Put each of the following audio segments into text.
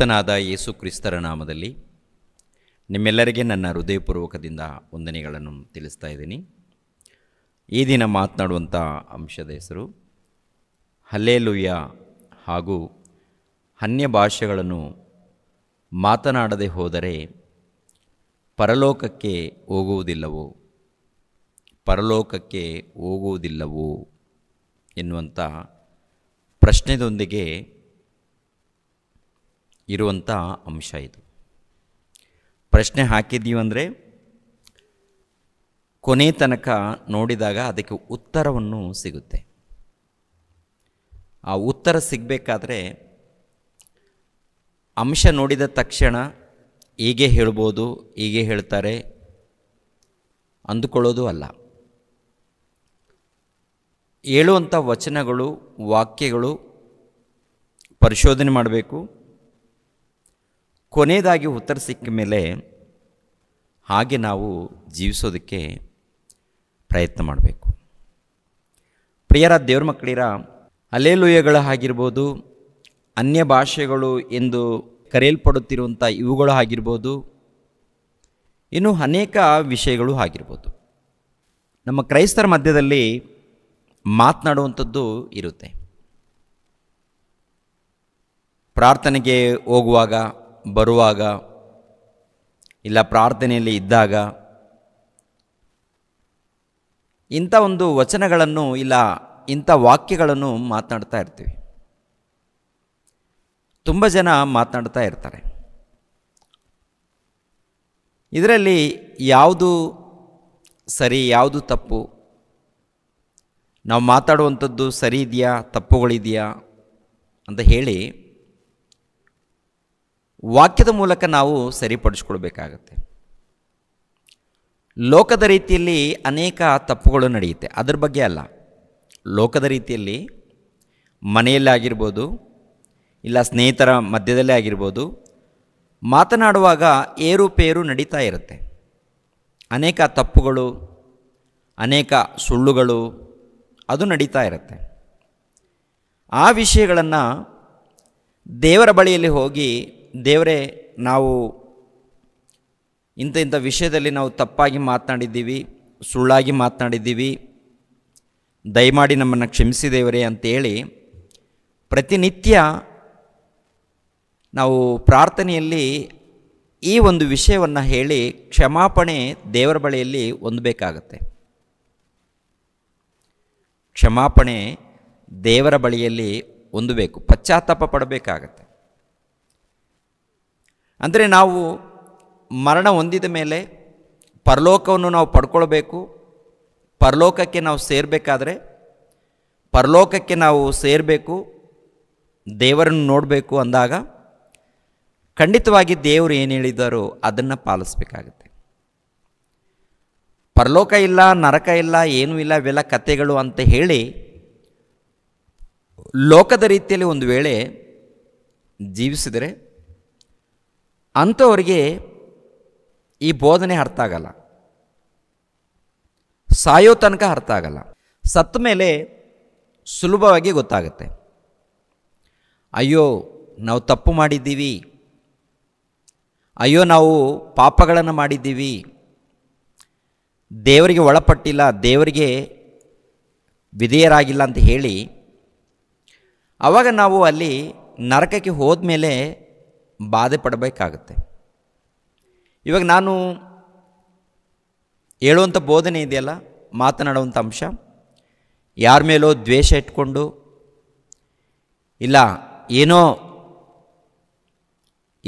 ಕರ್ತನಾದ ಯೇಸು ಕ್ರಿಸ್ತರ ನಾಮದಲ್ಲಿ ನಿಮ್ಮೆಲ್ಲರಿಗೆ ನನ್ನ ಹೃದಯಪೂರ್ವಕದಿಂದ ವಂದನೆಗಳನ್ನು ತಿಳಿಸ್ತಾ ಇದ್ದೀನಿ ಈ ದಿನ ಮಾತನಾಡುವಂಥ ಅಂಶದ ಹೆಸರು ಹಲ್ಲೇಲುಯ್ಯ ಹಾಗೂ ಅನ್ಯ ಭಾಷೆಗಳನ್ನು ಮಾತನಾಡದೆ ಹೋದರೆ ಪರಲೋಕಕ್ಕೆ ಹೋಗುವುದಿಲ್ಲವೋ ಪರಲೋಕಕ್ಕೆ ಹೋಗುವುದಿಲ್ಲವೋ ಎನ್ನುವಂಥ ಪ್ರಶ್ನೆದೊಂದಿಗೆ ಇರುವಂಥ ಅಂಶ ಇದು ಪ್ರಶ್ನೆ ಹಾಕಿದ್ದೀವಂದರೆ ಕೊನೆ ತನಕ ನೋಡಿದಾಗ ಅದಕ್ಕೆ ಉತ್ತರವನ್ನು ಸಿಗುತ್ತೆ ಆ ಉತ್ತರ ಸಿಗಬೇಕಾದ್ರೆ ಅಂಶ ನೋಡಿದ ತಕ್ಷಣ ಹೀಗೆ ಹೇಳ್ಬೋದು ಹೀಗೆ ಹೇಳ್ತಾರೆ ಅಂದುಕೊಳ್ಳೋದು ಅಲ್ಲ ಹೇಳುವಂಥ ವಚನಗಳು ವಾಕ್ಯಗಳು ಪರಿಶೋಧನೆ ಮಾಡಬೇಕು ಕೊನೆಯದಾಗಿ ಉತ್ತರ ಸಿಕ್ಕ ಮೇಲೆ ಹಾಗೆ ನಾವು ಜೀವಿಸೋದಕ್ಕೆ ಪ್ರಯತ್ನ ಮಾಡಬೇಕು ಪ್ರಿಯರ ದೇವ್ರ ಮಕ್ಕಳಿರ ಅಲೆಲುಯಗಳು ಆಗಿರ್ಬೋದು ಅನ್ಯ ಭಾಷೆಗಳು ಎಂದು ಕರೆಯಲ್ಪಡುತ್ತಿರುವಂಥ ಇವುಗಳು ಆಗಿರ್ಬೋದು ಇನ್ನು ಅನೇಕ ವಿಷಯಗಳು ಆಗಿರ್ಬೋದು ನಮ್ಮ ಕ್ರೈಸ್ತರ ಮಧ್ಯದಲ್ಲಿ ಮಾತನಾಡುವಂಥದ್ದು ಇರುತ್ತೆ ಪ್ರಾರ್ಥನೆಗೆ ಹೋಗುವಾಗ ಬರುವಾಗ ಇಲ್ಲ ಪ್ರಾರ್ಥನೆಯಲ್ಲಿ ಇದ್ದಾಗ ಇಂಥ ಒಂದು ವಚನಗಳನ್ನು ಇಲ್ಲ ಇಂಥ ವಾಕ್ಯಗಳನ್ನು ಮಾತನಾಡ್ತಾ ಇರ್ತೀವಿ ತುಂಬ ಜನ ಮಾತನಾಡ್ತಾ ಇರ್ತಾರೆ ಇದರಲ್ಲಿ ಯಾವುದು ಸರಿ ಯಾವುದು ತಪ್ಪು ನಾವು ಮಾತಾಡುವಂಥದ್ದು ಸರಿ ಇದೆಯಾ ತಪ್ಪುಗಳಿದೆಯಾ ಅಂತ ಹೇಳಿ ವಾಕ್ಯದ ಮೂಲಕ ನಾವು ಸರಿಪಡಿಸ್ಕೊಳ್ಬೇಕಾಗತ್ತೆ ಲೋಕದ ರೀತಿಯಲ್ಲಿ ಅನೇಕ ತಪ್ಪುಗಳು ನಡೆಯುತ್ತೆ ಅದರ ಬಗ್ಗೆ ಅಲ್ಲ ಲೋಕದ ರೀತಿಯಲ್ಲಿ ಮನೆಯಲ್ಲೇ ಆಗಿರ್ಬೋದು ಇಲ್ಲ ಸ್ನೇಹಿತರ ಮಧ್ಯದಲ್ಲೇ ಆಗಿರ್ಬೋದು ಮಾತನಾಡುವಾಗ ಏರುಪೇರು ನಡೀತಾ ಇರುತ್ತೆ ಅನೇಕ ತಪ್ಪುಗಳು ಅನೇಕ ಸುಳ್ಳುಗಳು ಅದು ನಡೀತಾ ಇರುತ್ತೆ ಆ ವಿಷಯಗಳನ್ನು ದೇವರ ಬಳಿಯಲ್ಲಿ ಹೋಗಿ ದೇವರೇ ನಾವು ಇಂಥ ಇಂಥ ವಿಷಯದಲ್ಲಿ ನಾವು ತಪ್ಪಾಗಿ ಮಾತನಾಡಿದ್ದೀವಿ ಸುಳ್ಳಾಗಿ ಮಾತನಾಡಿದ್ದೀವಿ ದಯಮಾಡಿ ನಮ್ಮನ್ನು ಕ್ಷಮಿಸಿ ದೇವರೇ ಅಂತೇಳಿ ಪ್ರತಿನಿತ್ಯ ನಾವು ಪ್ರಾರ್ಥನೆಯಲ್ಲಿ ಈ ಒಂದು ವಿಷಯವನ್ನು ಹೇಳಿ ಕ್ಷಮಾಪಣೆ ದೇವರ ಬಳಿಯಲ್ಲಿ ಹೊಂದಬೇಕಾಗತ್ತೆ ಕ್ಷಮಾಪಣೆ ದೇವರ ಬಳಿಯಲ್ಲಿ ಹೊಂದಬೇಕು ಪಶ್ಚಾತ್ತಾಪ ಪಡಬೇಕಾಗತ್ತೆ ಅಂದರೆ ನಾವು ಮರಣ ಹೊಂದಿದ ಮೇಲೆ ಪರಲೋಕವನ್ನು ನಾವು ಪಡ್ಕೊಳ್ಬೇಕು ಪರಲೋಕಕ್ಕೆ ನಾವು ಸೇರಬೇಕಾದ್ರೆ ಪರಲೋಕಕ್ಕೆ ನಾವು ಸೇರಬೇಕು ದೇವರನ್ನು ನೋಡಬೇಕು ಅಂದಾಗ ಖಂಡಿತವಾಗಿ ದೇವರು ಏನು ಹೇಳಿದಾರೋ ಅದನ್ನು ಪಾಲಿಸ್ಬೇಕಾಗತ್ತೆ ಪರಲೋಕ ಇಲ್ಲ ನರಕ ಇಲ್ಲ ಏನೂ ಇಲ್ಲ ಇವೆಲ್ಲ ಕಥೆಗಳು ಅಂತ ಹೇಳಿ ಲೋಕದ ರೀತಿಯಲ್ಲಿ ಒಂದು ವೇಳೆ ಜೀವಿಸಿದರೆ ಅಂಥವ್ರಿಗೆ ಈ ಬೋಧನೆ ಅರ್ಥ ಆಗಲ್ಲ ಸಾಯೋ ತನಕ ಅರ್ಥ ಆಗಲ್ಲ ಸತ್ತ ಮೇಲೆ ಸುಲಭವಾಗಿ ಗೊತ್ತಾಗುತ್ತೆ ಅಯ್ಯೋ ನಾವು ತಪ್ಪು ಮಾಡಿದ್ದೀವಿ ಅಯ್ಯೋ ನಾವು ಪಾಪಗಳನ್ನು ಮಾಡಿದ್ದೀವಿ ದೇವರಿಗೆ ಒಳಪಟ್ಟಿಲ್ಲ ದೇವರಿಗೆ ವಿಧೇಯರಾಗಿಲ್ಲ ಅಂತ ಹೇಳಿ ಆವಾಗ ನಾವು ಅಲ್ಲಿ ನರಕಕ್ಕೆ ಹೋದ ಮೇಲೆ ಬಾಧೆ ಪಡಬೇಕಾಗತ್ತೆ ಇವಾಗ ನಾನು ಹೇಳುವಂಥ ಬೋಧನೆ ಇದೆಯಲ್ಲ ಮಾತನಾಡುವಂಥ ಅಂಶ ಯಾರ ಮೇಲೋ ದ್ವೇಷ ಇಟ್ಕೊಂಡು ಇಲ್ಲ ಏನೋ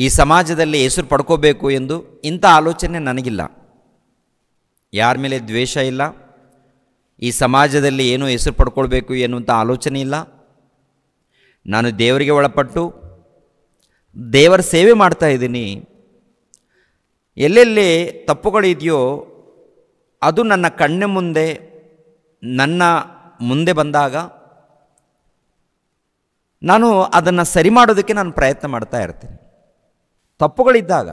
ಈ ಸಮಾಜದಲ್ಲಿ ಹೆಸರು ಪಡ್ಕೋಬೇಕು ಎಂದು ಇಂಥ ಆಲೋಚನೆ ನನಗಿಲ್ಲ ಯಾರ ಮೇಲೆ ದ್ವೇಷ ಇಲ್ಲ ಈ ಸಮಾಜದಲ್ಲಿ ಏನೋ ಹೆಸರು ಪಡ್ಕೊಳ್ಬೇಕು ಎನ್ನುವಂಥ ಆಲೋಚನೆ ಇಲ್ಲ ನಾನು ದೇವರಿಗೆ ಒಳಪಟ್ಟು ದೇವರ ಸೇವೆ ಮಾಡ್ತಾ ಇದ್ದೀನಿ ಎಲ್ಲೆಲ್ಲಿ ತಪ್ಪುಗಳಿದೆಯೋ ಅದು ನನ್ನ ಕಣ್ಣೆ ಮುಂದೆ ನನ್ನ ಮುಂದೆ ಬಂದಾಗ ನಾನು ಅದನ್ನು ಸರಿ ಮಾಡೋದಕ್ಕೆ ನಾನು ಪ್ರಯತ್ನ ಮಾಡ್ತಾ ಇರ್ತೀನಿ ತಪ್ಪುಗಳಿದ್ದಾಗ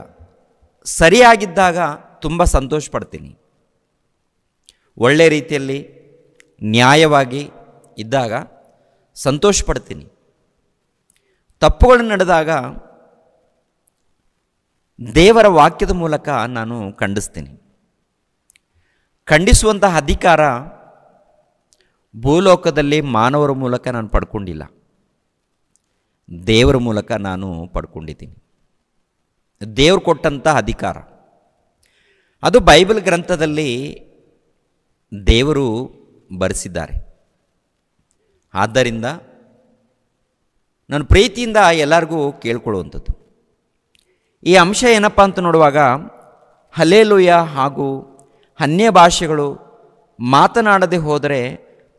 ಸರಿಯಾಗಿದ್ದಾಗ ತುಂಬ ಸಂತೋಷ ಪಡ್ತೀನಿ ಒಳ್ಳೆ ರೀತಿಯಲ್ಲಿ ನ್ಯಾಯವಾಗಿ ಇದ್ದಾಗ ಸಂತೋಷ ಪಡ್ತೀನಿ ತಪ್ಪುಗಳು ನಡೆದಾಗ ದೇವರ ವಾಕ್ಯದ ಮೂಲಕ ನಾನು ಖಂಡಿಸ್ತೀನಿ ಖಂಡಿಸುವಂತಹ ಅಧಿಕಾರ ಭೂಲೋಕದಲ್ಲಿ ಮಾನವರ ಮೂಲಕ ನಾನು ಪಡ್ಕೊಂಡಿಲ್ಲ ದೇವರ ಮೂಲಕ ನಾನು ಪಡ್ಕೊಂಡಿದ್ದೀನಿ ದೇವರು ಕೊಟ್ಟಂಥ ಅಧಿಕಾರ ಅದು ಬೈಬಲ್ ಗ್ರಂಥದಲ್ಲಿ ದೇವರು ಬರೆಸಿದ್ದಾರೆ ಆದ್ದರಿಂದ ನಾನು ಪ್ರೀತಿಯಿಂದ ಎಲ್ಲರಿಗೂ ಕೇಳ್ಕೊಳ್ಳುವಂಥದ್ದು ಈ ಅಂಶ ಏನಪ್ಪ ಅಂತ ನೋಡುವಾಗ ಹಲೇಲುಯ ಹಾಗೂ ಅನ್ಯ ಭಾಷೆಗಳು ಮಾತನಾಡದೆ ಹೋದರೆ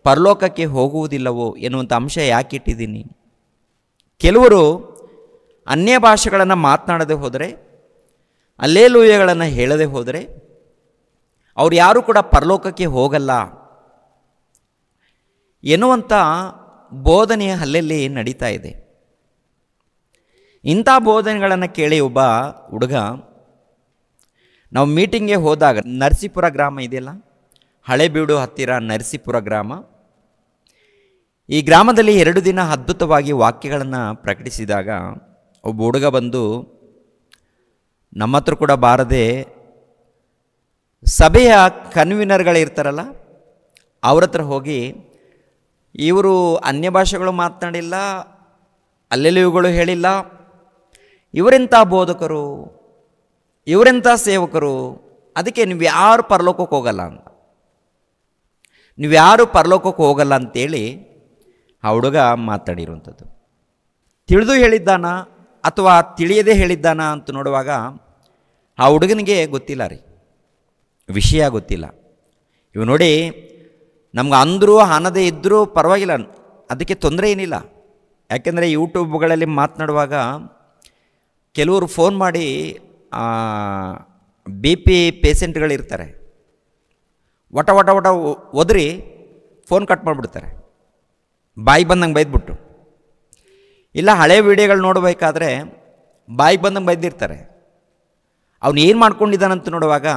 ಪರಲೋಕಕ್ಕೆ ಹೋಗುವುದಿಲ್ಲವೋ ಎನ್ನುವಂಥ ಅಂಶ ಯಾಕೆ ಇಟ್ಟಿದ್ದೀನಿ ಕೆಲವರು ಅನ್ಯ ಭಾಷೆಗಳನ್ನು ಮಾತನಾಡದೆ ಹೋದರೆ ಅಲ್ಲೇಲುಯಗಳನ್ನು ಹೇಳದೆ ಹೋದರೆ ಅವ್ರು ಯಾರೂ ಕೂಡ ಪರಲೋಕಕ್ಕೆ ಹೋಗಲ್ಲ ಎನ್ನುವಂಥ ಬೋಧನೆಯ ಹಲ್ಲೆಯಲ್ಲಿ ನಡೀತಾ ಇದೆ ಇಂಥ ಬೋಧನೆಗಳನ್ನು ಕೇಳಿ ಒಬ್ಬ ಹುಡುಗ ನಾವು ಮೀಟಿಂಗ್ಗೆ ಹೋದಾಗ ನರಸೀಪುರ ಗ್ರಾಮ ಇದೆಯಲ್ಲ ಹಳೆಬೀಡು ಹತ್ತಿರ ನರಸೀಪುರ ಗ್ರಾಮ ಈ ಗ್ರಾಮದಲ್ಲಿ ಎರಡು ದಿನ ಅದ್ಭುತವಾಗಿ ವಾಕ್ಯಗಳನ್ನು ಪ್ರಕಟಿಸಿದಾಗ ಒಬ್ಬ ಹುಡುಗ ಬಂದು ನಮ್ಮ ಹತ್ರ ಕೂಡ ಬಾರದೆ ಸಭೆಯ ಕನ್ವೀನರ್ಗಳಿರ್ತಾರಲ್ಲ ಅವ್ರ ಹತ್ರ ಹೋಗಿ ಇವರು ಅನ್ಯ ಭಾಷೆಗಳು ಮಾತನಾಡಿಲ್ಲ ಇವುಗಳು ಹೇಳಿಲ್ಲ ಇವರೆಂಥ ಬೋಧಕರು ಇವರೆಂಥ ಸೇವಕರು ಅದಕ್ಕೆ ನೀವು ಯಾರು ಪರಲೋಕಕ್ಕೆ ಹೋಗಲ್ಲ ಅಂತ ನೀವು ಯಾರು ಪರಲೋಕಕ್ಕೆ ಹೋಗಲ್ಲ ಅಂತೇಳಿ ಆ ಹುಡುಗ ಮಾತಾಡಿರುವಂಥದ್ದು ತಿಳಿದು ಹೇಳಿದ್ದಾನ ಅಥವಾ ತಿಳಿಯದೇ ಹೇಳಿದ್ದಾನ ಅಂತ ನೋಡುವಾಗ ಆ ಹುಡುಗನಿಗೆ ಗೊತ್ತಿಲ್ಲ ರೀ ವಿಷಯ ಗೊತ್ತಿಲ್ಲ ಇವು ನೋಡಿ ನಮ್ಗೆ ಅಂದರೂ ಅನ್ನದೇ ಇದ್ದರೂ ಪರವಾಗಿಲ್ಲ ಅದಕ್ಕೆ ತೊಂದರೆ ಏನಿಲ್ಲ ಯಾಕೆಂದರೆ ಯೂಟ್ಯೂಬ್ಗಳಲ್ಲಿ ಮಾತನಾಡುವಾಗ ಕೆಲವರು ಫೋನ್ ಮಾಡಿ ಬಿ ಪಿ ಪೇಷೆಂಟ್ಗಳಿರ್ತಾರೆ ಒಟ ವಟ ವಟ ಒದರಿ ಫೋನ್ ಕಟ್ ಮಾಡಿಬಿಡ್ತಾರೆ ಬಾಯಿಗೆ ಬಂದಂಗೆ ಬೈದ್ಬಿಟ್ಟು ಇಲ್ಲ ಹಳೆ ವಿಡಿಯೋಗಳು ನೋಡಬೇಕಾದ್ರೆ ಬಾಯಿಗೆ ಬಂದಂಗೆ ಬೈದಿರ್ತಾರೆ ಅವನು ಏನು ಮಾಡ್ಕೊಂಡಿದ್ದಾನಂತ ನೋಡುವಾಗ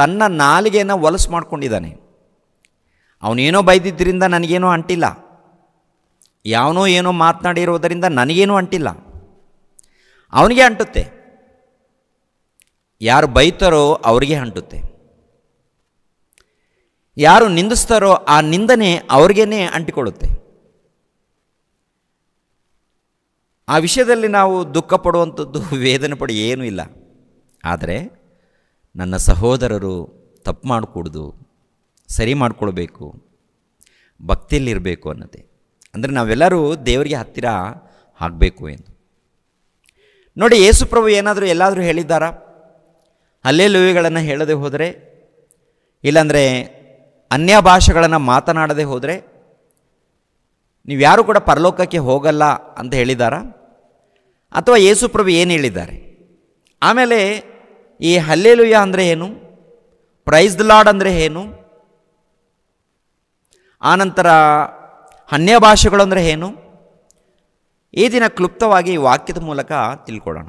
ತನ್ನ ನಾಲಿಗೆಯನ್ನು ವಲಸು ಮಾಡ್ಕೊಂಡಿದ್ದಾನೆ ಅವನೇನೋ ಬೈದಿದ್ದರಿಂದ ನನಗೇನೋ ಅಂಟಿಲ್ಲ ಯಾವನೋ ಏನೋ ಮಾತನಾಡಿರೋದರಿಂದ ನನಗೇನೂ ಅಂಟಿಲ್ಲ ಅವನಿಗೆ ಅಂಟುತ್ತೆ ಯಾರು ಬೈತಾರೋ ಅವರಿಗೆ ಅಂಟುತ್ತೆ ಯಾರು ನಿಂದಿಸ್ತಾರೋ ಆ ನಿಂದನೆ ಅವ್ರಿಗೇ ಅಂಟಿಕೊಳ್ಳುತ್ತೆ ಆ ವಿಷಯದಲ್ಲಿ ನಾವು ದುಃಖ ಪಡುವಂಥದ್ದು ವೇದನೆ ಪಡಿ ಏನೂ ಇಲ್ಲ ಆದರೆ ನನ್ನ ಸಹೋದರರು ತಪ್ಪು ಮಾಡಿಕೊಡ್ದು ಸರಿ ಮಾಡಿಕೊಳ್ಬೇಕು ಭಕ್ತಿಯಲ್ಲಿರಬೇಕು ಅನ್ನೋದೇ ಅಂದರೆ ನಾವೆಲ್ಲರೂ ದೇವರಿಗೆ ಹತ್ತಿರ ಆಗಬೇಕು ಎಂದು ನೋಡಿ ಯೇಸುಪ್ರಭು ಏನಾದರೂ ಎಲ್ಲಾದರೂ ಹೇಳಿದ್ದಾರಾ ಅಲ್ಲೇ ಲುವಿಗಳನ್ನು ಹೇಳದೆ ಹೋದರೆ ಇಲ್ಲಾಂದರೆ ಅನ್ಯ ಭಾಷೆಗಳನ್ನು ಮಾತನಾಡದೆ ಹೋದರೆ ನೀವು ಯಾರು ಕೂಡ ಪರಲೋಕಕ್ಕೆ ಹೋಗಲ್ಲ ಅಂತ ಹೇಳಿದ್ದಾರಾ ಅಥವಾ ಯೇಸುಪ್ರಭು ಏನು ಹೇಳಿದ್ದಾರೆ ಆಮೇಲೆ ಈ ಹಲ್ಲೆಲುಯ್ಯ ಅಂದರೆ ಏನು ಪ್ರೈಸ್ ಲಾಡ್ ಅಂದರೆ ಏನು ಆನಂತರ ಅನ್ಯ ಭಾಷೆಗಳು ಅಂದರೆ ಏನು ಈ ದಿನ ಕ್ಲುಪ್ತವಾಗಿ ವಾಕ್ಯದ ಮೂಲಕ ತಿಳ್ಕೊಳ್ಳೋಣ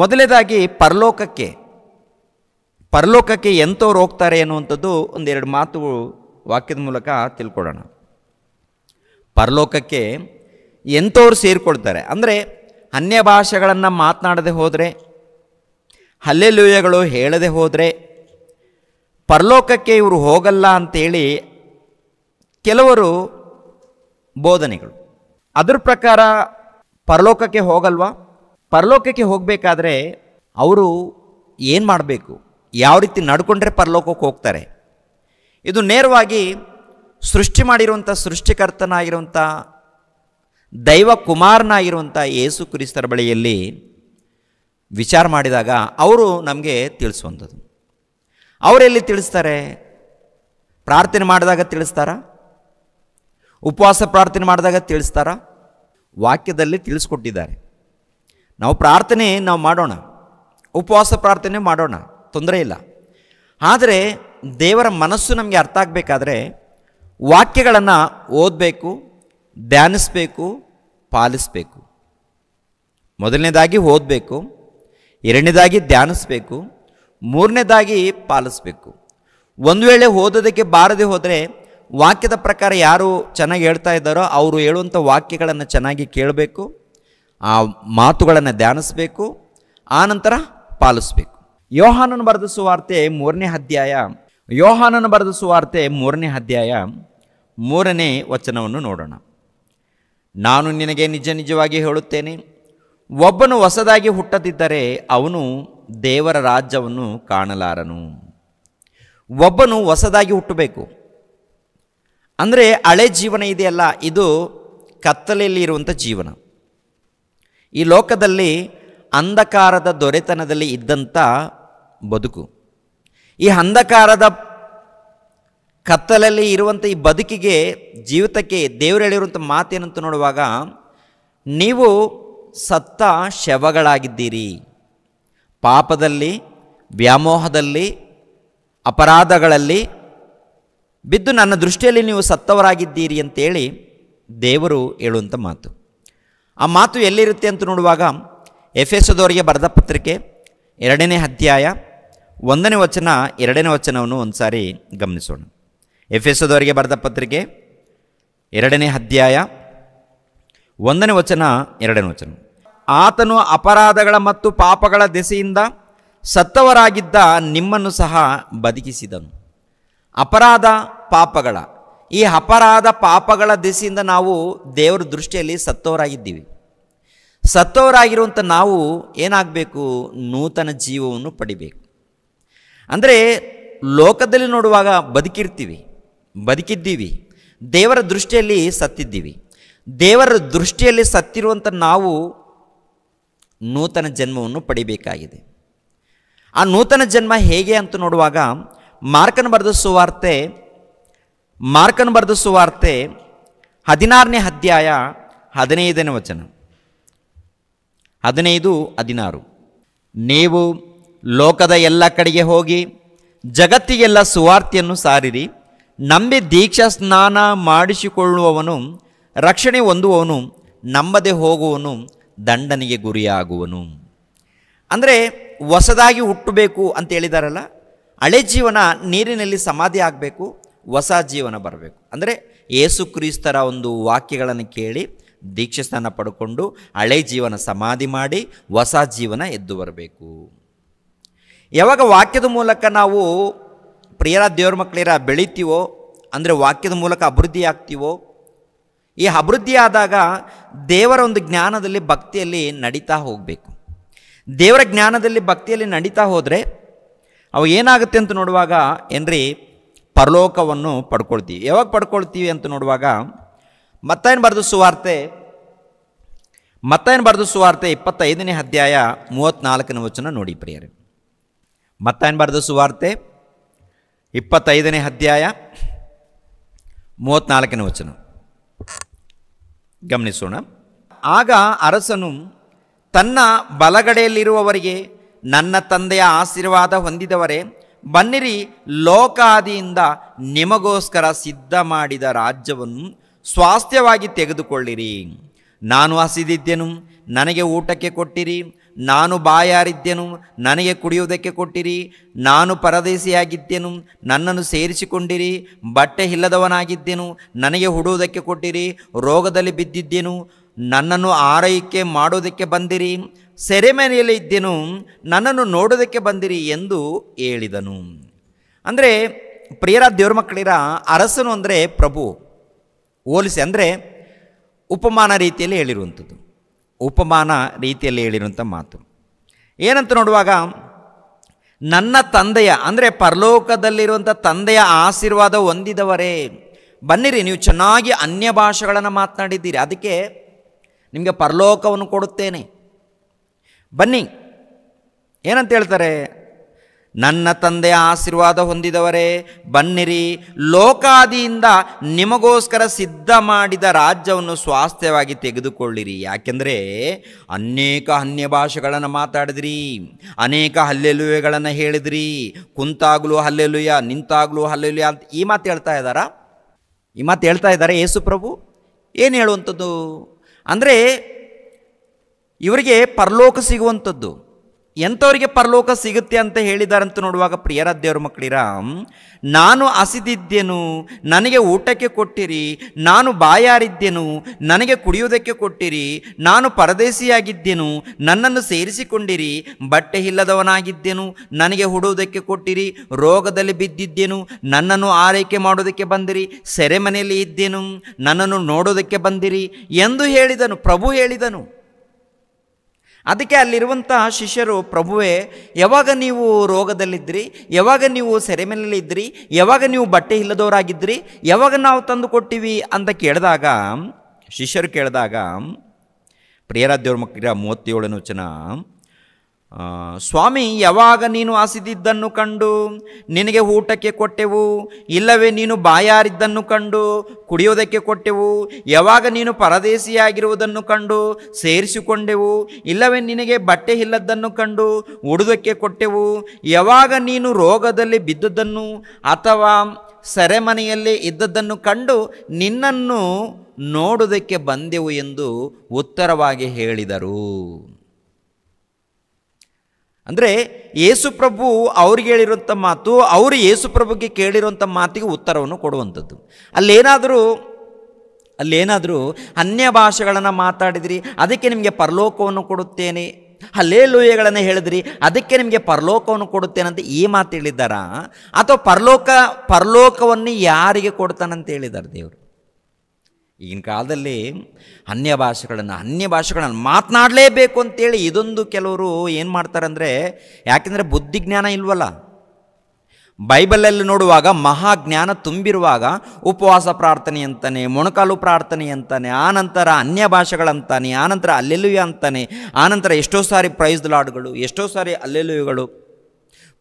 ಮೊದಲನೇದಾಗಿ ಪರಲೋಕಕ್ಕೆ ಪರಲೋಕಕ್ಕೆ ಎಂಥವ್ರು ಹೋಗ್ತಾರೆ ಅನ್ನುವಂಥದ್ದು ಒಂದೆರಡು ಮಾತು ವಾಕ್ಯದ ಮೂಲಕ ತಿಳ್ಕೊಳ್ಳೋಣ ಪರಲೋಕಕ್ಕೆ ಎಂಥವ್ರು ಸೇರಿಕೊಳ್ತಾರೆ ಅಂದರೆ ಅನ್ಯ ಭಾಷೆಗಳನ್ನು ಮಾತನಾಡದೆ ಹೋದರೆ ಹಲ್ಲೆಲುಯಗಳು ಹೇಳದೆ ಹೋದರೆ ಪರಲೋಕಕ್ಕೆ ಇವರು ಹೋಗಲ್ಲ ಅಂತೇಳಿ ಕೆಲವರು ಬೋಧನೆಗಳು ಅದರ ಪ್ರಕಾರ ಪರಲೋಕಕ್ಕೆ ಹೋಗಲ್ವಾ ಪರಲೋಕಕ್ಕೆ ಹೋಗಬೇಕಾದ್ರೆ ಅವರು ಏನು ಮಾಡಬೇಕು ಯಾವ ರೀತಿ ನಡ್ಕೊಂಡ್ರೆ ಪರಲೋಕಕ್ಕೆ ಹೋಗ್ತಾರೆ ಇದು ನೇರವಾಗಿ ಸೃಷ್ಟಿ ಮಾಡಿರುವಂಥ ಸೃಷ್ಟಿಕರ್ತನಾಗಿರುವಂಥ ದೈವ ಕುಮಾರನಾಗಿರುವಂಥ ಯೇಸು ಕ್ರಿಸ್ತರ ಬಳಿಯಲ್ಲಿ ವಿಚಾರ ಮಾಡಿದಾಗ ಅವರು ನಮಗೆ ತಿಳಿಸುವಂಥದ್ದು ಅವರೆಲ್ಲಿ ತಿಳಿಸ್ತಾರೆ ಪ್ರಾರ್ಥನೆ ಮಾಡಿದಾಗ ತಿಳಿಸ್ತಾರಾ ಉಪವಾಸ ಪ್ರಾರ್ಥನೆ ಮಾಡಿದಾಗ ತಿಳಿಸ್ತಾರ ವಾಕ್ಯದಲ್ಲಿ ತಿಳಿಸ್ಕೊಟ್ಟಿದ್ದಾರೆ ನಾವು ಪ್ರಾರ್ಥನೆ ನಾವು ಮಾಡೋಣ ಉಪವಾಸ ಪ್ರಾರ್ಥನೆ ಮಾಡೋಣ ತೊಂದರೆ ಇಲ್ಲ ಆದರೆ ದೇವರ ಮನಸ್ಸು ನಮಗೆ ಅರ್ಥ ಆಗಬೇಕಾದ್ರೆ ವಾಕ್ಯಗಳನ್ನು ಓದಬೇಕು ಧ್ಯಾನಿಸ್ಬೇಕು ಪಾಲಿಸಬೇಕು ಮೊದಲನೇದಾಗಿ ಓದಬೇಕು ಎರಡನೇದಾಗಿ ಧ್ಯಾನಿಸ್ಬೇಕು ಮೂರನೇದಾಗಿ ಪಾಲಿಸ್ಬೇಕು ಒಂದು ವೇಳೆ ಓದೋದಕ್ಕೆ ಬಾರದೆ ಹೋದರೆ ವಾಕ್ಯದ ಪ್ರಕಾರ ಯಾರು ಚೆನ್ನಾಗಿ ಹೇಳ್ತಾ ಇದ್ದಾರೋ ಅವರು ಹೇಳುವಂಥ ವಾಕ್ಯಗಳನ್ನು ಚೆನ್ನಾಗಿ ಕೇಳಬೇಕು ಆ ಮಾತುಗಳನ್ನು ಧ್ಯಾನಿಸಬೇಕು ಆನಂತರ ಪಾಲಿಸಬೇಕು ಯೋಹಾನನ್ನು ಬರೆದ ಸುವಾರ್ತೆ ಮೂರನೇ ಅಧ್ಯಾಯ ಯೋಹಾನನ್ನು ಬರೆದ ಸುವಾರ್ತೆ ಮೂರನೇ ಅಧ್ಯಾಯ ಮೂರನೇ ವಚನವನ್ನು ನೋಡೋಣ ನಾನು ನಿನಗೆ ನಿಜ ನಿಜವಾಗಿ ಹೇಳುತ್ತೇನೆ ಒಬ್ಬನು ಹೊಸದಾಗಿ ಹುಟ್ಟದಿದ್ದರೆ ಅವನು ದೇವರ ರಾಜ್ಯವನ್ನು ಕಾಣಲಾರನು ಒಬ್ಬನು ಹೊಸದಾಗಿ ಹುಟ್ಟಬೇಕು ಅಂದರೆ ಹಳೆ ಜೀವನ ಇದೆಯಲ್ಲ ಇದು ಕತ್ತಲೆಯಲ್ಲಿ ಇರುವಂಥ ಜೀವನ ಈ ಲೋಕದಲ್ಲಿ ಅಂಧಕಾರದ ದೊರೆತನದಲ್ಲಿ ಇದ್ದಂಥ ಬದುಕು ಈ ಅಂಧಕಾರದ ಕತ್ತಲಲ್ಲಿ ಇರುವಂಥ ಈ ಬದುಕಿಗೆ ಜೀವಿತಕ್ಕೆ ದೇವರು ಹೇಳಿರುವಂಥ ಮಾತೇನಂತ ನೋಡುವಾಗ ನೀವು ಸತ್ತ ಶವಗಳಾಗಿದ್ದೀರಿ ಪಾಪದಲ್ಲಿ ವ್ಯಾಮೋಹದಲ್ಲಿ ಅಪರಾಧಗಳಲ್ಲಿ ಬಿದ್ದು ನನ್ನ ದೃಷ್ಟಿಯಲ್ಲಿ ನೀವು ಸತ್ತವರಾಗಿದ್ದೀರಿ ಅಂತೇಳಿ ದೇವರು ಹೇಳುವಂಥ ಮಾತು ಆ ಮಾತು ಎಲ್ಲಿರುತ್ತೆ ಅಂತ ನೋಡುವಾಗ ಎಫ್ ಎಸ್ದವರಿಗೆ ಬರೆದ ಪತ್ರಿಕೆ ಎರಡನೇ ಅಧ್ಯಾಯ ಒಂದನೇ ವಚನ ಎರಡನೇ ವಚನವನ್ನು ಒಂದು ಸಾರಿ ಗಮನಿಸೋಣ ಎಫ್ ಎಸ್ದವರಿಗೆ ಬರೆದ ಪತ್ರಿಕೆ ಎರಡನೇ ಅಧ್ಯಾಯ ಒಂದನೇ ವಚನ ಎರಡನೇ ವಚನ ಆತನು ಅಪರಾಧಗಳ ಮತ್ತು ಪಾಪಗಳ ದೆಸೆಯಿಂದ ಸತ್ತವರಾಗಿದ್ದ ನಿಮ್ಮನ್ನು ಸಹ ಬದುಕಿಸಿದನು ಅಪರಾಧ ಪಾಪಗಳ ಈ ಅಪರಾಧ ಪಾಪಗಳ ದಿಸೆಯಿಂದ ನಾವು ದೇವರ ದೃಷ್ಟಿಯಲ್ಲಿ ಸತ್ತವರಾಗಿದ್ದೀವಿ ಸತ್ತವರಾಗಿರುವಂಥ ನಾವು ಏನಾಗಬೇಕು ನೂತನ ಜೀವವನ್ನು ಪಡಿಬೇಕು ಅಂದರೆ ಲೋಕದಲ್ಲಿ ನೋಡುವಾಗ ಬದುಕಿರ್ತೀವಿ ಬದುಕಿದ್ದೀವಿ ದೇವರ ದೃಷ್ಟಿಯಲ್ಲಿ ಸತ್ತಿದ್ದೀವಿ ದೇವರ ದೃಷ್ಟಿಯಲ್ಲಿ ಸತ್ತಿರುವಂಥ ನಾವು ನೂತನ ಜನ್ಮವನ್ನು ಪಡಿಬೇಕಾಗಿದೆ ಆ ನೂತನ ಜನ್ಮ ಹೇಗೆ ಅಂತ ನೋಡುವಾಗ ಮಾರ್ಕನ ಬರೆದ ಸುವಾರ್ತೆ ಮಾರ್ಕನ ಬರೆದ ಸುವಾರ್ತೆ ಹದಿನಾರನೇ ಅಧ್ಯಾಯ ಹದಿನೈದನೇ ವಚನ ಹದಿನೈದು ಹದಿನಾರು ನೀವು ಲೋಕದ ಎಲ್ಲ ಕಡೆಗೆ ಹೋಗಿ ಜಗತ್ತಿಗೆಲ್ಲ ಸುವಾರ್ತೆಯನ್ನು ಸಾರಿರಿ ನಂಬಿ ದೀಕ್ಷಾ ಸ್ನಾನ ಮಾಡಿಸಿಕೊಳ್ಳುವವನು ರಕ್ಷಣೆ ಹೊಂದುವವನು ನಂಬದೆ ಹೋಗುವನು ದಂಡನೆಗೆ ಗುರಿಯಾಗುವನು ಅಂದರೆ ಹೊಸದಾಗಿ ಹುಟ್ಟಬೇಕು ಅಂತ ಹೇಳಿದಾರಲ್ಲ ಹಳೆ ಜೀವನ ನೀರಿನಲ್ಲಿ ಸಮಾಧಿ ಆಗಬೇಕು ಹೊಸ ಜೀವನ ಬರಬೇಕು ಅಂದರೆ ಯೇಸು ಕ್ರಿಸ್ತರ ಒಂದು ವಾಕ್ಯಗಳನ್ನು ಕೇಳಿ ದೀಕ್ಷೆ ಸ್ನಾನ ಪಡ್ಕೊಂಡು ಹಳೆ ಜೀವನ ಸಮಾಧಿ ಮಾಡಿ ಹೊಸ ಜೀವನ ಎದ್ದು ಬರಬೇಕು ಯಾವಾಗ ವಾಕ್ಯದ ಮೂಲಕ ನಾವು ಪ್ರಿಯರ ದೇವ್ರ ಮಕ್ಕಳಿರ ಬೆಳಿತೀವೋ ಅಂದರೆ ವಾಕ್ಯದ ಮೂಲಕ ಅಭಿವೃದ್ಧಿ ಆಗ್ತೀವೋ ಈ ಅಭಿವೃದ್ಧಿ ಆದಾಗ ದೇವರ ಒಂದು ಜ್ಞಾನದಲ್ಲಿ ಭಕ್ತಿಯಲ್ಲಿ ನಡೀತಾ ಹೋಗಬೇಕು ದೇವರ ಜ್ಞಾನದಲ್ಲಿ ಭಕ್ತಿಯಲ್ಲಿ ನಡೀತಾ ಹೋದರೆ ಅವು ಏನಾಗುತ್ತೆ ಅಂತ ನೋಡುವಾಗ ಏನ್ರಿ ಪರಲೋಕವನ್ನು ಪಡ್ಕೊಳ್ತೀವಿ ಯಾವಾಗ ಪಡ್ಕೊಳ್ತೀವಿ ಅಂತ ನೋಡುವಾಗ ಮತ್ತೇನು ಬರೆದು ಸುವಾರ್ತೆ ಮತ್ತೇನು ಬರೆದು ಸುವಾರ್ತೆ ಇಪ್ಪತ್ತೈದನೇ ಅಧ್ಯಾಯ ಮೂವತ್ತ್ನಾಲ್ಕನೇ ವಚನ ನೋಡಿ ಪ್ರಿಯರಿ ಮತ್ತೇನು ಬರೆದು ಸುವಾರ್ತೆ ಇಪ್ಪತ್ತೈದನೇ ಅಧ್ಯಾಯ ಮೂವತ್ತ್ನಾಲ್ಕನೇ ವಚನ ಗಮನಿಸೋಣ ಆಗ ಅರಸನು ತನ್ನ ಬಲಗಡೆಯಲ್ಲಿರುವವರಿಗೆ ನನ್ನ ತಂದೆಯ ಆಶೀರ್ವಾದ ಹೊಂದಿದವರೇ ಬನ್ನಿರಿ ಲೋಕಾದಿಯಿಂದ ನಿಮಗೋಸ್ಕರ ಸಿದ್ಧ ಮಾಡಿದ ರಾಜ್ಯವನ್ನು ಸ್ವಾಸ್ಥ್ಯವಾಗಿ ತೆಗೆದುಕೊಳ್ಳಿರಿ ನಾನು ಹಸಿದಿದ್ದೆನು ನನಗೆ ಊಟಕ್ಕೆ ಕೊಟ್ಟಿರಿ ನಾನು ಬಾಯಾರಿದ್ದೆನು ನನಗೆ ಕುಡಿಯುವುದಕ್ಕೆ ಕೊಟ್ಟಿರಿ ನಾನು ಪರದೇಶಿಯಾಗಿದ್ದೆನು ನನ್ನನ್ನು ಸೇರಿಸಿಕೊಂಡಿರಿ ಬಟ್ಟೆ ಇಲ್ಲದವನಾಗಿದ್ದೆನು ನನಗೆ ಹುಡುವುದಕ್ಕೆ ಕೊಟ್ಟಿರಿ ರೋಗದಲ್ಲಿ ಬಿದ್ದಿದ್ದೆನು ನನ್ನನ್ನು ಆರೈಕೆ ಮಾಡೋದಕ್ಕೆ ಬಂದಿರಿ ಸೆರೆಮನೆಯಲ್ಲಿ ಇದ್ದೇನು ನನ್ನನ್ನು ನೋಡೋದಕ್ಕೆ ಬಂದಿರಿ ಎಂದು ಹೇಳಿದನು ಅಂದರೆ ಪ್ರಿಯರ ದೇವ್ರ ಮಕ್ಕಳಿರ ಅರಸನು ಅಂದರೆ ಪ್ರಭು ಹೋಲಿಸಿ ಅಂದರೆ ಉಪಮಾನ ರೀತಿಯಲ್ಲಿ ಹೇಳಿರುವಂಥದ್ದು ಉಪಮಾನ ರೀತಿಯಲ್ಲಿ ಹೇಳಿರುವಂಥ ಮಾತು ಏನಂತ ನೋಡುವಾಗ ನನ್ನ ತಂದೆಯ ಅಂದರೆ ಪರಲೋಕದಲ್ಲಿರುವಂಥ ತಂದೆಯ ಆಶೀರ್ವಾದ ಹೊಂದಿದವರೇ ಬನ್ನಿರಿ ನೀವು ಚೆನ್ನಾಗಿ ಅನ್ಯ ಭಾಷೆಗಳನ್ನು ಮಾತನಾಡಿದ್ದೀರಿ ಅದಕ್ಕೆ ನಿಮಗೆ ಪರಲೋಕವನ್ನು ಕೊಡುತ್ತೇನೆ ಬನ್ನಿ ಏನಂತ ಹೇಳ್ತಾರೆ ನನ್ನ ತಂದೆಯ ಆಶೀರ್ವಾದ ಹೊಂದಿದವರೇ ಬನ್ನಿರಿ ಲೋಕಾದಿಯಿಂದ ನಿಮಗೋಸ್ಕರ ಸಿದ್ಧ ಮಾಡಿದ ರಾಜ್ಯವನ್ನು ಸ್ವಾಸ್ಥ್ಯವಾಗಿ ತೆಗೆದುಕೊಳ್ಳಿರಿ ಯಾಕೆಂದರೆ ಅನೇಕ ಅನ್ಯ ಭಾಷೆಗಳನ್ನು ಮಾತಾಡಿದ್ರಿ ಅನೇಕ ಹಲ್ಲೆಲುವೆಗಳನ್ನು ಹೇಳಿದ್ರಿ ಕುಂತಾಗ್ಲೂ ಹಲ್ಲೆಲುಯ ನಿಂತಾಗಲೂ ಹಲ್ಲೆಲುಯ ಅಂತ ಈ ಮಾತು ಹೇಳ್ತಾ ಇದ್ದಾರಾ ಈ ಮಾತು ಹೇಳ್ತಾ ಇದ್ದಾರೆ ಪ್ರಭು ಏನು ಹೇಳುವಂಥದ್ದು ಅಂದರೆ ಇವರಿಗೆ ಪರಲೋಕ ಸಿಗುವಂಥದ್ದು ಎಂಥವರಿಗೆ ಪರಲೋಕ ಸಿಗುತ್ತೆ ಅಂತ ಹೇಳಿದಾರಂತ ನೋಡುವಾಗ ಪ್ರಿಯರ ದೇವ್ರ ಮಕ್ಕಳಿರ ನಾನು ಹಸಿದಿದ್ದೇನು ನನಗೆ ಊಟಕ್ಕೆ ಕೊಟ್ಟಿರಿ ನಾನು ಬಾಯಾರಿದ್ದೆನು ನನಗೆ ಕುಡಿಯುವುದಕ್ಕೆ ಕೊಟ್ಟಿರಿ ನಾನು ಪರದೇಶಿಯಾಗಿದ್ದೆನು ನನ್ನನ್ನು ಸೇರಿಸಿಕೊಂಡಿರಿ ಬಟ್ಟೆ ಇಲ್ಲದವನಾಗಿದ್ದೇನು ನನಗೆ ಹುಡುವುದಕ್ಕೆ ಕೊಟ್ಟಿರಿ ರೋಗದಲ್ಲಿ ಬಿದ್ದಿದ್ದೇನು ನನ್ನನ್ನು ಆರೈಕೆ ಮಾಡೋದಕ್ಕೆ ಬಂದಿರಿ ಸೆರೆಮನೆಯಲ್ಲಿ ಇದ್ದೇನು ನನ್ನನ್ನು ನೋಡೋದಕ್ಕೆ ಬಂದಿರಿ ಎಂದು ಹೇಳಿದನು ಪ್ರಭು ಹೇಳಿದನು ಅದಕ್ಕೆ ಅಲ್ಲಿರುವಂತಹ ಶಿಷ್ಯರು ಪ್ರಭುವೇ ಯಾವಾಗ ನೀವು ರೋಗದಲ್ಲಿದ್ದಿರಿ ಯಾವಾಗ ನೀವು ಸೆರೆ ಯಾವಾಗ ನೀವು ಬಟ್ಟೆ ಇಲ್ಲದವರಾಗಿದ್ದಿರಿ ಯಾವಾಗ ನಾವು ತಂದು ಕೊಟ್ಟಿವಿ ಅಂತ ಕೇಳಿದಾಗ ಶಿಷ್ಯರು ಕೇಳಿದಾಗ ಪ್ರಿಯರಾಧ್ಯವರ ಮಕ್ಕಳ ಮೂವತ್ತೇಳನೇ ವಚನ ಸ್ವಾಮಿ ಯಾವಾಗ ನೀನು ಹಸಿದಿದ್ದನ್ನು ಕಂಡು ನಿನಗೆ ಊಟಕ್ಕೆ ಕೊಟ್ಟೆವು ಇಲ್ಲವೇ ನೀನು ಬಾಯಾರಿದ್ದನ್ನು ಕಂಡು ಕುಡಿಯೋದಕ್ಕೆ ಕೊಟ್ಟೆವು ಯಾವಾಗ ನೀನು ಪರದೇಶಿಯಾಗಿರುವುದನ್ನು ಕಂಡು ಸೇರಿಸಿಕೊಂಡೆವು ಇಲ್ಲವೇ ನಿನಗೆ ಬಟ್ಟೆ ಇಲ್ಲದನ್ನು ಕಂಡು ಉಡುದಕ್ಕೆ ಕೊಟ್ಟೆವು ಯಾವಾಗ ನೀನು ರೋಗದಲ್ಲಿ ಬಿದ್ದದ್ದನ್ನು ಅಥವಾ ಸೆರೆಮನೆಯಲ್ಲಿ ಇದ್ದದ್ದನ್ನು ಕಂಡು ನಿನ್ನನ್ನು ನೋಡುವುದಕ್ಕೆ ಬಂದೆವು ಎಂದು ಉತ್ತರವಾಗಿ ಹೇಳಿದರು ಅಂದರೆ ಯೇಸುಪ್ರಭು ಅವ್ರಿಗೆ ಹೇಳಿರುವಂಥ ಮಾತು ಅವರು ಯೇಸುಪ್ರಭುಗೆ ಕೇಳಿರುವಂಥ ಮಾತಿಗೆ ಉತ್ತರವನ್ನು ಕೊಡುವಂಥದ್ದು ಅಲ್ಲೇನಾದರೂ ಅಲ್ಲೇನಾದರೂ ಅನ್ಯ ಭಾಷೆಗಳನ್ನು ಮಾತಾಡಿದ್ರಿ ಅದಕ್ಕೆ ನಿಮಗೆ ಪರಲೋಕವನ್ನು ಕೊಡುತ್ತೇನೆ ಅಲ್ಲೇ ಲೋಹೆಗಳನ್ನು ಹೇಳಿದ್ರಿ ಅದಕ್ಕೆ ನಿಮಗೆ ಪರಲೋಕವನ್ನು ಅಂತ ಈ ಮಾತು ಹೇಳಿದ್ದಾರಾ ಅಥವಾ ಪರಲೋಕ ಪರಲೋಕವನ್ನು ಯಾರಿಗೆ ಕೊಡ್ತಾನಂತ ಹೇಳಿದ್ದಾರೆ ದೇವರು ಈಗಿನ ಕಾಲದಲ್ಲಿ ಅನ್ಯ ಭಾಷೆಗಳನ್ನು ಅನ್ಯ ಭಾಷೆಗಳನ್ನು ಮಾತನಾಡಲೇಬೇಕು ಅಂತೇಳಿ ಇದೊಂದು ಕೆಲವರು ಏನು ಮಾಡ್ತಾರೆ ಅಂದರೆ ಯಾಕೆಂದರೆ ಬುದ್ಧಿಜ್ಞಾನ ಇಲ್ವಲ್ಲ ಬೈಬಲಲ್ಲಿ ನೋಡುವಾಗ ಮಹಾಜ್ಞಾನ ತುಂಬಿರುವಾಗ ಉಪವಾಸ ಪ್ರಾರ್ಥನೆ ಅಂತಾನೆ ಮೊಣಕಾಲು ಪ್ರಾರ್ಥನೆ ಅಂತಾನೆ ಆನಂತರ ಅನ್ಯ ಭಾಷೆಗಳಂತಾನೆ ಆನಂತರ ಅಲ್ಲೆಲುಯ ಅಂತಾನೆ ಆನಂತರ ಎಷ್ಟೋ ಸಾರಿ ಪ್ರೈಸ್ ಲಾಡ್ಗಳು ಎಷ್ಟೋ ಸಾರಿ ಅಲ್ಲೆಲುಯಗಳು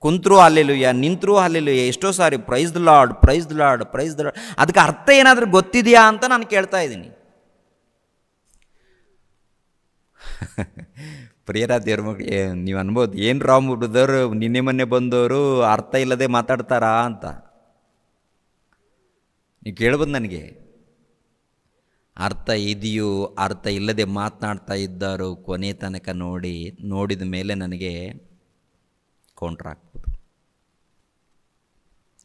ಕುಂತರೂ ಅಲ್ಲೆಲುಯ್ಯ ನಿಂತರೂ ಅಲ್ಲೆಲುಯ್ಯ ಎಷ್ಟೋ ಸಾರಿ praise the lord praise the lord praise the ಅದಕ್ಕೆ ಅರ್ಥ ಏನಾದರೂ ಗೊತ್ತಿದೆಯಾ ಅಂತ ನಾನು ಕೇಳ್ತಾ ಇದ್ದೀನಿ ಪ್ರಿಯರ ದೇವ್ರ ಮಗ ನೀವು ಅನ್ಬೋದು ಏನು ರಾಮ್ ಬ್ರದರ್ ನಿನ್ನೆ ಮೊನ್ನೆ ಬಂದವರು ಅರ್ಥ ಇಲ್ಲದೆ ಮಾತಾಡ್ತಾರಾ ಅಂತ ನೀವು ಕೇಳ್ಬೋದು ನನಗೆ ಅರ್ಥ ಇದೆಯೋ ಅರ್ಥ ಇಲ್ಲದೆ ಮಾತನಾಡ್ತಾ ಇದ್ದಾರೋ ಕೊನೆ ತನಕ ನೋಡಿ ನೋಡಿದ ಮೇಲೆ ನನಗೆ ಕೌಂಟ್ರ್ ಹಾಕ್ಬೋದು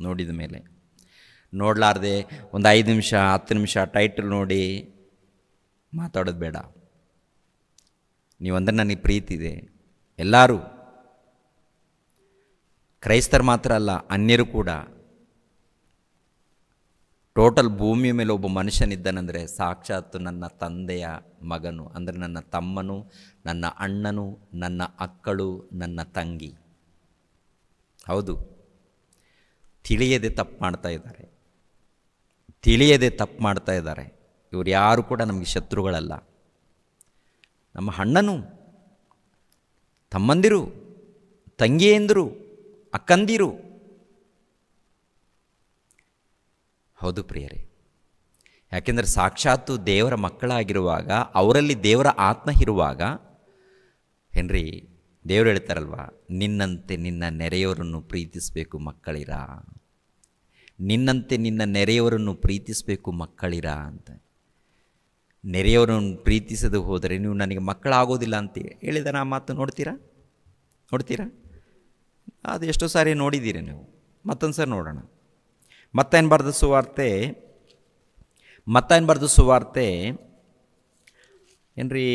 ನೋಡಿದ ಮೇಲೆ ನೋಡಲಾರ್ದೆ ಒಂದು ಐದು ನಿಮಿಷ ಹತ್ತು ನಿಮಿಷ ಟೈಟಲ್ ನೋಡಿ ಮಾತಾಡೋದು ಬೇಡ ನೀವಂದ್ರೆ ನನಗೆ ಪ್ರೀತಿ ಇದೆ ಎಲ್ಲರೂ ಕ್ರೈಸ್ತರು ಮಾತ್ರ ಅಲ್ಲ ಅನ್ಯರು ಕೂಡ ಟೋಟಲ್ ಭೂಮಿಯ ಮೇಲೆ ಒಬ್ಬ ಮನುಷ್ಯನಿದ್ದನಂದರೆ ಸಾಕ್ಷಾತ್ ನನ್ನ ತಂದೆಯ ಮಗನು ಅಂದರೆ ನನ್ನ ತಮ್ಮನು ನನ್ನ ಅಣ್ಣನು ನನ್ನ ಅಕ್ಕಳು ನನ್ನ ತಂಗಿ ಹೌದು ತಿಳಿಯದೆ ತಪ್ಪು ಮಾಡ್ತಾ ಇದ್ದಾರೆ ತಿಳಿಯದೆ ತಪ್ಪು ಮಾಡ್ತಾ ಇದ್ದಾರೆ ಇವರು ಯಾರು ಕೂಡ ನಮಗೆ ಶತ್ರುಗಳಲ್ಲ ನಮ್ಮ ಅಣ್ಣನು ತಮ್ಮಂದಿರು ತಂಗಿಯಂದಿರು ಅಕ್ಕಂದಿರು ಹೌದು ಪ್ರಿಯರೇ ಯಾಕೆಂದರೆ ಸಾಕ್ಷಾತ್ತು ದೇವರ ಮಕ್ಕಳಾಗಿರುವಾಗ ಅವರಲ್ಲಿ ದೇವರ ಆತ್ಮ ಇರುವಾಗ ಹೆನ್ರಿ ದೇವರು ಹೇಳ್ತಾರಲ್ವ ನಿನ್ನಂತೆ ನಿನ್ನ ನೆರೆಯವರನ್ನು ಪ್ರೀತಿಸಬೇಕು ಮಕ್ಕಳಿರ ನಿನ್ನಂತೆ ನಿನ್ನ ನೆರೆಯವರನ್ನು ಪ್ರೀತಿಸಬೇಕು ಮಕ್ಕಳಿರ ಅಂತ ನೆರೆಯವರನ್ನು ಪ್ರೀತಿಸದು ಹೋದರೆ ನೀವು ನನಗೆ ಮಕ್ಕಳಾಗೋದಿಲ್ಲ ಅಂತ ಹೇಳಿದ ನಾ ಮಾತು ನೋಡ್ತೀರಾ ನೋಡ್ತೀರಾ ಅದು ಎಷ್ಟೋ ಸಾರಿ ನೋಡಿದ್ದೀರಿ ನೀವು ಮತ್ತೊಂದು ಸಾರಿ ನೋಡೋಣ ಮತ್ತೇನು ಬರೆದ ಸುವಾರ್ತೆ ಮತ್ತೇನು ಬರೆದ ಸುವಾರ್ತೆ ಏನ್ರೀ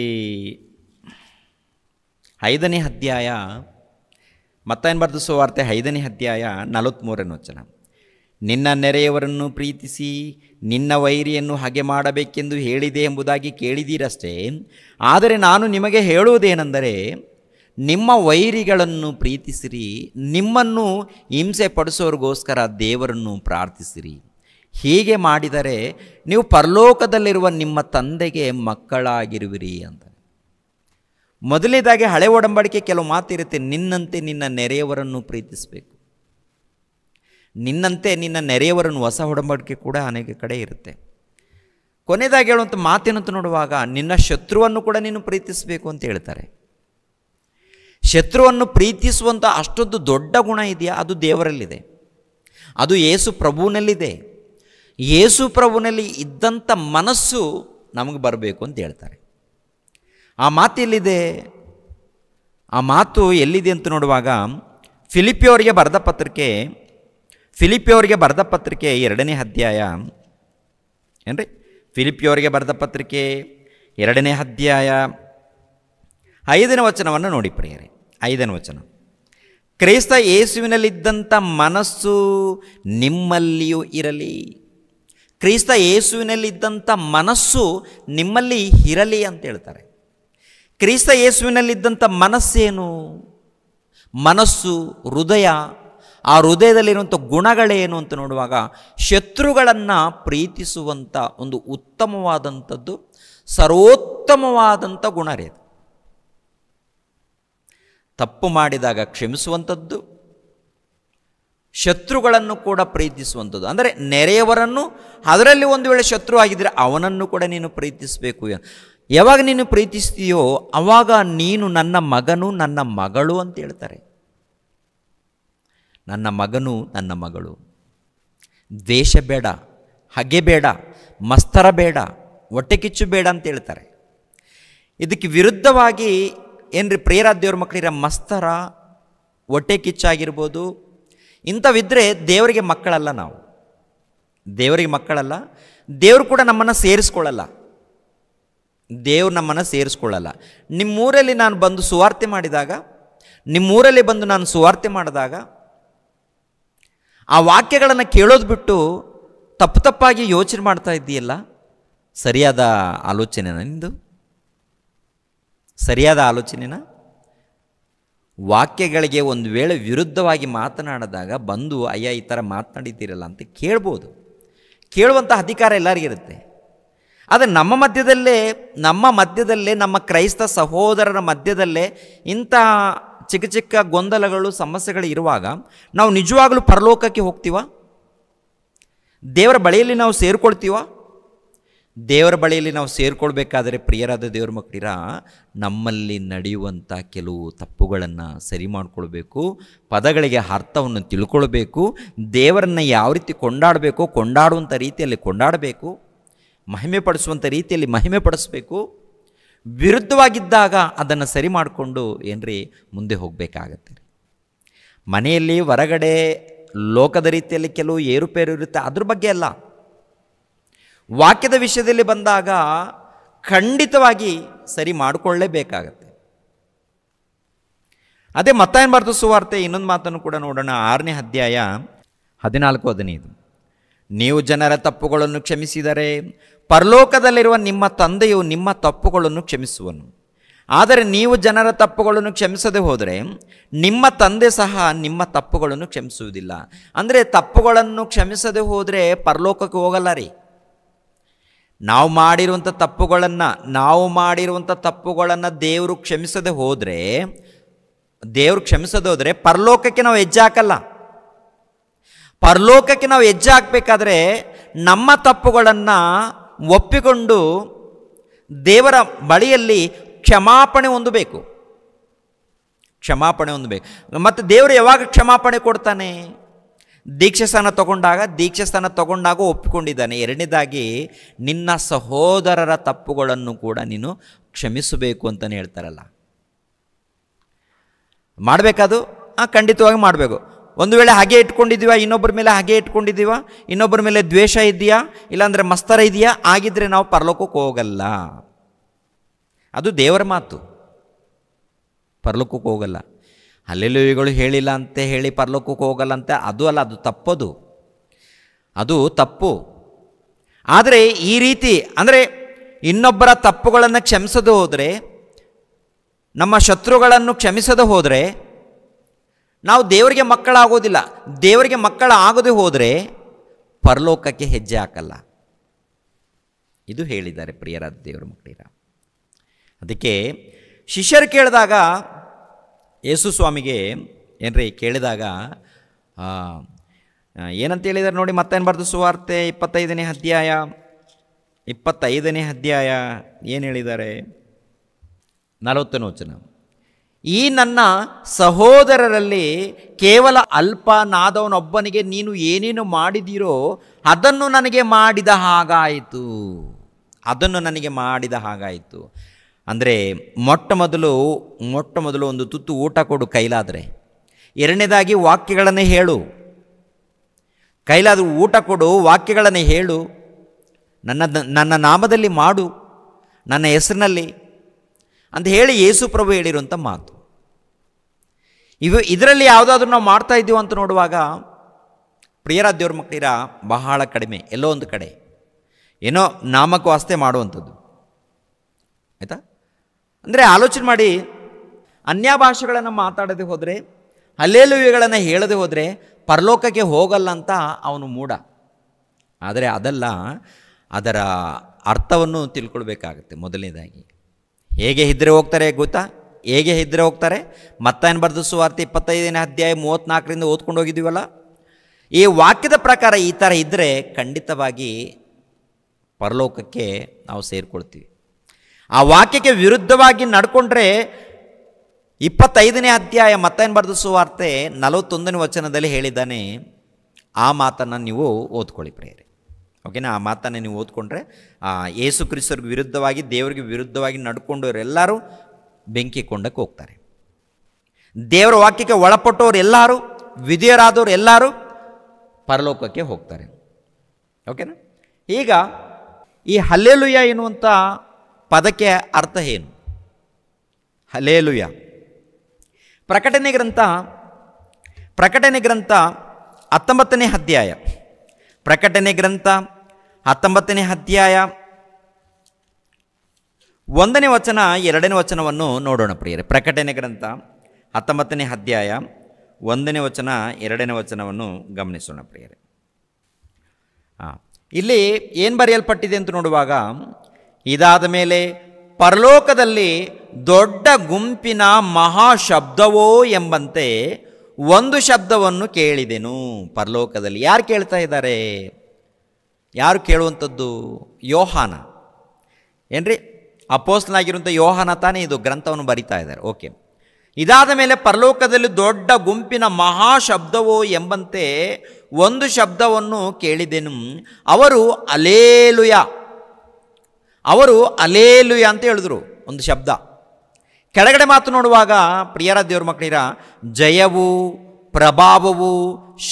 ಐದನೇ ಅಧ್ಯಾಯ ಮತ್ತೇನು ಬರೆದ ಸುವಾರ್ತೆ ಐದನೇ ಅಧ್ಯಾಯ ನಲವತ್ತ್ಮೂರನೇ ವಚನ ನಿನ್ನ ನೆರೆಯವರನ್ನು ಪ್ರೀತಿಸಿ ನಿನ್ನ ವೈರಿಯನ್ನು ಹಾಗೆ ಮಾಡಬೇಕೆಂದು ಹೇಳಿದೆ ಎಂಬುದಾಗಿ ಕೇಳಿದ್ದೀರಷ್ಟೇ ಆದರೆ ನಾನು ನಿಮಗೆ ಹೇಳುವುದೇನೆಂದರೆ ನಿಮ್ಮ ವೈರಿಗಳನ್ನು ಪ್ರೀತಿಸಿರಿ ನಿಮ್ಮನ್ನು ಹಿಂಸೆ ಪಡಿಸೋರಿಗೋಸ್ಕರ ದೇವರನ್ನು ಪ್ರಾರ್ಥಿಸಿರಿ ಹೀಗೆ ಮಾಡಿದರೆ ನೀವು ಪರಲೋಕದಲ್ಲಿರುವ ನಿಮ್ಮ ತಂದೆಗೆ ಮಕ್ಕಳಾಗಿರುವಿರಿ ಅಂತ ಮೊದಲನೇದಾಗಿ ಹಳೆ ಒಡಂಬಡಿಕೆ ಕೆಲವು ಮಾತಿರುತ್ತೆ ನಿನ್ನಂತೆ ನಿನ್ನ ನೆರೆಯವರನ್ನು ಪ್ರೀತಿಸಬೇಕು ನಿನ್ನಂತೆ ನಿನ್ನ ನೆರೆಯವರನ್ನು ಹೊಸ ಒಡಂಬಡಿಕೆ ಕೂಡ ಅನೇಕ ಕಡೆ ಇರುತ್ತೆ ಕೊನೆಯದಾಗಿ ಹೇಳುವಂಥ ಮಾತೇನಂತ ನೋಡುವಾಗ ನಿನ್ನ ಶತ್ರುವನ್ನು ಕೂಡ ನೀನು ಪ್ರೀತಿಸಬೇಕು ಅಂತ ಹೇಳ್ತಾರೆ ಶತ್ರುವನ್ನು ಪ್ರೀತಿಸುವಂಥ ಅಷ್ಟೊಂದು ದೊಡ್ಡ ಗುಣ ಇದೆಯಾ ಅದು ದೇವರಲ್ಲಿದೆ ಅದು ಏಸು ಪ್ರಭುವಿನಲ್ಲಿದೆ ಏಸು ಪ್ರಭುವಿನಲ್ಲಿ ಇದ್ದಂಥ ಮನಸ್ಸು ನಮಗೆ ಬರಬೇಕು ಅಂತ ಹೇಳ್ತಾರೆ ಆ ಮಾತು ಎಲ್ಲಿದೆ ಆ ಮಾತು ಎಲ್ಲಿದೆ ಅಂತ ನೋಡುವಾಗ ಫಿಲಿಪಿಯವರಿಗೆ ಬರೆದ ಪತ್ರಿಕೆ ಫಿಲಿಪಿಯವರಿಗೆ ಬರೆದ ಪತ್ರಿಕೆ ಎರಡನೇ ಅಧ್ಯಾಯ ರೀ ಫಿಲಿಪಿಯವರಿಗೆ ಬರೆದ ಪತ್ರಿಕೆ ಎರಡನೇ ಅಧ್ಯಾಯ ಐದನೇ ವಚನವನ್ನು ನೋಡಿ ಪ್ರಿಯರೇ ಐದನೇ ವಚನ ಕ್ರೈಸ್ತ ಏಸುವಿನಲ್ಲಿದ್ದಂಥ ಮನಸ್ಸು ನಿಮ್ಮಲ್ಲಿಯೂ ಇರಲಿ ಕ್ರೈಸ್ತ ಏಸುವಿನಲ್ಲಿದ್ದಂಥ ಮನಸ್ಸು ನಿಮ್ಮಲ್ಲಿ ಇರಲಿ ಅಂತ ಹೇಳ್ತಾರೆ ಕ್ರಿಸ್ತ ಯೇಸುವಿನಲ್ಲಿದ್ದಂಥ ಮನಸ್ಸೇನು ಮನಸ್ಸು ಹೃದಯ ಆ ಹೃದಯದಲ್ಲಿರುವಂಥ ಗುಣಗಳೇನು ಅಂತ ನೋಡುವಾಗ ಶತ್ರುಗಳನ್ನು ಪ್ರೀತಿಸುವಂಥ ಒಂದು ಉತ್ತಮವಾದಂಥದ್ದು ಸರ್ವೋತ್ತಮವಾದಂಥ ಗುಣ ತಪ್ಪು ಮಾಡಿದಾಗ ಕ್ಷಮಿಸುವಂಥದ್ದು ಶತ್ರುಗಳನ್ನು ಕೂಡ ಪ್ರೀತಿಸುವಂಥದ್ದು ಅಂದರೆ ನೆರೆಯವರನ್ನು ಅದರಲ್ಲಿ ಒಂದು ವೇಳೆ ಶತ್ರು ಆಗಿದ್ದರೆ ಅವನನ್ನು ಕೂಡ ನೀನು ಪ್ರೀತಿಸಬೇಕು ಯಾವಾಗ ನೀನು ಪ್ರೀತಿಸ್ತೀಯೋ ಅವಾಗ ನೀನು ನನ್ನ ಮಗನು ನನ್ನ ಮಗಳು ಅಂತ ಹೇಳ್ತಾರೆ ನನ್ನ ಮಗನು ನನ್ನ ಮಗಳು ದ್ವೇಷ ಬೇಡ ಹಗೆ ಬೇಡ ಮಸ್ತರ ಬೇಡ ಹೊಟ್ಟೆ ಕಿಚ್ಚು ಬೇಡ ಅಂತ ಹೇಳ್ತಾರೆ ಇದಕ್ಕೆ ವಿರುದ್ಧವಾಗಿ ಏನ್ರಿ ಪ್ರೇರ ದೇವ್ರ ಮಕ್ಕಳಿರೋ ಮಸ್ತರ ಹೊಟ್ಟೆ ಕಿಚ್ಚಾಗಿರ್ಬೋದು ಇಂಥವಿದ್ದರೆ ದೇವರಿಗೆ ಮಕ್ಕಳಲ್ಲ ನಾವು ದೇವರಿಗೆ ಮಕ್ಕಳಲ್ಲ ದೇವರು ಕೂಡ ನಮ್ಮನ್ನು ಸೇರಿಸ್ಕೊಳ್ಳಲ್ಲ ದೇವ್ರು ನಮ್ಮನ್ನು ಸೇರಿಸ್ಕೊಳ್ಳಲ್ಲ ನಿಮ್ಮೂರಲ್ಲಿ ನಾನು ಬಂದು ಸುವಾರ್ತೆ ಮಾಡಿದಾಗ ನಿಮ್ಮೂರಲ್ಲಿ ಬಂದು ನಾನು ಸುವಾರ್ತೆ ಮಾಡಿದಾಗ ಆ ವಾಕ್ಯಗಳನ್ನು ಕೇಳೋದು ಬಿಟ್ಟು ತಪ್ಪು ತಪ್ಪಾಗಿ ಯೋಚನೆ ಮಾಡ್ತಾ ಇದ್ದೀಯಲ್ಲ ಸರಿಯಾದ ಆಲೋಚನೆನ ನಿಂದು ಸರಿಯಾದ ಆಲೋಚನೆನ ವಾಕ್ಯಗಳಿಗೆ ಒಂದು ವೇಳೆ ವಿರುದ್ಧವಾಗಿ ಮಾತನಾಡಿದಾಗ ಬಂದು ಅಯ್ಯ ಈ ಥರ ಮಾತನಾಡಿದ್ದೀರಲ್ಲ ಅಂತ ಕೇಳ್ಬೋದು ಕೇಳುವಂಥ ಅಧಿಕಾರ ಎಲ್ಲರಿಗಿರುತ್ತೆ ಆದರೆ ನಮ್ಮ ಮಧ್ಯದಲ್ಲೇ ನಮ್ಮ ಮಧ್ಯದಲ್ಲೇ ನಮ್ಮ ಕ್ರೈಸ್ತ ಸಹೋದರರ ಮಧ್ಯದಲ್ಲೇ ಇಂಥ ಚಿಕ್ಕ ಚಿಕ್ಕ ಗೊಂದಲಗಳು ಸಮಸ್ಯೆಗಳು ಇರುವಾಗ ನಾವು ನಿಜವಾಗಲೂ ಪರಲೋಕಕ್ಕೆ ಹೋಗ್ತೀವ ದೇವರ ಬಳಿಯಲ್ಲಿ ನಾವು ಸೇರಿಕೊಳ್ತೀವ ದೇವರ ಬಳಿಯಲ್ಲಿ ನಾವು ಸೇರಿಕೊಳ್ಬೇಕಾದರೆ ಪ್ರಿಯರಾದ ದೇವರ ಮಕ್ಕಳಿರ ನಮ್ಮಲ್ಲಿ ನಡೆಯುವಂಥ ಕೆಲವು ತಪ್ಪುಗಳನ್ನು ಸರಿ ಮಾಡಿಕೊಳ್ಬೇಕು ಪದಗಳಿಗೆ ಅರ್ಥವನ್ನು ತಿಳ್ಕೊಳ್ಬೇಕು ದೇವರನ್ನು ಯಾವ ರೀತಿ ಕೊಂಡಾಡಬೇಕು ಕೊಂಡಾಡುವಂಥ ರೀತಿಯಲ್ಲಿ ಕೊಂಡಾಡಬೇಕು ಮಹಿಮೆ ಪಡಿಸುವಂಥ ರೀತಿಯಲ್ಲಿ ಮಹಿಮೆ ಪಡಿಸಬೇಕು ವಿರುದ್ಧವಾಗಿದ್ದಾಗ ಅದನ್ನು ಸರಿ ಮಾಡಿಕೊಂಡು ಏನ್ರಿ ಮುಂದೆ ಹೋಗಬೇಕಾಗತ್ತೆ ಮನೆಯಲ್ಲಿ ಹೊರಗಡೆ ಲೋಕದ ರೀತಿಯಲ್ಲಿ ಕೆಲವು ಏರುಪೇರು ಇರುತ್ತೆ ಅದ್ರ ಬಗ್ಗೆ ಅಲ್ಲ ವಾಕ್ಯದ ವಿಷಯದಲ್ಲಿ ಬಂದಾಗ ಖಂಡಿತವಾಗಿ ಸರಿ ಮಾಡಿಕೊಳ್ಳೇಬೇಕಾಗತ್ತೆ ಅದೇ ಮತ್ತಾಯನ್ ಏನು ಸುವಾರ್ತೆ ಇನ್ನೊಂದು ಮಾತನ್ನು ಕೂಡ ನೋಡೋಣ ಆರನೇ ಅಧ್ಯಾಯ ಹದಿನಾಲ್ಕು ಹದಿನೈದು ನೀವು ಜನರ ತಪ್ಪುಗಳನ್ನು ಕ್ಷಮಿಸಿದರೆ ಪರಲೋಕದಲ್ಲಿರುವ ನಿಮ್ಮ ತಂದೆಯು ನಿಮ್ಮ ತಪ್ಪುಗಳನ್ನು ಕ್ಷಮಿಸುವನು ಆದರೆ ನೀವು ಜನರ ತಪ್ಪುಗಳನ್ನು ಕ್ಷಮಿಸದೆ ಹೋದರೆ ನಿಮ್ಮ ತಂದೆ ಸಹ ನಿಮ್ಮ ತಪ್ಪುಗಳನ್ನು ಕ್ಷಮಿಸುವುದಿಲ್ಲ ಅಂದರೆ ತಪ್ಪುಗಳನ್ನು ಕ್ಷಮಿಸದೆ ಹೋದರೆ ಪರಲೋಕಕ್ಕೆ ಹೋಗಲ್ಲ ರೀ ನಾವು ಮಾಡಿರುವಂಥ ತಪ್ಪುಗಳನ್ನು ನಾವು ಮಾಡಿರುವಂಥ ತಪ್ಪುಗಳನ್ನು ದೇವರು ಕ್ಷಮಿಸದೆ ಹೋದರೆ ದೇವರು ಹೋದರೆ ಪರಲೋಕಕ್ಕೆ ನಾವು ಹೆಜ್ಜೆ ಹಾಕಲ್ಲ ಪರಲೋಕಕ್ಕೆ ನಾವು ಹೆಜ್ಜೆ ಹಾಕಬೇಕಾದ್ರೆ ನಮ್ಮ ತಪ್ಪುಗಳನ್ನು ಒಪ್ಪಿಕೊಂಡು ದೇವರ ಬಳಿಯಲ್ಲಿ ಕ್ಷಮಾಪಣೆ ಹೊಂದಬೇಕು ಕ್ಷಮಾಪಣೆ ಹೊಂದಬೇಕು ಮತ್ತು ದೇವರು ಯಾವಾಗ ಕ್ಷಮಾಪಣೆ ಕೊಡ್ತಾನೆ ದೀಕ್ಷೆ ತಗೊಂಡಾಗ ದೀಕ್ಷೆ ತಗೊಂಡಾಗ ಒಪ್ಪಿಕೊಂಡಿದ್ದಾನೆ ಎರಡನೇದಾಗಿ ನಿನ್ನ ಸಹೋದರರ ತಪ್ಪುಗಳನ್ನು ಕೂಡ ನೀನು ಕ್ಷಮಿಸಬೇಕು ಅಂತಲೇ ಹೇಳ್ತಾರಲ್ಲ ಮಾಡಬೇಕಾದು ಖಂಡಿತವಾಗಿ ಮಾಡಬೇಕು ಒಂದು ವೇಳೆ ಹಾಗೆ ಇಟ್ಕೊಂಡಿದ್ದೀವ ಇನ್ನೊಬ್ಬರ ಮೇಲೆ ಹಾಗೆ ಇಟ್ಕೊಂಡಿದ್ದೀವಾ ಇನ್ನೊಬ್ಬರ ಮೇಲೆ ದ್ವೇಷ ಇದೆಯಾ ಇಲ್ಲಾಂದರೆ ಮಸ್ತರ ಇದೆಯಾ ಆಗಿದ್ದರೆ ನಾವು ಪರಲೋಕಕ್ಕೆ ಹೋಗಲ್ಲ ಅದು ದೇವರ ಮಾತು ಪರಲೋಕಕ್ಕೆ ಹೋಗಲ್ಲ ಅಲ್ಲೆಲ್ಲುವಿಗಳು ಹೇಳಿಲ್ಲ ಅಂತ ಹೇಳಿ ಪರಲೋಕಕ್ಕೆ ಹೋಗಲ್ಲ ಅಂತ ಅದು ಅಲ್ಲ ಅದು ತಪ್ಪದು ಅದು ತಪ್ಪು ಆದರೆ ಈ ರೀತಿ ಅಂದರೆ ಇನ್ನೊಬ್ಬರ ತಪ್ಪುಗಳನ್ನು ಕ್ಷಮಿಸದು ಹೋದರೆ ನಮ್ಮ ಶತ್ರುಗಳನ್ನು ಕ್ಷಮಿಸದು ಹೋದರೆ ನಾವು ದೇವರಿಗೆ ಮಕ್ಕಳಾಗೋದಿಲ್ಲ ದೇವರಿಗೆ ಮಕ್ಕಳಾಗದೆ ಹೋದರೆ ಪರಲೋಕಕ್ಕೆ ಹೆಜ್ಜೆ ಹಾಕಲ್ಲ ಇದು ಹೇಳಿದ್ದಾರೆ ಪ್ರಿಯರಾದ ದೇವರ ಮಕ್ಕಳಿರ ಅದಕ್ಕೆ ಶಿಷ್ಯರು ಕೇಳಿದಾಗ ಯೇಸು ಸ್ವಾಮಿಗೆ ಏನ್ರಿ ಕೇಳಿದಾಗ ಏನಂತ ಹೇಳಿದಾರೆ ನೋಡಿ ಮತ್ತೇನು ಬರ್ದು ಸುವಾರ್ತೆ ಇಪ್ಪತ್ತೈದನೇ ಅಧ್ಯಾಯ ಇಪ್ಪತ್ತೈದನೇ ಅಧ್ಯಾಯ ಏನು ಹೇಳಿದ್ದಾರೆ ನಲವತ್ತನೇ ವಚನ ಈ ನನ್ನ ಸಹೋದರರಲ್ಲಿ ಕೇವಲ ಅಲ್ಪ ನಾದವನೊಬ್ಬನಿಗೆ ನೀನು ಏನೇನು ಮಾಡಿದಿರೋ ಅದನ್ನು ನನಗೆ ಮಾಡಿದ ಹಾಗಾಯಿತು ಅದನ್ನು ನನಗೆ ಮಾಡಿದ ಹಾಗಾಯಿತು ಅಂದರೆ ಮೊಟ್ಟ ಮೊದಲು ಮೊಟ್ಟ ಮೊದಲು ಒಂದು ತುತ್ತು ಊಟ ಕೊಡು ಕೈಲಾದರೆ ಎರಡನೇದಾಗಿ ವಾಕ್ಯಗಳನ್ನೇ ಹೇಳು ಕೈಲಾದರೂ ಊಟ ಕೊಡು ವಾಕ್ಯಗಳನ್ನೇ ಹೇಳು ನನ್ನ ನನ್ನ ನಾಮದಲ್ಲಿ ಮಾಡು ನನ್ನ ಹೆಸರಿನಲ್ಲಿ ಅಂತ ಹೇಳಿ ಯೇಸು ಪ್ರಭು ಹೇಳಿರುವಂಥ ಮಾತು ಇವು ಇದರಲ್ಲಿ ಯಾವುದಾದ್ರೂ ನಾವು ಮಾಡ್ತಾ ಇದ್ದೀವಿ ಅಂತ ನೋಡುವಾಗ ಪ್ರಿಯರ ದೇವ್ರ ಮಕ್ಕಳಿರ ಬಹಳ ಕಡಿಮೆ ಎಲ್ಲೋ ಒಂದು ಕಡೆ ಏನೋ ನಾಮಕವಾಸ್ತೆ ಮಾಡುವಂಥದ್ದು ಆಯಿತಾ ಅಂದರೆ ಆಲೋಚನೆ ಮಾಡಿ ಅನ್ಯ ಭಾಷೆಗಳನ್ನು ಮಾತಾಡದೆ ಹೋದರೆ ಅಲ್ಲೇಲುವಿಗಳನ್ನು ಹೇಳದೆ ಹೋದರೆ ಪರಲೋಕಕ್ಕೆ ಹೋಗಲ್ಲ ಅಂತ ಅವನು ಮೂಡ ಆದರೆ ಅದಲ್ಲ ಅದರ ಅರ್ಥವನ್ನು ತಿಳ್ಕೊಳ್ಬೇಕಾಗತ್ತೆ ಮೊದಲನೇದಾಗಿ ಹೇಗೆ ಇದ್ರೆ ಹೋಗ್ತಾರೆ ಗೊತ್ತಾ ಹೇಗೆ ಹಿದ್ರೆ ಹೋಗ್ತಾರೆ ಮತ್ತೇನು ಬರೆದು ಸುವಾರ್ತೆ ಇಪ್ಪತ್ತೈದನೇ ಅಧ್ಯಾಯ ಮೂವತ್ತ್ನಾಲ್ಕರಿಂದ ಓದ್ಕೊಂಡು ಹೋಗಿದ್ದೀವಲ್ಲ ಈ ವಾಕ್ಯದ ಪ್ರಕಾರ ಈ ಥರ ಇದ್ದರೆ ಖಂಡಿತವಾಗಿ ಪರಲೋಕಕ್ಕೆ ನಾವು ಸೇರಿಕೊಳ್ತೀವಿ ಆ ವಾಕ್ಯಕ್ಕೆ ವಿರುದ್ಧವಾಗಿ ನಡ್ಕೊಂಡ್ರೆ ಇಪ್ಪತ್ತೈದನೇ ಅಧ್ಯಾಯ ಮತ್ತೇನು ಬರೆದು ಸುವಾರ್ತೆ ನಲವತ್ತೊಂದನೇ ವಚನದಲ್ಲಿ ಹೇಳಿದ್ದಾನೆ ಆ ಮಾತನ್ನು ನೀವು ಓದ್ಕೊಳ್ಳಿ ಪ್ರೇರಿ ಓಕೆನಾ ಆ ಮಾತನ್ನು ನೀವು ಓದ್ಕೊಂಡ್ರೆ ಆ ಯೇಸು ಕ್ರಿಸ್ತರಿಗೆ ವಿರುದ್ಧವಾಗಿ ದೇವರಿಗೆ ವಿರುದ್ಧವಾಗಿ ನಡ್ಕೊಂಡವರೆಲ್ಲರೂ ಬೆಂಕಿ ಕೊಂಡಕ್ಕೆ ಹೋಗ್ತಾರೆ ದೇವರ ವಾಕ್ಯಕ್ಕೆ ಒಳಪಟ್ಟವರೆಲ್ಲರೂ ಎಲ್ಲರೂ ಎಲ್ಲರೂ ಪರಲೋಕಕ್ಕೆ ಹೋಗ್ತಾರೆ ಓಕೆನಾ ಈಗ ಈ ಹಲೇಲುಯ ಎನ್ನುವಂಥ ಪದಕ್ಕೆ ಅರ್ಥ ಏನು ಹಲೇಲುಯ ಪ್ರಕಟಣೆ ಗ್ರಂಥ ಪ್ರಕಟಣೆ ಗ್ರಂಥ ಹತ್ತೊಂಬತ್ತನೇ ಅಧ್ಯಾಯ ಪ್ರಕಟಣೆ ಗ್ರಂಥ ಹತ್ತೊಂಬತ್ತನೇ ಅಧ್ಯಾಯ ಒಂದನೇ ವಚನ ಎರಡನೇ ವಚನವನ್ನು ನೋಡೋಣ ಪ್ರಿಯರೇ ಪ್ರಕಟಣೆ ಗ್ರಂಥ ಹತ್ತೊಂಬತ್ತನೇ ಅಧ್ಯಾಯ ಒಂದನೇ ವಚನ ಎರಡನೇ ವಚನವನ್ನು ಗಮನಿಸೋಣ ಪ್ರಿಯರೇ ಹಾಂ ಇಲ್ಲಿ ಏನು ಬರೆಯಲ್ಪಟ್ಟಿದೆ ಅಂತ ನೋಡುವಾಗ ಇದಾದ ಮೇಲೆ ಪರಲೋಕದಲ್ಲಿ ದೊಡ್ಡ ಗುಂಪಿನ ಮಹಾಶಬ್ದವೋ ಎಂಬಂತೆ ಒಂದು ಶಬ್ದವನ್ನು ಕೇಳಿದೆನು ಪರಲೋಕದಲ್ಲಿ ಯಾರು ಕೇಳ್ತಾ ಇದ್ದಾರೆ ಯಾರು ಕೇಳುವಂಥದ್ದು ಯೋಹಾನ ಏನ್ರಿ ಅಪೋಸ್ನಾಗಿರುವಂಥ ಯೋಹಾನ ತಾನೇ ಇದು ಗ್ರಂಥವನ್ನು ಬರಿತಾ ಇದ್ದಾರೆ ಓಕೆ ಇದಾದ ಮೇಲೆ ಪರಲೋಕದಲ್ಲಿ ದೊಡ್ಡ ಗುಂಪಿನ ಮಹಾಶಬ್ದವೋ ಎಂಬಂತೆ ಒಂದು ಶಬ್ದವನ್ನು ಕೇಳಿದೆನು ಅವರು ಅಲೇಲುಯ ಅವರು ಅಲೇಲುಯ ಅಂತ ಹೇಳಿದ್ರು ಒಂದು ಶಬ್ದ ಕೆಳಗಡೆ ಮಾತು ನೋಡುವಾಗ ಪ್ರಿಯರ ದೇವ್ರ ಮಕ್ಕಳಿರ ಜಯವು ಪ್ರಭಾವವು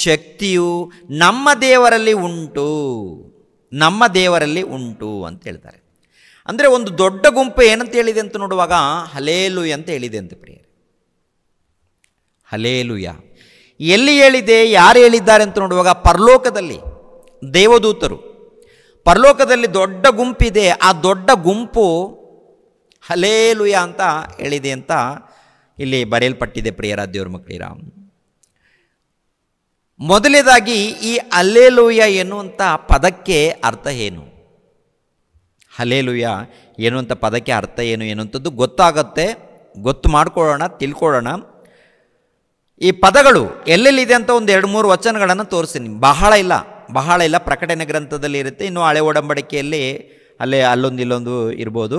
ಶಕ್ತಿಯು ನಮ್ಮ ದೇವರಲ್ಲಿ ಉಂಟು ನಮ್ಮ ದೇವರಲ್ಲಿ ಉಂಟು ಅಂತ ಹೇಳ್ತಾರೆ ಅಂದರೆ ಒಂದು ದೊಡ್ಡ ಗುಂಪು ಏನಂತ ಹೇಳಿದೆ ಅಂತ ನೋಡುವಾಗ ಹಲೇಲುಯ ಅಂತ ಹೇಳಿದೆ ಅಂತ ಪ್ರಿಯರು ಹಲೇಲುಯ ಎಲ್ಲಿ ಹೇಳಿದೆ ಯಾರು ಹೇಳಿದ್ದಾರೆ ಅಂತ ನೋಡುವಾಗ ಪರಲೋಕದಲ್ಲಿ ದೇವದೂತರು ಪರಲೋಕದಲ್ಲಿ ದೊಡ್ಡ ಗುಂಪಿದೆ ಆ ದೊಡ್ಡ ಗುಂಪು ಹಲೇಲುಯ ಅಂತ ಹೇಳಿದೆ ಅಂತ ಇಲ್ಲಿ ಬರೆಯಲ್ಪಟ್ಟಿದೆ ಪ್ರಿಯರ ದೇವ್ರ ಮಕ್ಕಳಿರ ಮೊದಲೇದಾಗಿ ಈ ಅಲ್ಲೇಲುಯ ಎನ್ನುವಂಥ ಪದಕ್ಕೆ ಅರ್ಥ ಏನು ಹಲೇಲುಯ ಎನ್ನುವಂಥ ಪದಕ್ಕೆ ಅರ್ಥ ಏನು ಎನ್ನುವಂಥದ್ದು ಗೊತ್ತಾಗತ್ತೆ ಗೊತ್ತು ಮಾಡ್ಕೊಳ್ಳೋಣ ತಿಳ್ಕೊಳ್ಳೋಣ ಈ ಪದಗಳು ಎಲ್ಲೆಲ್ಲಿದೆ ಅಂತ ಒಂದು ಎರಡು ಮೂರು ವಚನಗಳನ್ನು ತೋರಿಸ್ತೀನಿ ಬಹಳ ಇಲ್ಲ ಬಹಳ ಇಲ್ಲ ಪ್ರಕಟಣೆ ಗ್ರಂಥದಲ್ಲಿ ಇರುತ್ತೆ ಇನ್ನು ಹಳೆ ಒಡಂಬಡಿಕೆಯಲ್ಲಿ ಅಲ್ಲೇ ಅಲ್ಲೊಂದು ಇಲ್ಲೊಂದು ಇರ್ಬೋದು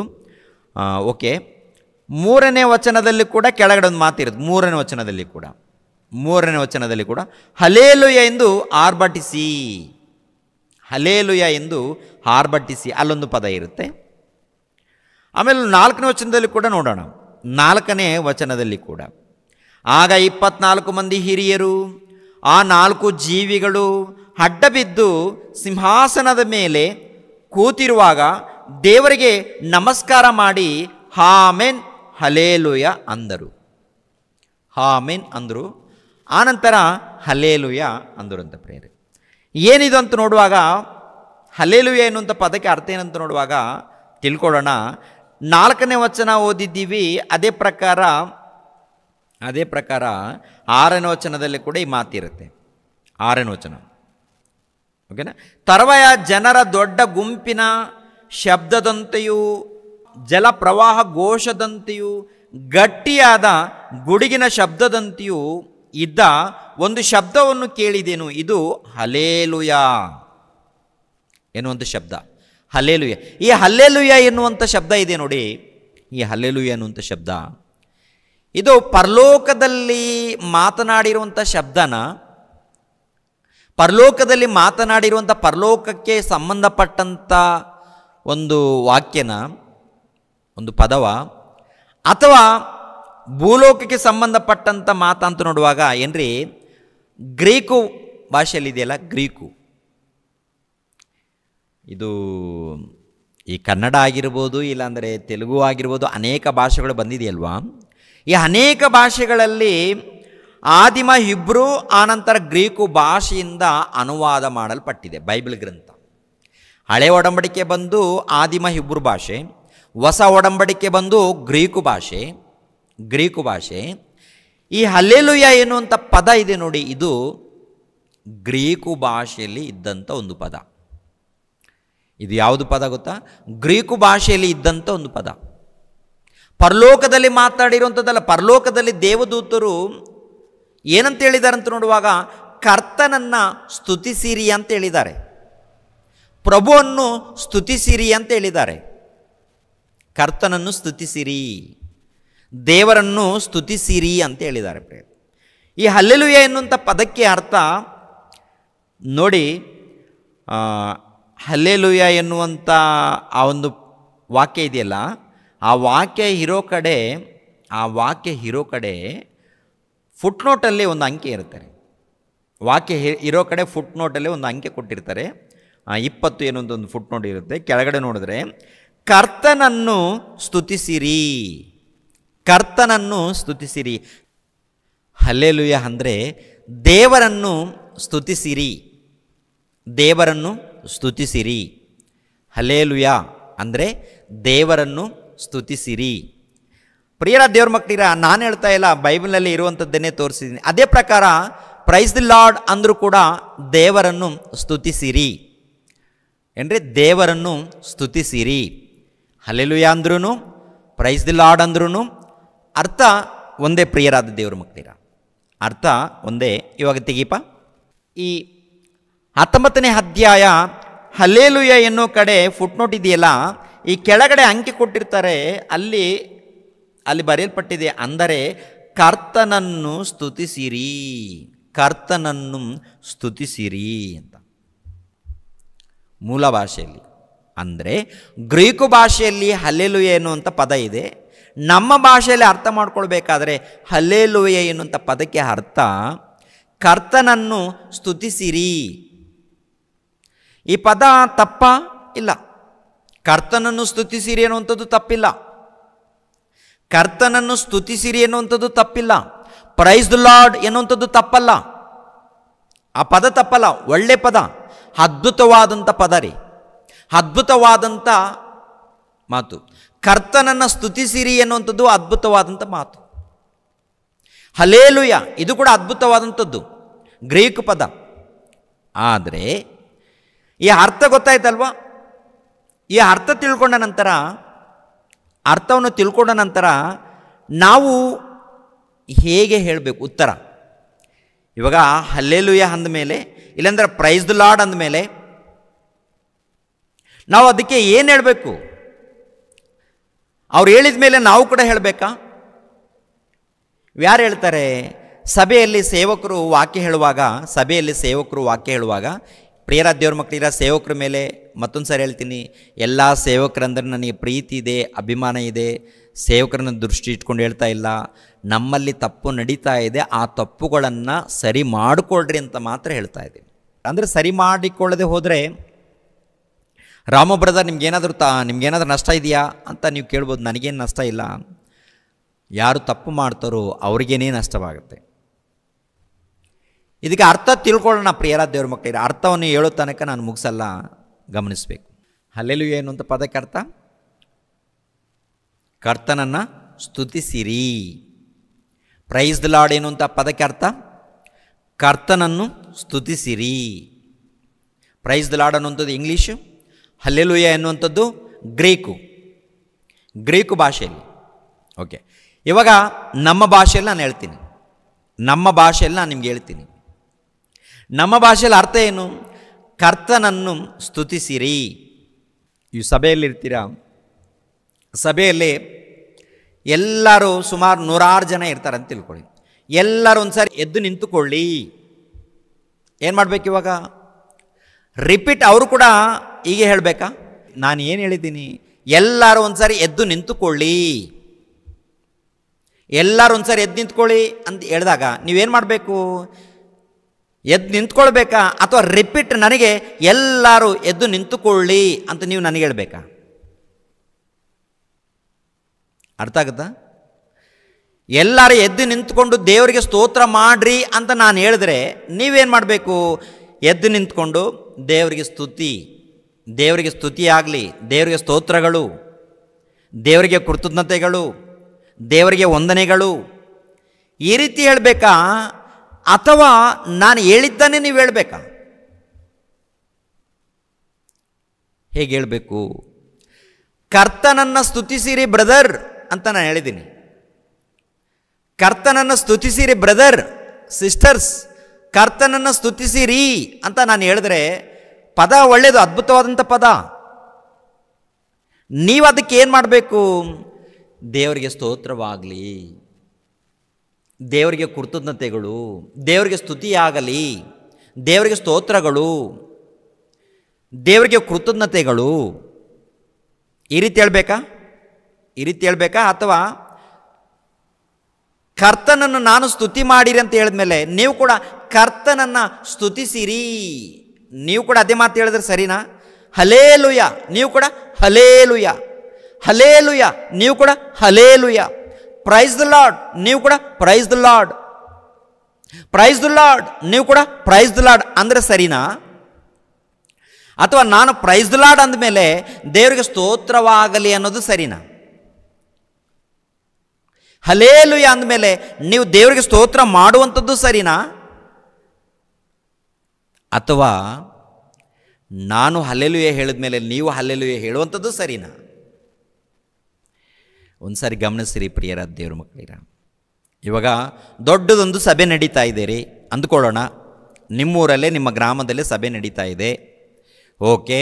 ಓಕೆ ಮೂರನೇ ವಚನದಲ್ಲಿ ಕೂಡ ಕೆಳಗಡೆ ಒಂದು ಮಾತಿರೋದು ಮೂರನೇ ವಚನದಲ್ಲಿ ಕೂಡ ಮೂರನೇ ವಚನದಲ್ಲಿ ಕೂಡ ಹಲೇಲುಯ ಎಂದು ಆರ್ಭಟಿಸಿ ಹಲೇಲುಯ ಎಂದು ಆರ್ಭಟಿಸಿ ಅಲ್ಲೊಂದು ಪದ ಇರುತ್ತೆ ಆಮೇಲೆ ನಾಲ್ಕನೇ ವಚನದಲ್ಲಿ ಕೂಡ ನೋಡೋಣ ನಾಲ್ಕನೇ ವಚನದಲ್ಲಿ ಕೂಡ ಆಗ ಇಪ್ಪತ್ನಾಲ್ಕು ಮಂದಿ ಹಿರಿಯರು ಆ ನಾಲ್ಕು ಜೀವಿಗಳು ಅಡ್ಡಬಿದ್ದು ಸಿಂಹಾಸನದ ಮೇಲೆ ಕೂತಿರುವಾಗ ದೇವರಿಗೆ ನಮಸ್ಕಾರ ಮಾಡಿ ಹಾಮೆನ್ ಹಲೇಲುಯ ಅಂದರು ಹಾಮೆನ್ ಅಂದರು ಆನಂತರ ಹಲೇಲುಯ ಅಂದರು ಅಂತ ಪ್ರೇರೆ ಏನಿದು ಅಂತ ನೋಡುವಾಗ ಹಲೇಲುಯ ಎನ್ನುವಂಥ ಪದಕ್ಕೆ ಅರ್ಥ ಏನಂತ ನೋಡುವಾಗ ತಿಳ್ಕೊಳ್ಳೋಣ ನಾಲ್ಕನೇ ವಚನ ಓದಿದ್ದೀವಿ ಅದೇ ಪ್ರಕಾರ ಅದೇ ಪ್ರಕಾರ ಆರನೇ ವಚನದಲ್ಲಿ ಕೂಡ ಈ ಮಾತಿರುತ್ತೆ ಆರನೇ ವಚನ ಓಕೆನಾ ತರುವಾಯ ಜನರ ದೊಡ್ಡ ಗುಂಪಿನ ಶಬ್ದದಂತೆಯೂ ಜಲಪ್ರವಾಹ ಘೋಷದಂತೆಯೂ ಗಟ್ಟಿಯಾದ ಗುಡುಗಿನ ಶಬ್ದದಂತೆಯೂ ಇದ್ದ ಒಂದು ಶಬ್ದವನ್ನು ಕೇಳಿದೇನು ಇದು ಹಲೇಲುಯ ಎನ್ನುವಂಥ ಶಬ್ದ ಹಲೇಲುಯ ಈ ಹಲ್ಲೆಲುಯ ಎನ್ನುವಂಥ ಶಬ್ದ ಇದೆ ನೋಡಿ ಈ ಹಲ್ಲೆಲುಯ ಎನ್ನುವಂಥ ಶಬ್ದ ಇದು ಪರಲೋಕದಲ್ಲಿ ಮಾತನಾಡಿರುವಂಥ ಶಬ್ದನ ಪರಲೋಕದಲ್ಲಿ ಮಾತನಾಡಿರುವಂಥ ಪರಲೋಕಕ್ಕೆ ಸಂಬಂಧಪಟ್ಟಂಥ ಒಂದು ವಾಕ್ಯನ ಒಂದು ಪದವ ಅಥವಾ ಭೂಲೋಕಕ್ಕೆ ಸಂಬಂಧಪಟ್ಟಂಥ ಮಾತಂತ ನೋಡುವಾಗ ಏನ್ರಿ ಗ್ರೀಕು ಭಾಷೆಯಲ್ಲಿದೆಯಲ್ಲ ಗ್ರೀಕು ಇದು ಈ ಕನ್ನಡ ಆಗಿರ್ಬೋದು ಇಲ್ಲಾಂದರೆ ತೆಲುಗು ಆಗಿರ್ಬೋದು ಅನೇಕ ಭಾಷೆಗಳು ಬಂದಿದೆಯಲ್ವಾ ಈ ಅನೇಕ ಭಾಷೆಗಳಲ್ಲಿ ಆದಿಮ ಇಬ್ಬರು ಆನಂತರ ಗ್ರೀಕು ಭಾಷೆಯಿಂದ ಅನುವಾದ ಮಾಡಲ್ಪಟ್ಟಿದೆ ಬೈಬಲ್ ಗ್ರಂಥ ಹಳೆ ಒಡಂಬಡಿಕೆ ಬಂದು ಆದಿಮ ಹಿಬ್ರು ಭಾಷೆ ಹೊಸ ಒಡಂಬಡಿಕೆ ಬಂದು ಗ್ರೀಕು ಭಾಷೆ ಗ್ರೀಕು ಭಾಷೆ ಈ ಹಲ್ಲೆಲುಯ ಎನ್ನುವಂಥ ಪದ ಇದೆ ನೋಡಿ ಇದು ಗ್ರೀಕು ಭಾಷೆಯಲ್ಲಿ ಇದ್ದಂಥ ಒಂದು ಪದ ಇದು ಯಾವುದು ಪದ ಗೊತ್ತಾ ಗ್ರೀಕು ಭಾಷೆಯಲ್ಲಿ ಇದ್ದಂಥ ಒಂದು ಪದ ಪರಲೋಕದಲ್ಲಿ ಮಾತಾಡಿರುವಂಥದ್ದಲ್ಲ ಪರಲೋಕದಲ್ಲಿ ದೇವದೂತರು ಏನಂತ ಹೇಳಿದಾರಂತ ಅಂತ ನೋಡುವಾಗ ಕರ್ತನನ್ನು ಸ್ತುತಿಸಿರಿ ಅಂತ ಹೇಳಿದ್ದಾರೆ ಪ್ರಭುವನ್ನು ಸ್ತುತಿಸಿರಿ ಅಂತ ಹೇಳಿದ್ದಾರೆ ಕರ್ತನನ್ನು ಸ್ತುತಿಸಿರಿ ದೇವರನ್ನು ಸ್ತುತಿಸಿರಿ ಅಂತ ಹೇಳಿದ್ದಾರೆ ಈ ಹಲ್ಲೆಲುಯ ಎನ್ನುವಂಥ ಪದಕ್ಕೆ ಅರ್ಥ ನೋಡಿ ಹಲ್ಲೆಲುಯ ಎನ್ನುವಂಥ ಆ ಒಂದು ವಾಕ್ಯ ಇದೆಯಲ್ಲ ಆ ವಾಕ್ಯ ಇರೋ ಕಡೆ ಆ ವಾಕ್ಯ ಇರೋ ಕಡೆ ಫುಟ್ನೋಟಲ್ಲಿ ಒಂದು ಅಂಕೆ ಇರ್ತಾರೆ ವಾಕ್ಯ ಇರೋ ಕಡೆ ಫುಟ್ನೋಟಲ್ಲಿ ಒಂದು ಅಂಕೆ ಕೊಟ್ಟಿರ್ತಾರೆ ಇಪ್ಪತ್ತು ಏನೊಂದೊಂದು ಒಂದು ಫುಟ್ ನೋಡಿರುತ್ತೆ ಕೆಳಗಡೆ ನೋಡಿದ್ರೆ ಕರ್ತನನ್ನು ಸ್ತುತಿಸಿರಿ ಕರ್ತನನ್ನು ಸ್ತುತಿಸಿರಿ ಹಲ್ಲೆಲುಯ ಅಂದರೆ ದೇವರನ್ನು ಸ್ತುತಿಸಿರಿ ದೇವರನ್ನು ಸ್ತುತಿಸಿರಿ ಹಲೇಲುಯ ಅಂದರೆ ದೇವರನ್ನು ಸ್ತುತಿಸಿರಿ ಪ್ರಿಯರ ದೇವ್ರ ಮಕ್ಕಳಿರ ನಾನು ಹೇಳ್ತಾ ಇಲ್ಲ ಬೈಬಲ್ನಲ್ಲಿ ಇರುವಂಥದ್ದನ್ನೇ ತೋರಿಸಿದ್ದೀನಿ ಅದೇ ಪ್ರಕಾರ ಪ್ರೈಸ್ ದಿ ಲಾರ್ಡ್ ಅಂದರೂ ಕೂಡ ದೇವರನ್ನು ಸ್ತುತಿಸಿರಿ ಏನ್ರಿ ದೇವರನ್ನು ಸ್ತುತಿಸಿರಿ ಹಲೆಲುಯ ಅಂದ್ರೂ ಪ್ರೈಸ್ ದಿ ದಿಲ್ಲ ಅಂದ್ರೂ ಅರ್ಥ ಒಂದೇ ಪ್ರಿಯರಾದ ದೇವರು ಮಕ್ಕಳಿರ ಅರ್ಥ ಒಂದೇ ಇವಾಗ ತೆಗೀಪ ಈ ಹತ್ತೊಂಬತ್ತನೇ ಅಧ್ಯಾಯ ಹಲೇಲುಯ ಎನ್ನೋ ಕಡೆ ನೋಟ್ ಇದೆಯಲ್ಲ ಈ ಕೆಳಗಡೆ ಅಂಕಿ ಕೊಟ್ಟಿರ್ತಾರೆ ಅಲ್ಲಿ ಅಲ್ಲಿ ಬರೆಯಲ್ಪಟ್ಟಿದೆ ಅಂದರೆ ಕರ್ತನನ್ನು ಸ್ತುತಿಸಿರಿ ಕರ್ತನನ್ನು ಸ್ತುತಿಸಿರಿ ಮೂಲ ಭಾಷೆಯಲ್ಲಿ ಅಂದರೆ ಗ್ರೀಕು ಭಾಷೆಯಲ್ಲಿ ಹಲ್ಲೆಲು ಏನು ಪದ ಇದೆ ನಮ್ಮ ಭಾಷೆಯಲ್ಲಿ ಅರ್ಥ ಮಾಡ್ಕೊಳ್ಬೇಕಾದ್ರೆ ಹಲ್ಲೆಲುಯೆ ಎನ್ನುವಂಥ ಪದಕ್ಕೆ ಅರ್ಥ ಕರ್ತನನ್ನು ಸ್ತುತಿಸಿರಿ ಈ ಪದ ತಪ್ಪ ಇಲ್ಲ ಕರ್ತನನ್ನು ಸ್ತುತಿಸಿರಿ ಅನ್ನುವಂಥದ್ದು ತಪ್ಪಿಲ್ಲ ಕರ್ತನನ್ನು ಸ್ತುತಿಸಿರಿ ಅನ್ನುವಂಥದ್ದು ತಪ್ಪಿಲ್ಲ ಪ್ರೈಸ್ ದ ಲಾರ್ಡ್ ಎನ್ನುವಂಥದ್ದು ತಪ್ಪಲ್ಲ ಆ ಪದ ತಪ್ಪಲ್ಲ ಒಳ್ಳೆ ಪದ ಅದ್ಭುತವಾದಂಥ ಪದ ರೀ ಅದ್ಭುತವಾದಂಥ ಮಾತು ಕರ್ತನನ್ನು ಸ್ತುತಿಸಿರಿ ಎನ್ನುವಂಥದ್ದು ಅದ್ಭುತವಾದಂಥ ಮಾತು ಹಲೇಲುಯ ಇದು ಕೂಡ ಅದ್ಭುತವಾದಂಥದ್ದು ಗ್ರೀಕ್ ಪದ ಆದರೆ ಈ ಅರ್ಥ ಗೊತ್ತಾಯ್ತಲ್ವ ಈ ಅರ್ಥ ತಿಳ್ಕೊಂಡ ನಂತರ ಅರ್ಥವನ್ನು ತಿಳ್ಕೊಂಡ ನಂತರ ನಾವು ಹೇಗೆ ಹೇಳಬೇಕು ಉತ್ತರ ಇವಾಗ ಹಲ್ಲೇಲುಯ ಅಂದಮೇಲೆ ಇಲ್ಲಾಂದ್ರೆ ಪ್ರೈಸ್ ದ ಲಾಡ್ ಅಂದಮೇಲೆ ನಾವು ಅದಕ್ಕೆ ಏನು ಹೇಳಬೇಕು ಅವ್ರು ಹೇಳಿದ ಮೇಲೆ ನಾವು ಕೂಡ ಹೇಳಬೇಕಾ ಯಾರು ಹೇಳ್ತಾರೆ ಸಭೆಯಲ್ಲಿ ಸೇವಕರು ವಾಕ್ಯ ಹೇಳುವಾಗ ಸಭೆಯಲ್ಲಿ ಸೇವಕರು ವಾಕ್ಯ ಹೇಳುವಾಗ ಪ್ರಿಯರ ದೇವ್ರ ಮಕ್ಕಳಿರ ಸೇವಕರ ಮೇಲೆ ಮತ್ತೊಂದು ಸರಿ ಹೇಳ್ತೀನಿ ಎಲ್ಲ ಸೇವಕರಂದ್ರೆ ನನಗೆ ಪ್ರೀತಿ ಇದೆ ಅಭಿಮಾನ ಇದೆ ಸೇವಕರನ್ನು ದೃಷ್ಟಿ ಇಟ್ಕೊಂಡು ಹೇಳ್ತಾ ಇಲ್ಲ ನಮ್ಮಲ್ಲಿ ತಪ್ಪು ನಡೀತಾ ಇದೆ ಆ ತಪ್ಪುಗಳನ್ನು ಸರಿ ಮಾಡಿಕೊಳ್ರಿ ಅಂತ ಮಾತ್ರ ಹೇಳ್ತಾ ಇದ್ದೀನಿ ಅಂದರೆ ಸರಿ ಮಾಡಿಕೊಳ್ಳದೆ ಹೋದರೆ ರಾಮ ಬ್ರದರ್ ನಿಮ್ಗೇನಾದರೂ ತ ನಿಮ್ಗೇನಾದರೂ ನಷ್ಟ ಇದೆಯಾ ಅಂತ ನೀವು ಕೇಳ್ಬೋದು ನನಗೇನು ನಷ್ಟ ಇಲ್ಲ ಯಾರು ತಪ್ಪು ಮಾಡ್ತಾರೋ ಅವ್ರಿಗೇನೇ ನಷ್ಟವಾಗುತ್ತೆ ಇದಕ್ಕೆ ಅರ್ಥ ತಿಳ್ಕೊಳ್ಳೋಣ ಪ್ರಿಯರ ದೇವ್ರ ಮಕ್ಕಳಿಗೆ ಅರ್ಥವನ್ನು ಹೇಳೋ ತನಕ ನಾನು ಮುಗಿಸಲ್ಲ ಗಮನಿಸಬೇಕು ಅಲ್ಲೆಲ್ಲೂ ಏನು ಅಂತ ಪದಕ್ಕೆ ಅರ್ಥ ಕರ್ತನನ್ನು ಸ್ತುತಿಸಿರಿ ಪ್ರೈಸ್ ಲಾಡ್ ಏನು ಅಂತ ಪದಕ್ಕೆ ಅರ್ಥ ಕರ್ತನನ್ನು ಸ್ತುತಿಸಿರಿ ಪ್ರೈಸ್ ಲಾಡ್ ಅನ್ನುವಂಥದ್ದು ಇಂಗ್ಲೀಷು ಹಲ್ಲೆಲುಯ ಎನ್ನುವಂಥದ್ದು ಗ್ರೀಕು ಗ್ರೀಕು ಭಾಷೆಯಲ್ಲಿ ಓಕೆ ಇವಾಗ ನಮ್ಮ ಭಾಷೆಯಲ್ಲಿ ನಾನು ಹೇಳ್ತೀನಿ ನಮ್ಮ ಭಾಷೆಯಲ್ಲಿ ನಾನು ನಿಮ್ಗೆ ಹೇಳ್ತೀನಿ ನಮ್ಮ ಭಾಷೆಯಲ್ಲಿ ಅರ್ಥ ಏನು ಕರ್ತನನ್ನು ಸ್ತುತಿಸಿರಿ ಈ ಸಭೆಯಲ್ಲಿರ್ತೀರಾ ಸಭೆಯಲ್ಲಿ ಎಲ್ಲರೂ ಸುಮಾರು ನೂರಾರು ಜನ ಇರ್ತಾರೆ ಅಂತ ತಿಳ್ಕೊಳ್ಳಿ ಎಲ್ಲರೂ ಒಂದು ಸಾರಿ ಎದ್ದು ನಿಂತುಕೊಳ್ಳಿ ಏನು ಮಾಡಬೇಕು ಇವಾಗ ರಿಪೀಟ್ ಅವರು ಕೂಡ ಹೀಗೆ ಹೇಳಬೇಕಾ ನಾನು ಏನು ಹೇಳಿದ್ದೀನಿ ಎಲ್ಲರೂ ಒಂದು ಸಾರಿ ಎದ್ದು ನಿಂತುಕೊಳ್ಳಿ ಎಲ್ಲರೂ ಒಂದು ಸಾರಿ ಎದ್ದು ನಿಂತ್ಕೊಳ್ಳಿ ಅಂತ ಹೇಳಿದಾಗ ನೀವೇನು ಮಾಡಬೇಕು ಎದ್ದು ನಿಂತ್ಕೊಳ್ಬೇಕಾ ಅಥವಾ ರಿಪೀಟ್ ನನಗೆ ಎಲ್ಲರೂ ಎದ್ದು ನಿಂತುಕೊಳ್ಳಿ ಅಂತ ನೀವು ನನಗೆ ಹೇಳಬೇಕಾ ಅರ್ಥ ಆಗುತ್ತಾ ಎಲ್ಲರೂ ಎದ್ದು ನಿಂತ್ಕೊಂಡು ದೇವರಿಗೆ ಸ್ತೋತ್ರ ಮಾಡ್ರಿ ಅಂತ ನಾನು ಹೇಳಿದ್ರೆ ನೀವೇನು ಮಾಡಬೇಕು ಎದ್ದು ನಿಂತ್ಕೊಂಡು ದೇವರಿಗೆ ಸ್ತುತಿ ದೇವರಿಗೆ ಸ್ತುತಿ ಆಗಲಿ ದೇವರಿಗೆ ಸ್ತೋತ್ರಗಳು ದೇವರಿಗೆ ಕೃತಜ್ಞತೆಗಳು ದೇವರಿಗೆ ವಂದನೆಗಳು ಈ ರೀತಿ ಹೇಳಬೇಕಾ ಅಥವಾ ನಾನು ಹೇಳಿದ್ದಾನೆ ನೀವು ಹೇಳಬೇಕಾ ಹೇಗೆ ಹೇಳಬೇಕು ಕರ್ತನನ್ನು ಸ್ತುತಿಸಿರಿ ಬ್ರದರ್ ಅಂತ ನಾನು ಹೇಳಿದ್ದೀನಿ ಕರ್ತನನ್ನು ಸ್ತುತಿಸಿರಿ ಬ್ರದರ್ ಸಿಸ್ಟರ್ಸ್ ಕರ್ತನನ್ನು ಸ್ತುತಿಸಿರಿ ಅಂತ ನಾನು ಹೇಳಿದ್ರೆ ಪದ ಒಳ್ಳೆಯದು ಅದ್ಭುತವಾದಂಥ ಪದ ನೀವು ಅದಕ್ಕೆ ಏನು ಮಾಡಬೇಕು ದೇವರಿಗೆ ಸ್ತೋತ್ರವಾಗಲಿ ದೇವರಿಗೆ ಕೃತಜ್ಞತೆಗಳು ದೇವರಿಗೆ ಸ್ತುತಿಯಾಗಲಿ ದೇವರಿಗೆ ಸ್ತೋತ್ರಗಳು ದೇವರಿಗೆ ಕೃತಜ್ಞತೆಗಳು ಈ ರೀತಿ ಹೇಳ್ಬೇಕಾ ಈ ರೀತಿ ಹೇಳ್ಬೇಕಾ ಅಥವಾ ಕರ್ತನನ್ನು ನಾನು ಸ್ತುತಿ ಮಾಡಿರಿ ಅಂತ ಹೇಳಿದ್ಮೇಲೆ ನೀವು ಕೂಡ ಕರ್ತನನ್ನು ಸ್ತುತಿಸಿರಿ ನೀವು ಕೂಡ ಅದೇ ಮಾತು ಹೇಳಿದ್ರೆ ಸರಿನಾ ಹಲೇಲುಯ ನೀವು ಕೂಡ ಹಲೇಲುಯ ಹಲೇಲುಯ ನೀವು ಕೂಡ ಹಲೇಲುಯ ಪ್ರೈಸ್ ದ ಲಾರ್ಡ್ ನೀವು ಕೂಡ praise the lord praise the lord ನೀವು ಕೂಡ ಪ್ರೈಸ್ ದ ಲಾರ್ಡ್ ಅಂದರೆ ಸರಿನಾ ಅಥವಾ ನಾನು ಪ್ರೈಸ್ ದ ಲಾರ್ಡ್ ಅಂದಮೇಲೆ ದೇವರಿಗೆ ಸ್ತೋತ್ರವಾಗಲಿ ಅನ್ನೋದು ಸರಿನಾ ಹಲೇಲುಯ ಅಂದಮೇಲೆ ನೀವು ದೇವರಿಗೆ ಸ್ತೋತ್ರ ಮಾಡುವಂಥದ್ದು ಸರಿನಾ ಅಥವಾ ನಾನು ಹಲ್ಲೆಲುಯ ಹೇಳಿದ ಮೇಲೆ ನೀವು ಹಲ್ಲೆಲುಯ ಹೇಳುವಂಥದ್ದು ಸರಿನಾ ಒಂದು ಸಾರಿ ಗಮನಿಸಿರಿ ಪ್ರಿಯರ ದೇವ್ರ ಮಕ್ಕಳಿರ ಇವಾಗ ದೊಡ್ಡದೊಂದು ಸಭೆ ನಡೀತಾ ಇದೆ ರೀ ಅಂದ್ಕೊಳ್ಳೋಣ ನಿಮ್ಮೂರಲ್ಲೇ ನಿಮ್ಮ ಗ್ರಾಮದಲ್ಲೇ ಸಭೆ ನಡೀತಾ ಇದೆ ಓಕೆ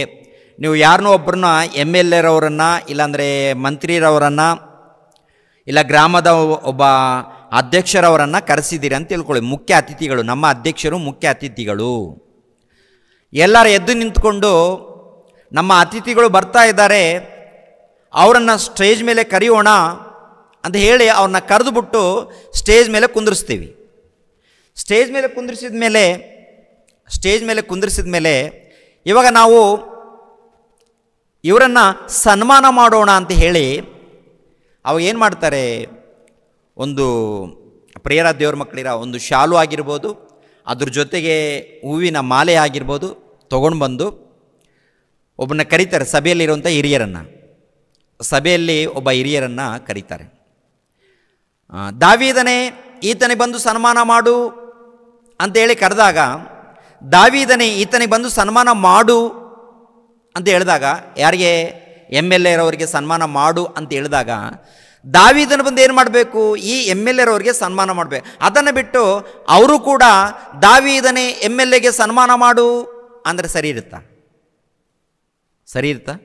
ನೀವು ಯಾರನ್ನೋ ಒಬ್ಬರನ್ನ ಎಮ್ ಎಲ್ ಎರವರನ್ನು ಇಲ್ಲಾಂದರೆ ಮಂತ್ರಿರವರನ್ನು ಇಲ್ಲ ಗ್ರಾಮದ ಒಬ್ಬ ಅಧ್ಯಕ್ಷರವರನ್ನು ಕರೆಸಿದ್ದೀರಿ ಅಂತ ತಿಳ್ಕೊಳ್ಳಿ ಮುಖ್ಯ ಅತಿಥಿಗಳು ನಮ್ಮ ಅಧ್ಯಕ್ಷರು ಮುಖ್ಯ ಅತಿಥಿಗಳು ಎಲ್ಲರ ಎದ್ದು ನಿಂತ್ಕೊಂಡು ನಮ್ಮ ಅತಿಥಿಗಳು ಬರ್ತಾ ಇದ್ದಾರೆ ಅವರನ್ನು ಸ್ಟೇಜ್ ಮೇಲೆ ಕರೆಯೋಣ ಅಂತ ಹೇಳಿ ಅವ್ರನ್ನ ಕರೆದುಬಿಟ್ಟು ಸ್ಟೇಜ್ ಮೇಲೆ ಕುಂದಿರಿಸ್ತೀವಿ ಸ್ಟೇಜ್ ಮೇಲೆ ಕುಂದಿರಿಸಿದ ಮೇಲೆ ಸ್ಟೇಜ್ ಮೇಲೆ ಕುಂದಿರಿಸಿದ ಮೇಲೆ ಇವಾಗ ನಾವು ಇವರನ್ನು ಸನ್ಮಾನ ಮಾಡೋಣ ಅಂತ ಹೇಳಿ ಅವಾಗ ಏನು ಮಾಡ್ತಾರೆ ಒಂದು ಪ್ರೇಯರ ದೇವ್ರ ಮಕ್ಕಳಿರೋ ಒಂದು ಶಾಲು ಆಗಿರ್ಬೋದು ಅದ್ರ ಜೊತೆಗೆ ಹೂವಿನ ಮಾಲೆ ಆಗಿರ್ಬೋದು ತೊಗೊಂಡು ಬಂದು ಒಬ್ಬನ ಕರೀತಾರೆ ಸಭೆಯಲ್ಲಿರುವಂಥ ಹಿರಿಯರನ್ನು ಸಭೆಯಲ್ಲಿ ಒಬ್ಬ ಹಿರಿಯರನ್ನು ಕರೀತಾರೆ ದಾವಿದನೇ ಈತನಿಗೆ ಬಂದು ಸನ್ಮಾನ ಮಾಡು ಅಂತೇಳಿ ಕರೆದಾಗ ದಾವಿದನೇ ಈತನಿಗೆ ಬಂದು ಸನ್ಮಾನ ಮಾಡು ಅಂತ ಹೇಳಿದಾಗ ಯಾರಿಗೆ ಎಮ್ ಎಲ್ ಎರವರಿಗೆ ಸನ್ಮಾನ ಮಾಡು ಅಂತ ಹೇಳಿದಾಗ ದಾವಿದನ ಬಂದು ಏನು ಮಾಡಬೇಕು ಈ ಎಮ್ ಎಲ್ ಎರವರಿಗೆ ಸನ್ಮಾನ ಮಾಡಬೇಕು ಅದನ್ನು ಬಿಟ್ಟು ಅವರು ಕೂಡ ದಾವಿದನೇ ಎಮ್ ಎಲ್ ಎಗೆ ಸನ್ಮಾನ ಮಾಡು ಅಂದರೆ ಸರಿ ಇರುತ್ತಾ ಸರಿ ಇರುತ್ತಾ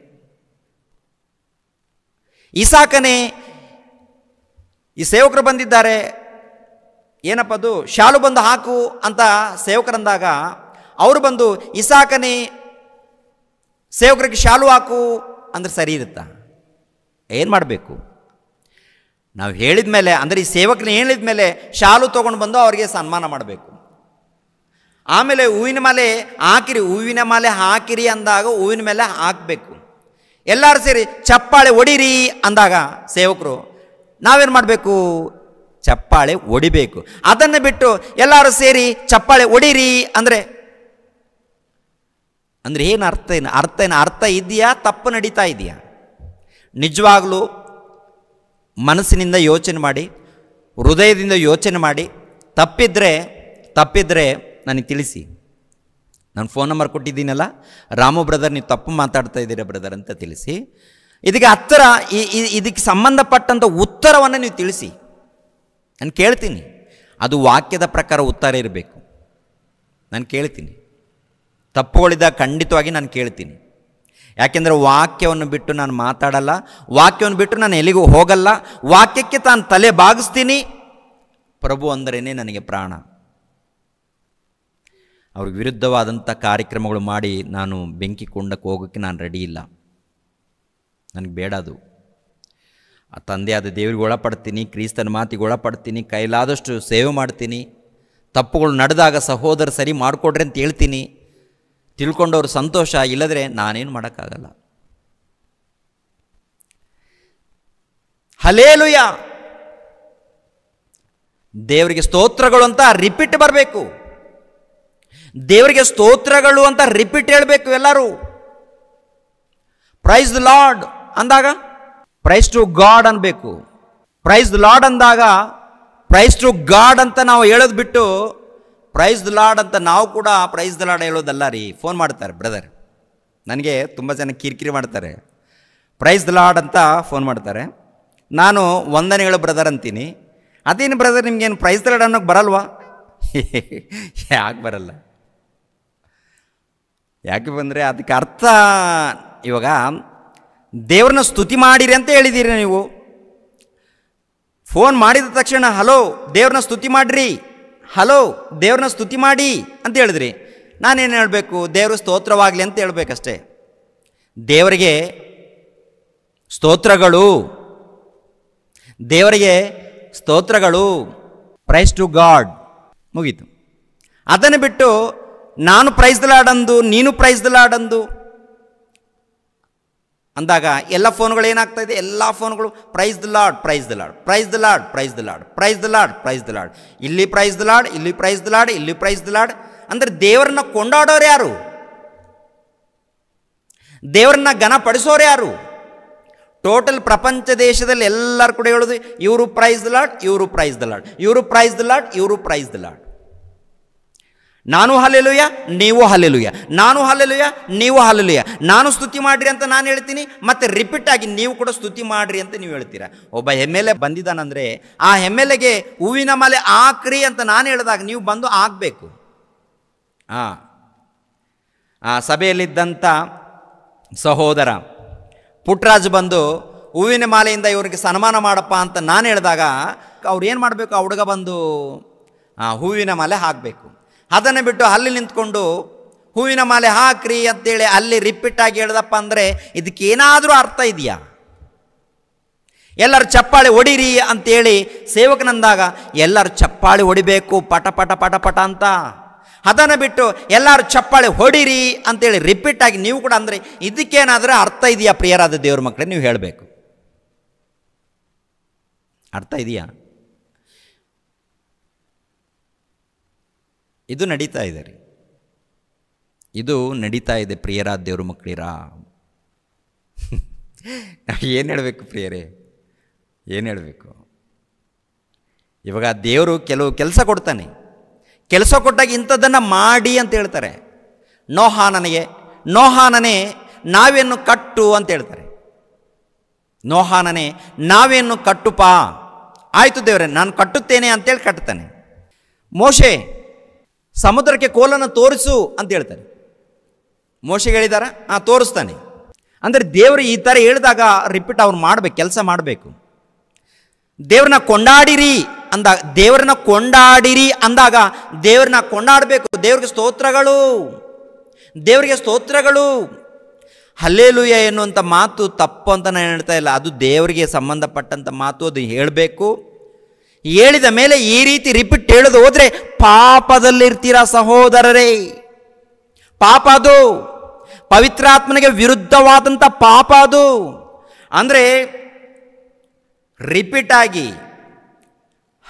ಇಸಾಕನೇ ಈ ಸೇವಕರು ಬಂದಿದ್ದಾರೆ ಏನಪ್ಪ ಅದು ಶಾಲು ಬಂದು ಹಾಕು ಅಂತ ಸೇವಕರಂದಾಗ ಅವರು ಬಂದು ಇಸಾಕನೇ ಸೇವಕರಿಗೆ ಶಾಲು ಹಾಕು ಅಂದ್ರೆ ಸರಿ ಇರುತ್ತಾ ಏನು ಮಾಡಬೇಕು ನಾವು ಹೇಳಿದ ಮೇಲೆ ಅಂದರೆ ಈ ಸೇವಕನ ಹೇಳಿದ ಮೇಲೆ ಶಾಲು ತೊಗೊಂಡು ಬಂದು ಅವರಿಗೆ ಸನ್ಮಾನ ಮಾಡಬೇಕು ಆಮೇಲೆ ಹೂವಿನ ಮಾಲೆ ಹಾಕಿರಿ ಹೂವಿನ ಮಾಲೆ ಹಾಕಿರಿ ಅಂದಾಗ ಹೂವಿನ ಮೇಲೆ ಹಾಕಬೇಕು ಎಲ್ಲರೂ ಸೇರಿ ಚಪ್ಪಾಳೆ ಒಡಿರಿ ಅಂದಾಗ ಸೇವಕರು ನಾವೇನು ಮಾಡಬೇಕು ಚಪ್ಪಾಳೆ ಒಡಿಬೇಕು ಅದನ್ನು ಬಿಟ್ಟು ಎಲ್ಲರೂ ಸೇರಿ ಚಪ್ಪಾಳೆ ಒಡಿರಿ ಅಂದರೆ ಅಂದರೆ ಏನು ಅರ್ಥ ಏನು ಅರ್ಥ ಏನು ಅರ್ಥ ಇದೆಯಾ ತಪ್ಪು ನಡೀತಾ ಇದೆಯಾ ನಿಜವಾಗಲೂ ಮನಸ್ಸಿನಿಂದ ಯೋಚನೆ ಮಾಡಿ ಹೃದಯದಿಂದ ಯೋಚನೆ ಮಾಡಿ ತಪ್ಪಿದ್ರೆ ತಪ್ಪಿದ್ರೆ ನನಗೆ ತಿಳಿಸಿ ನಾನು ಫೋನ್ ನಂಬರ್ ಕೊಟ್ಟಿದ್ದೀನಲ್ಲ ರಾಮು ಬ್ರದರ್ ನೀವು ತಪ್ಪು ಮಾತಾಡ್ತಾ ಇದ್ದೀರಾ ಬ್ರದರ್ ಅಂತ ತಿಳಿಸಿ ಇದಕ್ಕೆ ಹತ್ತಿರ ಈ ಇದಕ್ಕೆ ಸಂಬಂಧಪಟ್ಟಂಥ ಉತ್ತರವನ್ನು ನೀವು ತಿಳಿಸಿ ನಾನು ಕೇಳ್ತೀನಿ ಅದು ವಾಕ್ಯದ ಪ್ರಕಾರ ಉತ್ತರ ಇರಬೇಕು ನಾನು ಕೇಳ್ತೀನಿ ತಪ್ಪುಗಳಿದ್ದಾಗ ಖಂಡಿತವಾಗಿ ನಾನು ಕೇಳ್ತೀನಿ ಯಾಕೆಂದರೆ ವಾಕ್ಯವನ್ನು ಬಿಟ್ಟು ನಾನು ಮಾತಾಡಲ್ಲ ವಾಕ್ಯವನ್ನು ಬಿಟ್ಟು ನಾನು ಎಲ್ಲಿಗೂ ಹೋಗಲ್ಲ ವಾಕ್ಯಕ್ಕೆ ತಾನು ತಲೆ ಬಾಗಿಸ್ತೀನಿ ಪ್ರಭು ಅಂದರೇ ನನಗೆ ಪ್ರಾಣ ಅವ್ರಿಗೆ ವಿರುದ್ಧವಾದಂಥ ಕಾರ್ಯಕ್ರಮಗಳು ಮಾಡಿ ನಾನು ಬೆಂಕಿ ಕೊಂಡಕ್ಕೆ ಹೋಗೋಕ್ಕೆ ನಾನು ರೆಡಿ ಇಲ್ಲ ನನಗೆ ಬೇಡ ಅದು ಆ ತಂದೆಯಾದ ದೇವರಿಗೆ ಒಳಪಡ್ತೀನಿ ಕ್ರೀಸ್ತನ ಮಾತಿಗೆ ಒಳಪಡ್ತೀನಿ ಕೈಲಾದಷ್ಟು ಸೇವೆ ಮಾಡ್ತೀನಿ ತಪ್ಪುಗಳು ನಡೆದಾಗ ಸಹೋದರ ಸರಿ ಮಾಡಿಕೊಡ್ರಿ ಅಂತ ಹೇಳ್ತೀನಿ ತಿಳ್ಕೊಂಡವ್ರ ಸಂತೋಷ ಇಲ್ಲದ್ರೆ ನಾನೇನು ಮಾಡೋಕ್ಕಾಗಲ್ಲ ಹಲೇಲುಯ ದೇವರಿಗೆ ಸ್ತೋತ್ರಗಳು ಅಂತ ರಿಪೀಟ್ ಬರಬೇಕು ದೇವರಿಗೆ ಸ್ತೋತ್ರಗಳು ಅಂತ ರಿಪೀಟ್ ಹೇಳಬೇಕು ಎಲ್ಲರೂ ಪ್ರೈಸ್ ದ ಲಾರ್ಡ್ ಅಂದಾಗ ಪ್ರೈಸ್ ಟು ಗಾಡ್ ಅನ್ಬೇಕು ಪ್ರೈಸ್ ದ ಲಾರ್ಡ್ ಅಂದಾಗ ಪ್ರೈಸ್ ಟು ಗಾಡ್ ಅಂತ ನಾವು ಹೇಳೋದು ಬಿಟ್ಟು ಪ್ರೈಸ್ ಲಾಡ್ ಅಂತ ನಾವು ಕೂಡ ಪ್ರೈಸ್ ಲಾಡ್ ಹೇಳೋದಲ್ಲ ರೀ ಫೋನ್ ಮಾಡ್ತಾರೆ ಬ್ರದರ್ ನನಗೆ ತುಂಬ ಜನ ಕಿರಿಕಿರಿ ಮಾಡ್ತಾರೆ ಪ್ರೈಸ್ ಲಾಡ್ ಅಂತ ಫೋನ್ ಮಾಡ್ತಾರೆ ನಾನು ಹೇಳೋ ಬ್ರದರ್ ಅಂತೀನಿ ಅದೇನು ಬ್ರದರ್ ನಿಮಗೇನು ಪ್ರೈಸ್ ಲಾಡ್ ಅನ್ನೋಕ್ಕೆ ಬರಲ್ವಾ ಯಾಕೆ ಬರಲ್ಲ ಯಾಕೆ ಬಂದರೆ ಅದಕ್ಕೆ ಅರ್ಥ ಇವಾಗ ದೇವ್ರನ್ನ ಸ್ತುತಿ ಮಾಡಿರಿ ಅಂತ ಹೇಳಿದ್ದೀರಿ ನೀವು ಫೋನ್ ಮಾಡಿದ ತಕ್ಷಣ ಹಲೋ ದೇವ್ರನ್ನ ಸ್ತುತಿ ಮಾಡಿರಿ ಹಲೋ ದೇವ್ರನ್ನ ಸ್ತುತಿ ಮಾಡಿ ಅಂತ ಹೇಳಿದ್ರಿ ನಾನೇನು ಹೇಳಬೇಕು ದೇವರು ಸ್ತೋತ್ರವಾಗಲಿ ಅಂತ ಹೇಳಬೇಕಷ್ಟೇ ದೇವರಿಗೆ ಸ್ತೋತ್ರಗಳು ದೇವರಿಗೆ ಸ್ತೋತ್ರಗಳು ಪ್ರೈಸ್ ಟು ಗಾಡ್ ಮುಗೀತು ಅದನ್ನು ಬಿಟ್ಟು ನಾನು ಪ್ರೈಸ್ದಲ್ಲಾಡಂದು ನೀನು ಆಡಂದು ಅಂದಾಗ ಎಲ್ಲ ಫೋನ್ಗಳು ಏನಾಗ್ತಾ ಇದೆ ಎಲ್ಲ ಫೋನ್ಗಳು praise the lord praise the lord praise the lord praise the lord praise the lord praise the lord ಇಲ್ಲಿ ಪ್ರೈಸ್ ದ ಲಾಡ್ ಇಲ್ಲಿ ಪ್ರೈಸ್ ದ ಲಾಡ್ ಇಲ್ಲಿ ಪ್ರೈಸ್ ದ ಲಾಡ್ ಅಂದರೆ ದೇವರನ್ನ ಕೊಂಡಾಡೋರು ಯಾರು ದೇವರನ್ನ ಘನಪಡಿಸೋರು ಯಾರು ಟೋಟಲ್ ಪ್ರಪಂಚ ದೇಶದಲ್ಲಿ ಎಲ್ಲರೂ ಕೂಡ ಹೇಳೋದು ಇವರು ಪ್ರೈಸ್ ದ ಲಾಡ್ ಇವರು ಪ್ರೈಸ್ ದ ಲಾಡ್ ಇವರು ಪ್ರೈಸ್ ದ ಲಾಡ್ ಇವರು ಪ್ರೈಸ್ ದ ಲಾಡ್ ನಾನು ಹಾಲೆಲುಯ ನೀವು ಹಾಲೆಲುಯ ನಾನು ಹಾಲೆಲುಯ ನೀವು ಹಾಲೆಲುಯ ನಾನು ಸ್ತುತಿ ಮಾಡ್ರಿ ಅಂತ ನಾನು ಹೇಳ್ತೀನಿ ಮತ್ತೆ ರಿಪೀಟ್ ಆಗಿ ನೀವು ಕೂಡ ಸ್ತುತಿ ಮಾಡ್ರಿ ಅಂತ ನೀವು ಹೇಳ್ತೀರಾ ಒಬ್ಬ ಎಮ್ ಎಲ್ ಎ ಆ ಎಮ್ ಎಲ್ ಎಗೆ ಹೂವಿನ ಮಾಲೆ ಹಾಕ್ರಿ ಅಂತ ನಾನು ಹೇಳಿದಾಗ ನೀವು ಬಂದು ಆಗಬೇಕು ಆ ಆ ಸಭೆಯಲ್ಲಿದ್ದಂಥ ಸಹೋದರ ಪುಟ್ರಾಜ್ ಬಂದು ಹೂವಿನ ಮಾಲೆಯಿಂದ ಇವರಿಗೆ ಸನ್ಮಾನ ಮಾಡಪ್ಪ ಅಂತ ನಾನು ಹೇಳಿದಾಗ ಅವ್ರು ಏನು ಮಾಡಬೇಕು ಆ ಹುಡುಗ ಬಂದು ಹೂವಿನ ಮಾಲೆ ಹಾಕಬೇಕು ಅದನ್ನು ಬಿಟ್ಟು ಅಲ್ಲಿ ನಿಂತ್ಕೊಂಡು ಹೂವಿನ ಮಾಲೆ ಹಾಕ್ರಿ ಅಂತೇಳಿ ಅಲ್ಲಿ ರಿಪೀಟಾಗಿ ಹೇಳ್ದಪ್ಪ ಅಂದರೆ ಇದಕ್ಕೇನಾದರೂ ಅರ್ಥ ಇದೆಯಾ ಎಲ್ಲರೂ ಚಪ್ಪಾಳೆ ಹೊಡಿರಿ ಅಂತೇಳಿ ಸೇವಕನಂದಾಗ ಎಲ್ಲರೂ ಚಪ್ಪಾಳೆ ಹೊಡಿಬೇಕು ಪಟ ಪಟ ಪಟ ಪಟ ಅಂತ ಅದನ್ನು ಬಿಟ್ಟು ಎಲ್ಲರೂ ಚಪ್ಪಾಳೆ ಹೊಡಿರಿ ಅಂತೇಳಿ ರಿಪೀಟಾಗಿ ನೀವು ಕೂಡ ಅಂದರೆ ಇದಕ್ಕೇನಾದರೂ ಅರ್ಥ ಇದೆಯಾ ಪ್ರಿಯರಾದ ದೇವ್ರ ಮಕ್ಕಳೇ ನೀವು ಹೇಳಬೇಕು ಅರ್ಥ ಇದೆಯಾ ಇದು ನಡೀತಾ ಇದೆ ರೀ ಇದು ನಡೀತಾ ಇದೆ ಪ್ರಿಯರ ದೇವರು ಮಕ್ಕಳಿರಾ ನಾವು ಏನು ಹೇಳಬೇಕು ಪ್ರಿಯರೇ ಏನು ಹೇಳಬೇಕು ಇವಾಗ ದೇವರು ಕೆಲವು ಕೆಲಸ ಕೊಡ್ತಾನೆ ಕೆಲಸ ಕೊಟ್ಟಾಗ ಇಂಥದ್ದನ್ನು ಮಾಡಿ ಅಂತ ಹೇಳ್ತಾರೆ ನೋಹಾ ನನೇ ನಾವೇನು ಕಟ್ಟು ಅಂತ ಹೇಳ್ತಾರೆ ನನೆ ನಾವೇನು ಕಟ್ಟುಪಾ ಆಯಿತು ದೇವರೇ ನಾನು ಕಟ್ಟುತ್ತೇನೆ ಅಂತೇಳಿ ಕಟ್ತಾನೆ ಮೋಶೆ ಸಮುದ್ರಕ್ಕೆ ಕೋಲನ್ನು ತೋರಿಸು ಅಂತ ಹೇಳ್ತಾರೆ ಮೋಶೆ ಹೇಳಿದಾರ ಆ ತೋರಿಸ್ತಾನೆ ಅಂದರೆ ದೇವರು ಈ ಥರ ಹೇಳಿದಾಗ ರಿಪೀಟ್ ಅವ್ರು ಮಾಡಬೇಕು ಕೆಲಸ ಮಾಡಬೇಕು ದೇವ್ರನ್ನ ಕೊಂಡಾಡಿರಿ ಅಂದಾಗ ದೇವ್ರನ್ನ ಕೊಂಡಾಡಿರಿ ಅಂದಾಗ ದೇವ್ರನ್ನ ಕೊಂಡಾಡಬೇಕು ದೇವ್ರಿಗೆ ಸ್ತೋತ್ರಗಳು ದೇವರಿಗೆ ಸ್ತೋತ್ರಗಳು ಹಲ್ಲೇಲುಯ ಎನ್ನುವಂಥ ಮಾತು ತಪ್ಪು ಅಂತ ನಾನು ಹೇಳ್ತಾ ಇಲ್ಲ ಅದು ದೇವರಿಗೆ ಸಂಬಂಧಪಟ್ಟಂಥ ಮಾತು ಅದು ಹೇಳಬೇಕು ಹೇಳಿದ ಮೇಲೆ ಈ ರೀತಿ ರಿಪೀಟ್ ಹೇಳೋದು ಹೋದರೆ ಪಾಪದಲ್ಲಿರ್ತೀರ ಸಹೋದರರೇ ಪಾಪ ಅದು ಪವಿತ್ರಾತ್ಮನಿಗೆ ವಿರುದ್ಧವಾದಂಥ ಪಾಪ ಅದು ಅಂದರೆ ರಿಪೀಟ್ ಆಗಿ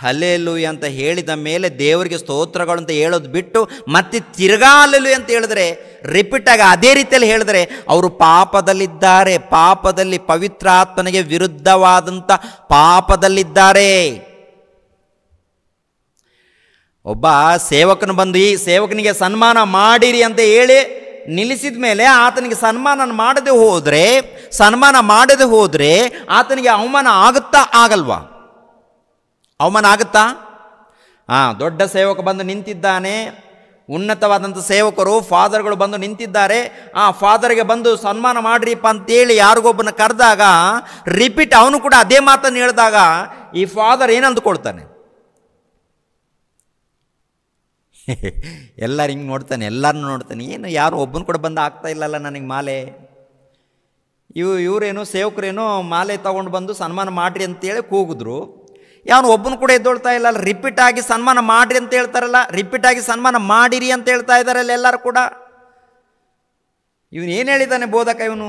ಹಲೇಲು ಅಂತ ಹೇಳಿದ ಮೇಲೆ ದೇವರಿಗೆ ಸ್ತೋತ್ರಗಳು ಅಂತ ಹೇಳೋದು ಬಿಟ್ಟು ಮತ್ತೆ ತಿರುಗಾಲಲು ಅಂತ ಹೇಳಿದ್ರೆ ರಿಪೀಟಾಗಿ ಅದೇ ರೀತಿಯಲ್ಲಿ ಹೇಳಿದರೆ ಅವರು ಪಾಪದಲ್ಲಿದ್ದಾರೆ ಪಾಪದಲ್ಲಿ ಪವಿತ್ರಾತ್ಮನಿಗೆ ವಿರುದ್ಧವಾದಂಥ ಪಾಪದಲ್ಲಿದ್ದಾರೆ ಒಬ್ಬ ಸೇವಕನು ಬಂದು ಈ ಸೇವಕನಿಗೆ ಸನ್ಮಾನ ಮಾಡಿರಿ ಅಂತ ಹೇಳಿ ನಿಲ್ಲಿಸಿದ ಮೇಲೆ ಆತನಿಗೆ ಸನ್ಮಾನ ಮಾಡದೆ ಹೋದರೆ ಸನ್ಮಾನ ಮಾಡದೆ ಹೋದರೆ ಆತನಿಗೆ ಅವಮಾನ ಆಗುತ್ತಾ ಆಗಲ್ವಾ ಅವಮಾನ ಆಗುತ್ತಾ ಹಾಂ ದೊಡ್ಡ ಸೇವಕ ಬಂದು ನಿಂತಿದ್ದಾನೆ ಉನ್ನತವಾದಂಥ ಸೇವಕರು ಫಾದರ್ಗಳು ಬಂದು ನಿಂತಿದ್ದಾರೆ ಆ ಫಾದರ್ಗೆ ಬಂದು ಸನ್ಮಾನ ಮಾಡ್ರಿಪ್ಪ ಅಂತೇಳಿ ಯಾರಿಗೊಬ್ಬನ ಕರೆದಾಗ ರಿಪೀಟ್ ಅವನು ಕೂಡ ಅದೇ ಮಾತನ್ನು ಹೇಳಿದಾಗ ಈ ಫಾದರ್ ಏನಂದುಕೊಳ್ತಾನೆ ಎಲ್ಲರು ಹಿಂಗೆ ನೋಡ್ತಾನೆ ಎಲ್ಲರನ್ನೂ ನೋಡ್ತಾನೆ ಏನು ಯಾರು ಒಬ್ಬನ ಕೂಡ ಬಂದು ಆಗ್ತಾ ಇಲ್ಲಲ್ಲ ನನಗೆ ಮಾಲೆ ಇವು ಇವರೇನು ಸೇವಕರೇನೋ ಮಾಲೆ ತೊಗೊಂಡು ಬಂದು ಸನ್ಮಾನ ಮಾಡಿರಿ ಅಂತೇಳಿ ಕೂಗಿದ್ರು ಯಾರು ಒಬ್ಬನ ಕೂಡ ಎದ್ದೊಳ್ತಾ ಇಲ್ಲ ರಿಪೀಟ್ ಆಗಿ ಸನ್ಮಾನ ಮಾಡಿರಿ ಅಂತ ಹೇಳ್ತಾರಲ್ಲ ರಿಪೀಟ್ ಆಗಿ ಸನ್ಮಾನ ಮಾಡಿರಿ ಅಂತ ಹೇಳ್ತಾ ಇದ್ದಾರಲ್ಲ ಎಲ್ಲರೂ ಕೂಡ ಇವನು ಏನು ಹೇಳಿದ್ದಾನೆ ಬೋಧಕ ಇವನು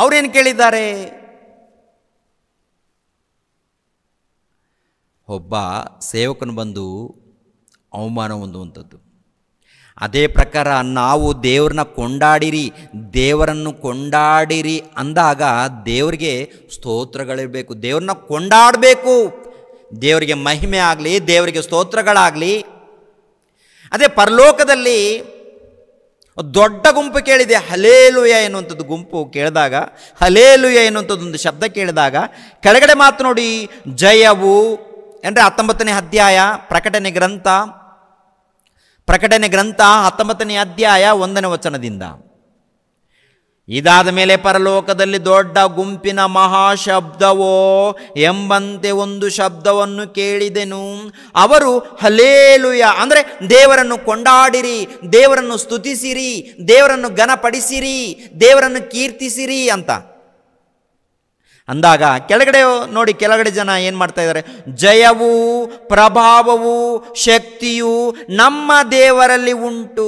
ಅವರೇನು ಕೇಳಿದ್ದಾರೆ ಒಬ್ಬ ಸೇವಕನು ಬಂದು ಅವಮಾನ ಹೊಂದುವಂಥದ್ದು ಅದೇ ಪ್ರಕಾರ ನಾವು ದೇವ್ರನ್ನ ಕೊಂಡಾಡಿರಿ ದೇವರನ್ನು ಕೊಂಡಾಡಿರಿ ಅಂದಾಗ ದೇವರಿಗೆ ಸ್ತೋತ್ರಗಳಿರಬೇಕು ದೇವ್ರನ್ನ ಕೊಂಡಾಡಬೇಕು ದೇವರಿಗೆ ಮಹಿಮೆ ಆಗಲಿ ದೇವರಿಗೆ ಸ್ತೋತ್ರಗಳಾಗಲಿ ಅದೇ ಪರಲೋಕದಲ್ಲಿ ದೊಡ್ಡ ಗುಂಪು ಕೇಳಿದೆ ಹಲೇಲುಯ ಎನ್ನುವಂಥದ್ದು ಗುಂಪು ಕೇಳಿದಾಗ ಹಲೇಲುಯ ಎನ್ನುವಂಥದ್ದು ಒಂದು ಶಬ್ದ ಕೇಳಿದಾಗ ಕೆಳಗಡೆ ಮಾತು ನೋಡಿ ಜಯವು ಅಂದರೆ ಹತ್ತೊಂಬತ್ತನೇ ಅಧ್ಯಾಯ ಪ್ರಕಟಣೆ ಗ್ರಂಥ ಪ್ರಕಟಣೆ ಗ್ರಂಥ ಹತ್ತೊಂಬತ್ತನೇ ಅಧ್ಯಾಯ ಒಂದನೇ ವಚನದಿಂದ ಇದಾದ ಮೇಲೆ ಪರಲೋಕದಲ್ಲಿ ದೊಡ್ಡ ಗುಂಪಿನ ಮಹಾಶಬ್ದವೋ ಎಂಬಂತೆ ಒಂದು ಶಬ್ದವನ್ನು ಕೇಳಿದೆನು ಅವರು ಹಲೇಲುಯ ಅಂದರೆ ದೇವರನ್ನು ಕೊಂಡಾಡಿರಿ ದೇವರನ್ನು ಸ್ತುತಿಸಿರಿ ದೇವರನ್ನು ಘನಪಡಿಸಿರಿ ದೇವರನ್ನು ಕೀರ್ತಿಸಿರಿ ಅಂತ ಅಂದಾಗ ಕೆಳಗಡೆ ನೋಡಿ ಕೆಳಗಡೆ ಜನ ಏನು ಮಾಡ್ತಾ ಇದ್ದಾರೆ ಜಯವೂ ಪ್ರಭಾವವು ಶಕ್ತಿಯು ನಮ್ಮ ದೇವರಲ್ಲಿ ಉಂಟು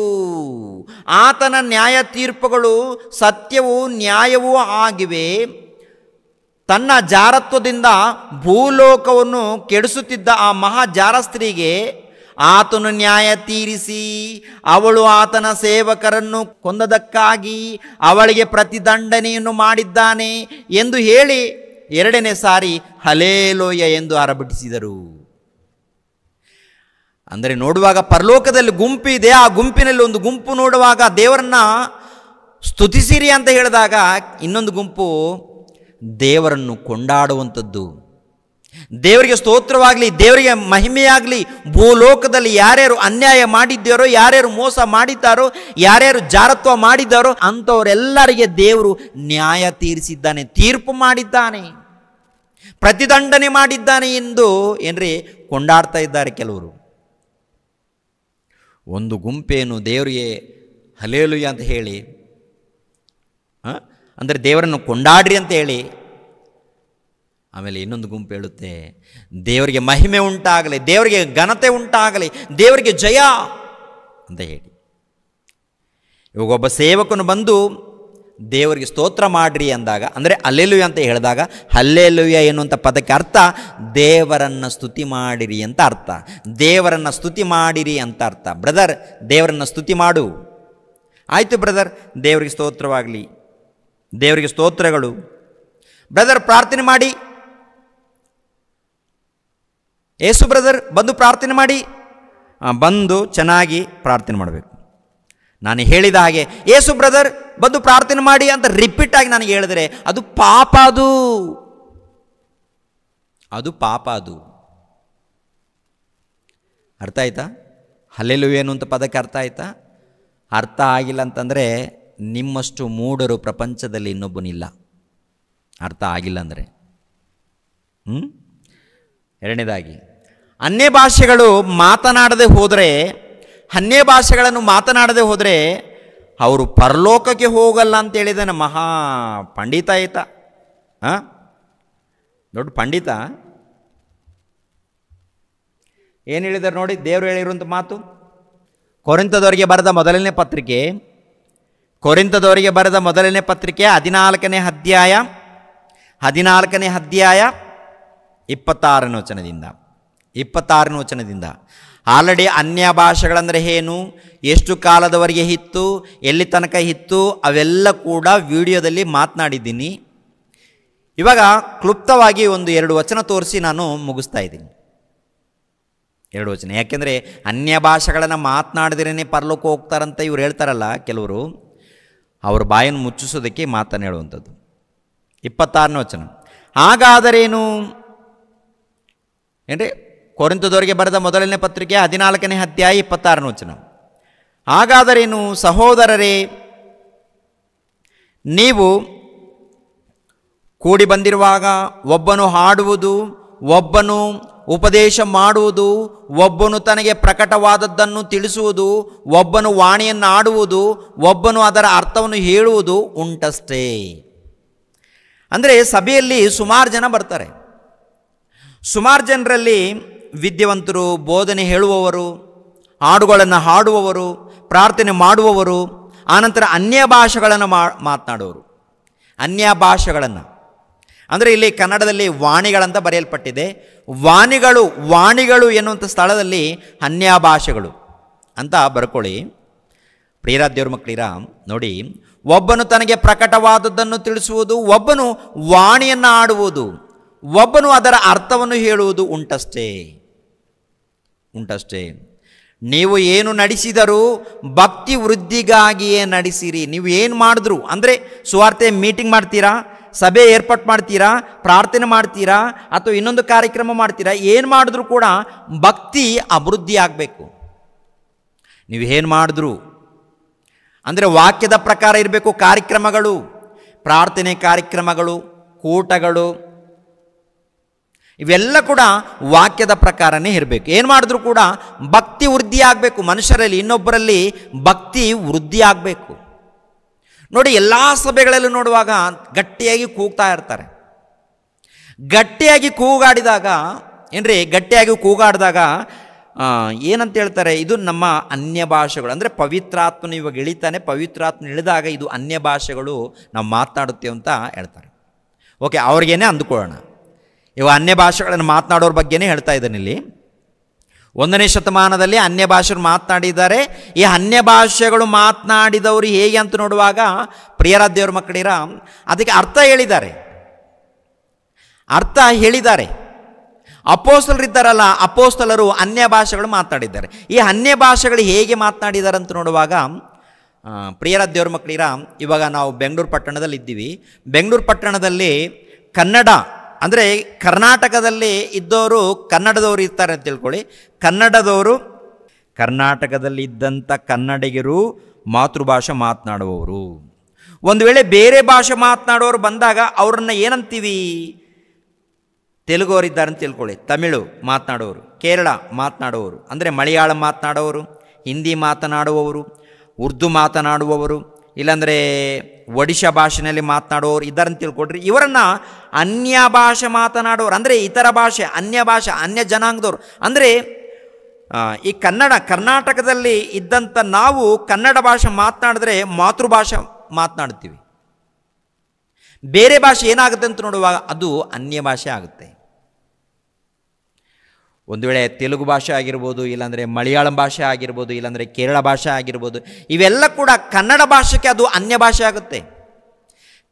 ಆತನ ನ್ಯಾಯ ತೀರ್ಪುಗಳು ಸತ್ಯವು ನ್ಯಾಯವೂ ಆಗಿವೆ ತನ್ನ ಜಾರತ್ವದಿಂದ ಭೂಲೋಕವನ್ನು ಕೆಡಿಸುತ್ತಿದ್ದ ಆ ಮಹಾ ಜಾರಸ್ತ್ರೀಗೆ ಆತನು ನ್ಯಾಯ ತೀರಿಸಿ ಅವಳು ಆತನ ಸೇವಕರನ್ನು ಕೊಂದದಕ್ಕಾಗಿ ಅವಳಿಗೆ ಪ್ರತಿದಂಡನೆಯನ್ನು ಮಾಡಿದ್ದಾನೆ ಎಂದು ಹೇಳಿ ಎರಡನೇ ಸಾರಿ ಹಲೇಲೋಯ ಎಂದು ಆರಭಟಿಸಿದರು ಅಂದರೆ ನೋಡುವಾಗ ಪರಲೋಕದಲ್ಲಿ ಗುಂಪು ಇದೆ ಆ ಗುಂಪಿನಲ್ಲಿ ಒಂದು ಗುಂಪು ನೋಡುವಾಗ ದೇವರನ್ನ ಸ್ತುತಿಸಿರಿ ಅಂತ ಹೇಳಿದಾಗ ಇನ್ನೊಂದು ಗುಂಪು ದೇವರನ್ನು ಕೊಂಡಾಡುವಂಥದ್ದು ದೇವರಿಗೆ ಸ್ತೋತ್ರವಾಗಲಿ ದೇವರಿಗೆ ಮಹಿಮೆಯಾಗಲಿ ಭೂಲೋಕದಲ್ಲಿ ಯಾರ್ಯಾರು ಅನ್ಯಾಯ ಮಾಡಿದ್ದಾರೋ ಯಾರ್ಯಾರು ಮೋಸ ಮಾಡಿದ್ದಾರೋ ಯಾರ್ಯಾರು ಜಾರತ್ವ ಮಾಡಿದ್ದಾರೋ ಅಂಥವರೆಲ್ಲರಿಗೆ ದೇವರು ನ್ಯಾಯ ತೀರಿಸಿದ್ದಾನೆ ತೀರ್ಪು ಮಾಡಿದ್ದಾನೆ ಪ್ರತಿದಂಡನೆ ಮಾಡಿದ್ದಾನೆ ಎಂದು ಏನ್ರಿ ಕೊಂಡಾಡ್ತಾ ಇದ್ದಾರೆ ಕೆಲವರು ಒಂದು ಗುಂಪೇನು ದೇವರಿಗೆ ಹಲೇಲುಯ್ಯ ಅಂತ ಹೇಳಿ ಅಂದರೆ ದೇವರನ್ನು ಕೊಂಡಾಡ್ರಿ ಅಂತ ಹೇಳಿ ಆಮೇಲೆ ಇನ್ನೊಂದು ಗುಂಪು ಹೇಳುತ್ತೆ ದೇವರಿಗೆ ಮಹಿಮೆ ಉಂಟಾಗಲಿ ದೇವರಿಗೆ ಘನತೆ ಉಂಟಾಗಲಿ ದೇವರಿಗೆ ಜಯ ಅಂತ ಹೇಳಿ ಇವಾಗ ಒಬ್ಬ ಸೇವಕನು ಬಂದು ದೇವರಿಗೆ ಸ್ತೋತ್ರ ಮಾಡ್ರಿ ಅಂದಾಗ ಅಂದರೆ ಅಲ್ಲೆಲುಯ ಅಂತ ಹೇಳಿದಾಗ ಏನು ಎನ್ನುವಂಥ ಪದಕ್ಕೆ ಅರ್ಥ ದೇವರನ್ನು ಸ್ತುತಿ ಮಾಡಿರಿ ಅಂತ ಅರ್ಥ ದೇವರನ್ನು ಸ್ತುತಿ ಮಾಡಿರಿ ಅಂತ ಅರ್ಥ ಬ್ರದರ್ ದೇವರನ್ನು ಸ್ತುತಿ ಮಾಡು ಆಯಿತು ಬ್ರದರ್ ದೇವರಿಗೆ ಸ್ತೋತ್ರವಾಗಲಿ ದೇವರಿಗೆ ಸ್ತೋತ್ರಗಳು ಬ್ರದರ್ ಪ್ರಾರ್ಥನೆ ಮಾಡಿ ಏಸು ಬ್ರದರ್ ಬಂದು ಪ್ರಾರ್ಥನೆ ಮಾಡಿ ಬಂದು ಚೆನ್ನಾಗಿ ಪ್ರಾರ್ಥನೆ ಮಾಡಬೇಕು ನಾನು ಹೇಳಿದ ಹಾಗೆ ಏಸು ಬ್ರದರ್ ಬಂದು ಪ್ರಾರ್ಥನೆ ಮಾಡಿ ಅಂತ ರಿಪೀಟ್ ಆಗಿ ನನಗೆ ಹೇಳಿದರೆ ಅದು ಪಾಪ ಅದು ಅದು ಪಾಪ ಅದು ಅರ್ಥ ಆಯ್ತಾ ಹಲ್ಲೆಲು ಏನು ಅಂತ ಪದಕ್ಕೆ ಅರ್ಥ ಆಯ್ತಾ ಅರ್ಥ ಆಗಿಲ್ಲ ಅಂತಂದರೆ ನಿಮ್ಮಷ್ಟು ಮೂಡರು ಪ್ರಪಂಚದಲ್ಲಿ ಇನ್ನೊಬ್ಬನಿಲ್ಲ ಅರ್ಥ ಆಗಿಲ್ಲ ಅಂದರೆ ಹ್ಞೂ ಎರಡನೇದಾಗಿ ಅನ್ಯ ಭಾಷೆಗಳು ಮಾತನಾಡದೆ ಹೋದರೆ ಅನ್ಯ ಭಾಷೆಗಳನ್ನು ಮಾತನಾಡದೆ ಹೋದರೆ ಅವರು ಪರಲೋಕಕ್ಕೆ ಹೋಗಲ್ಲ ಅಂತ ಅಂತೇಳಿದಾನೆ ಮಹಾ ಪಂಡಿತ ಆಯ್ತ ಹಾಂ ದೊಡ್ಡ ಪಂಡಿತ ಏನು ಹೇಳಿದರು ನೋಡಿ ದೇವರು ಹೇಳಿರುವಂಥ ಮಾತು ಕೊರೆಂತದವರಿಗೆ ಬರೆದ ಮೊದಲನೇ ಪತ್ರಿಕೆ ಕೊರೆಂತದವರಿಗೆ ಬರೆದ ಮೊದಲನೇ ಪತ್ರಿಕೆ ಹದಿನಾಲ್ಕನೇ ಅಧ್ಯಾಯ ಹದಿನಾಲ್ಕನೇ ಅಧ್ಯಾಯ ಇಪ್ಪತ್ತಾರನೇ ವಚನದಿಂದ ಇಪ್ಪತ್ತಾರನೇ ವಚನದಿಂದ ಆಲ್ರೆಡಿ ಅನ್ಯ ಭಾಷೆಗಳಂದರೆ ಏನು ಎಷ್ಟು ಕಾಲದವರೆಗೆ ಇತ್ತು ಎಲ್ಲಿ ತನಕ ಇತ್ತು ಅವೆಲ್ಲ ಕೂಡ ವಿಡಿಯೋದಲ್ಲಿ ಮಾತನಾಡಿದ್ದೀನಿ ಇವಾಗ ಕ್ಲುಪ್ತವಾಗಿ ಒಂದು ಎರಡು ವಚನ ತೋರಿಸಿ ನಾನು ಮುಗಿಸ್ತಾ ಇದ್ದೀನಿ ಎರಡು ವಚನ ಯಾಕೆಂದರೆ ಅನ್ಯ ಭಾಷೆಗಳನ್ನು ಮಾತನಾಡಿದ್ರೇ ಪರ್ಲೋಕ್ಕೆ ಹೋಗ್ತಾರಂತ ಇವ್ರು ಹೇಳ್ತಾರಲ್ಲ ಕೆಲವರು ಅವ್ರ ಬಾಯನ್ನು ಮುಚ್ಚಿಸೋದಕ್ಕೆ ಮಾತನ್ನು ಹೇಳುವಂಥದ್ದು ಇಪ್ಪತ್ತಾರನೇ ವಚನ ಹಾಗಾದರೇನು ಏನ್ರಿ ಕೊರೆಂತದವರಿಗೆ ಬರೆದ ಮೊದಲನೇ ಪತ್ರಿಕೆ ಹದಿನಾಲ್ಕನೇ ಅಧ್ಯಾಯ ಇಪ್ಪತ್ತಾರನೇ ವಚನ ಹಾಗಾದರೇನು ಸಹೋದರರೇ ನೀವು ಕೂಡಿ ಬಂದಿರುವಾಗ ಒಬ್ಬನು ಹಾಡುವುದು ಒಬ್ಬನು ಉಪದೇಶ ಮಾಡುವುದು ಒಬ್ಬನು ತನಗೆ ಪ್ರಕಟವಾದದ್ದನ್ನು ತಿಳಿಸುವುದು ಒಬ್ಬನು ವಾಣಿಯನ್ನು ಆಡುವುದು ಒಬ್ಬನು ಅದರ ಅರ್ಥವನ್ನು ಹೇಳುವುದು ಉಂಟಷ್ಟೇ ಅಂದರೆ ಸಭೆಯಲ್ಲಿ ಸುಮಾರು ಜನ ಬರ್ತಾರೆ ಸುಮಾರು ಜನರಲ್ಲಿ ವಿದ್ಯಾವಂತರು ಬೋಧನೆ ಹೇಳುವವರು ಹಾಡುಗಳನ್ನು ಹಾಡುವವರು ಪ್ರಾರ್ಥನೆ ಮಾಡುವವರು ಆನಂತರ ಅನ್ಯ ಭಾಷೆಗಳನ್ನು ಮಾತನಾಡುವರು ಅನ್ಯ ಭಾಷೆಗಳನ್ನು ಅಂದರೆ ಇಲ್ಲಿ ಕನ್ನಡದಲ್ಲಿ ವಾಣಿಗಳಂತ ಬರೆಯಲ್ಪಟ್ಟಿದೆ ವಾಣಿಗಳು ವಾಣಿಗಳು ಎನ್ನುವಂಥ ಸ್ಥಳದಲ್ಲಿ ಅನ್ಯ ಭಾಷೆಗಳು ಅಂತ ಬರ್ಕೊಳ್ಳಿ ಪ್ರಿಯರ ದೇವ್ರ ಮಕ್ಕಳಿರ ನೋಡಿ ಒಬ್ಬನು ತನಗೆ ಪ್ರಕಟವಾದದ್ದನ್ನು ತಿಳಿಸುವುದು ಒಬ್ಬನು ವಾಣಿಯನ್ನು ಆಡುವುದು ಒಬ್ಬನು ಅದರ ಅರ್ಥವನ್ನು ಹೇಳುವುದು ಉಂಟಷ್ಟೇ ಉಂಟಷ್ಟೇ ನೀವು ಏನು ನಡೆಸಿದರೂ ಭಕ್ತಿ ವೃದ್ಧಿಗಾಗಿಯೇ ನಡೆಸಿರಿ ನೀವು ಏನು ಮಾಡಿದ್ರು ಅಂದರೆ ಸುವಾರ್ತೆ ಮೀಟಿಂಗ್ ಮಾಡ್ತೀರಾ ಸಭೆ ಏರ್ಪಾಟ್ ಮಾಡ್ತೀರಾ ಪ್ರಾರ್ಥನೆ ಮಾಡ್ತೀರಾ ಅಥವಾ ಇನ್ನೊಂದು ಕಾರ್ಯಕ್ರಮ ಮಾಡ್ತೀರಾ ಏನು ಮಾಡಿದ್ರು ಕೂಡ ಭಕ್ತಿ ಅಭಿವೃದ್ಧಿ ಆಗಬೇಕು ನೀವು ಏನು ಮಾಡಿದ್ರು ಅಂದರೆ ವಾಕ್ಯದ ಪ್ರಕಾರ ಇರಬೇಕು ಕಾರ್ಯಕ್ರಮಗಳು ಪ್ರಾರ್ಥನೆ ಕಾರ್ಯಕ್ರಮಗಳು ಕೂಟಗಳು ಇವೆಲ್ಲ ಕೂಡ ವಾಕ್ಯದ ಪ್ರಕಾರನೇ ಇರಬೇಕು ಏನು ಮಾಡಿದ್ರೂ ಕೂಡ ಭಕ್ತಿ ವೃದ್ಧಿ ಆಗಬೇಕು ಮನುಷ್ಯರಲ್ಲಿ ಇನ್ನೊಬ್ಬರಲ್ಲಿ ಭಕ್ತಿ ವೃದ್ಧಿ ಆಗಬೇಕು ನೋಡಿ ಎಲ್ಲ ಸಭೆಗಳಲ್ಲೂ ನೋಡುವಾಗ ಗಟ್ಟಿಯಾಗಿ ಕೂಗ್ತಾ ಇರ್ತಾರೆ ಗಟ್ಟಿಯಾಗಿ ಕೂಗಾಡಿದಾಗ ಏನ್ರಿ ಗಟ್ಟಿಯಾಗಿ ಕೂಗಾಡಿದಾಗ ಏನಂತ ಹೇಳ್ತಾರೆ ಇದು ನಮ್ಮ ಅನ್ಯ ಭಾಷೆಗಳು ಅಂದರೆ ಪವಿತ್ರಾತ್ಮನ ಇವಾಗ ಇಳಿತಾನೆ ಪವಿತ್ರಾತ್ಮನ ಇಳಿದಾಗ ಇದು ಅನ್ಯ ಭಾಷೆಗಳು ನಾವು ಮಾತನಾಡುತ್ತೇವೆ ಅಂತ ಹೇಳ್ತಾರೆ ಓಕೆ ಅವ್ರಿಗೇನೆ ಅಂದುಕೊಳ್ಳೋಣ ಇವ ಅನ್ಯ ಭಾಷೆಗಳನ್ನು ಮಾತನಾಡೋರ ಬಗ್ಗೆನೇ ಹೇಳ್ತಾ ಇದ್ದೇನೆ ಇಲ್ಲಿ ಒಂದನೇ ಶತಮಾನದಲ್ಲಿ ಅನ್ಯ ಭಾಷೆರು ಮಾತನಾಡಿದ್ದಾರೆ ಈ ಅನ್ಯ ಭಾಷೆಗಳು ಮಾತನಾಡಿದವರು ಹೇಗೆ ಅಂತ ನೋಡುವಾಗ ಪ್ರಿಯರಾದೇವ್ರ ಮಕ್ಕಳಿರ ಅದಕ್ಕೆ ಅರ್ಥ ಹೇಳಿದ್ದಾರೆ ಅರ್ಥ ಹೇಳಿದ್ದಾರೆ ಅಪೋಸ್ತಲರಿದ್ದಾರಲ್ಲ ಅಪೋಸ್ತಲರು ಅನ್ಯ ಭಾಷೆಗಳು ಮಾತನಾಡಿದ್ದಾರೆ ಈ ಅನ್ಯ ಭಾಷೆಗಳು ಹೇಗೆ ಮಾತನಾಡಿದ್ದಾರೆ ಅಂತ ನೋಡುವಾಗ ಪ್ರಿಯರ ದೇವ್ರ ಮಕ್ಕಳಿರ ಇವಾಗ ನಾವು ಬೆಂಗಳೂರು ಪಟ್ಟಣದಲ್ಲಿ ಇದ್ದೀವಿ ಬೆಂಗಳೂರು ಪಟ್ಟಣದಲ್ಲಿ ಕನ್ನಡ ಅಂದರೆ ಕರ್ನಾಟಕದಲ್ಲಿ ಇದ್ದವರು ಕನ್ನಡದವರು ಇರ್ತಾರೆ ಅಂತ ತಿಳ್ಕೊಳ್ಳಿ ಕನ್ನಡದವರು ಕರ್ನಾಟಕದಲ್ಲಿ ಇದ್ದಂಥ ಕನ್ನಡಿಗರು ಮಾತೃಭಾಷೆ ಮಾತನಾಡುವವರು ಒಂದು ವೇಳೆ ಬೇರೆ ಭಾಷೆ ಮಾತನಾಡೋರು ಬಂದಾಗ ಅವ್ರನ್ನ ಏನಂತೀವಿ ಇದ್ದಾರೆ ಅಂತ ತಿಳ್ಕೊಳ್ಳಿ ತಮಿಳು ಮಾತನಾಡೋರು ಕೇರಳ ಮಾತನಾಡುವವರು ಅಂದರೆ ಮಲಯಾಳಂ ಮಾತನಾಡೋರು ಹಿಂದಿ ಮಾತನಾಡುವವರು ಉರ್ದು ಮಾತನಾಡುವವರು ಇಲ್ಲಾಂದರೆ ಒಡಿಶಾ ಭಾಷೆಯಲ್ಲಿ ಮಾತನಾಡೋರು ಇದರನ್ನು ತಿಳ್ಕೊಡ್ರಿ ಇವರನ್ನು ಅನ್ಯ ಭಾಷೆ ಮಾತನಾಡೋರು ಅಂದರೆ ಇತರ ಭಾಷೆ ಅನ್ಯ ಭಾಷೆ ಅನ್ಯ ಜನಾಂಗದವ್ರು ಅಂದರೆ ಈ ಕನ್ನಡ ಕರ್ನಾಟಕದಲ್ಲಿ ಇದ್ದಂಥ ನಾವು ಕನ್ನಡ ಭಾಷೆ ಮಾತನಾಡಿದ್ರೆ ಮಾತೃಭಾಷೆ ಮಾತನಾಡ್ತೀವಿ ಬೇರೆ ಭಾಷೆ ಏನಾಗುತ್ತೆ ಅಂತ ನೋಡುವಾಗ ಅದು ಅನ್ಯ ಭಾಷೆ ಆಗುತ್ತೆ ಒಂದು ವೇಳೆ ತೆಲುಗು ಭಾಷೆ ಆಗಿರ್ಬೋದು ಇಲ್ಲಾಂದರೆ ಮಲಯಾಳಂ ಭಾಷೆ ಆಗಿರ್ಬೋದು ಇಲ್ಲಾಂದರೆ ಕೇರಳ ಭಾಷೆ ಆಗಿರ್ಬೋದು ಇವೆಲ್ಲ ಕೂಡ ಕನ್ನಡ ಭಾಷೆಗೆ ಅದು ಅನ್ಯ ಭಾಷೆ ಆಗುತ್ತೆ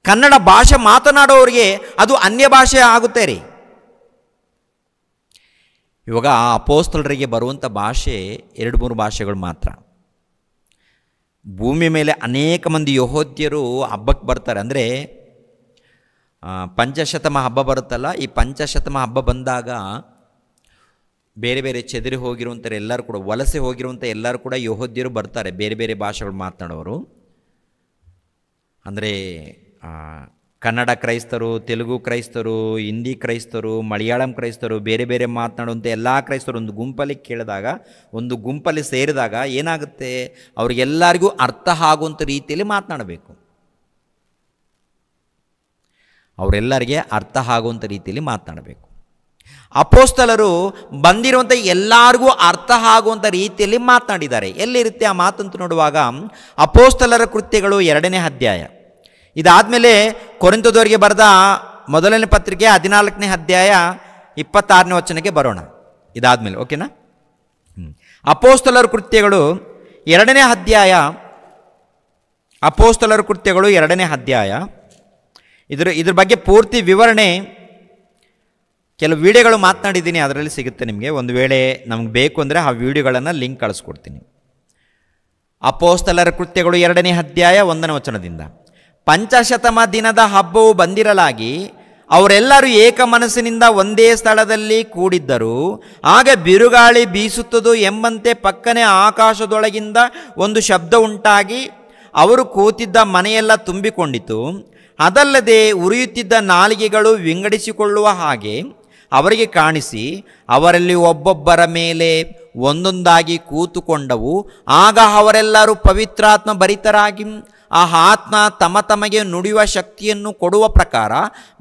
ಕನ್ನಡ ಭಾಷೆ ಮಾತನಾಡೋರಿಗೆ ಅದು ಅನ್ಯ ಭಾಷೆ ಆಗುತ್ತೆ ರೀ ಇವಾಗ ಆ ಅಪೋಸ್ತಲರಿಗೆ ಬರುವಂಥ ಭಾಷೆ ಎರಡು ಮೂರು ಭಾಷೆಗಳು ಮಾತ್ರ ಭೂಮಿ ಮೇಲೆ ಅನೇಕ ಮಂದಿ ಯಹೋದ್ಯರು ಹಬ್ಬಕ್ಕೆ ಬರ್ತಾರೆ ಅಂದರೆ ಪಂಚಶತಮ ಹಬ್ಬ ಬರುತ್ತಲ್ಲ ಈ ಪಂಚಶತಮ ಹಬ್ಬ ಬಂದಾಗ ಬೇರೆ ಬೇರೆ ಚದುರಿ ಹೋಗಿರುವಂಥ ಎಲ್ಲರೂ ಕೂಡ ವಲಸೆ ಹೋಗಿರುವಂಥ ಎಲ್ಲರೂ ಕೂಡ ಯಹೋದ್ಯರು ಬರ್ತಾರೆ ಬೇರೆ ಬೇರೆ ಭಾಷೆಗಳು ಮಾತನಾಡೋರು ಅಂದರೆ ಕನ್ನಡ ಕ್ರೈಸ್ತರು ತೆಲುಗು ಕ್ರೈಸ್ತರು ಹಿಂದಿ ಕ್ರೈಸ್ತರು ಮಲಯಾಳಂ ಕ್ರೈಸ್ತರು ಬೇರೆ ಬೇರೆ ಮಾತನಾಡುವಂಥ ಎಲ್ಲ ಕ್ರೈಸ್ತರು ಒಂದು ಗುಂಪಲ್ಲಿ ಕೇಳಿದಾಗ ಒಂದು ಗುಂಪಲ್ಲಿ ಸೇರಿದಾಗ ಏನಾಗುತ್ತೆ ಅವ್ರಿಗೆಲ್ಲರಿಗೂ ಅರ್ಥ ಆಗುವಂಥ ರೀತಿಯಲ್ಲಿ ಮಾತನಾಡಬೇಕು ಅವರೆಲ್ಲರಿಗೆ ಅರ್ಥ ಆಗುವಂಥ ರೀತಿಯಲ್ಲಿ ಮಾತನಾಡಬೇಕು ಅಪೋಸ್ತಲರು ಬಂದಿರುವಂಥ ಎಲ್ಲರಿಗೂ ಅರ್ಥ ಆಗುವಂಥ ರೀತಿಯಲ್ಲಿ ಮಾತನಾಡಿದ್ದಾರೆ ಎಲ್ಲಿರುತ್ತೆ ಆ ಮಾತಂತ ನೋಡುವಾಗ ಅಪೋಸ್ತಲರ ಕೃತ್ಯಗಳು ಎರಡನೇ ಅಧ್ಯಾಯ ಇದಾದ ಮೇಲೆ ಕೊರೆಂತದವರಿಗೆ ಬರೆದ ಮೊದಲನೇ ಪತ್ರಿಕೆ ಹದಿನಾಲ್ಕನೇ ಅಧ್ಯಾಯ ಇಪ್ಪತ್ತಾರನೇ ವಚನಕ್ಕೆ ಬರೋಣ ಇದಾದ ಮೇಲೆ ಓಕೆನಾ ಅಪೋಸ್ತಲರ ಕೃತ್ಯಗಳು ಎರಡನೇ ಅಧ್ಯಾಯ ಅಪೋಸ್ತಲರ ಕೃತ್ಯಗಳು ಎರಡನೇ ಅಧ್ಯಾಯ ಇದ್ರ ಇದ್ರ ಬಗ್ಗೆ ಪೂರ್ತಿ ವಿವರಣೆ ಕೆಲವು ವಿಡಿಯೋಗಳು ಮಾತನಾಡಿದ್ದೀನಿ ಅದರಲ್ಲಿ ಸಿಗುತ್ತೆ ನಿಮಗೆ ಒಂದು ವೇಳೆ ನಮ್ಗೆ ಬೇಕು ಅಂದರೆ ಆ ವೀಡಿಯೋಗಳನ್ನು ಲಿಂಕ್ ಕಳಿಸ್ಕೊಡ್ತೀನಿ ಅಪೋಸ್ತಲರ ಕೃತ್ಯಗಳು ಎರಡನೇ ಅಧ್ಯಾಯ ಒಂದನೇ ವಚನದಿಂದ ಪಂಚಶತಮ ದಿನದ ಹಬ್ಬವು ಬಂದಿರಲಾಗಿ ಅವರೆಲ್ಲರೂ ಏಕ ಮನಸ್ಸಿನಿಂದ ಒಂದೇ ಸ್ಥಳದಲ್ಲಿ ಕೂಡಿದ್ದರು ಆಗ ಬಿರುಗಾಳಿ ಬೀಸುತ್ತದೋ ಎಂಬಂತೆ ಪಕ್ಕನೆ ಆಕಾಶದೊಳಗಿಂದ ಒಂದು ಶಬ್ದ ಉಂಟಾಗಿ ಅವರು ಕೂತಿದ್ದ ಮನೆಯೆಲ್ಲ ತುಂಬಿಕೊಂಡಿತು ಅದಲ್ಲದೆ ಉರಿಯುತ್ತಿದ್ದ ನಾಲಿಗೆಗಳು ವಿಂಗಡಿಸಿಕೊಳ್ಳುವ ಹಾಗೆ ಅವರಿಗೆ ಕಾಣಿಸಿ ಅವರಲ್ಲಿ ಒಬ್ಬೊಬ್ಬರ ಮೇಲೆ ಒಂದೊಂದಾಗಿ ಕೂತುಕೊಂಡವು ಆಗ ಅವರೆಲ್ಲರೂ ಪವಿತ್ರಾತ್ಮ ಭರಿತರಾಗಿ ಆ ಆತ್ಮ ತಮ ತಮಗೆ ನುಡಿಯುವ ಶಕ್ತಿಯನ್ನು ಕೊಡುವ ಪ್ರಕಾರ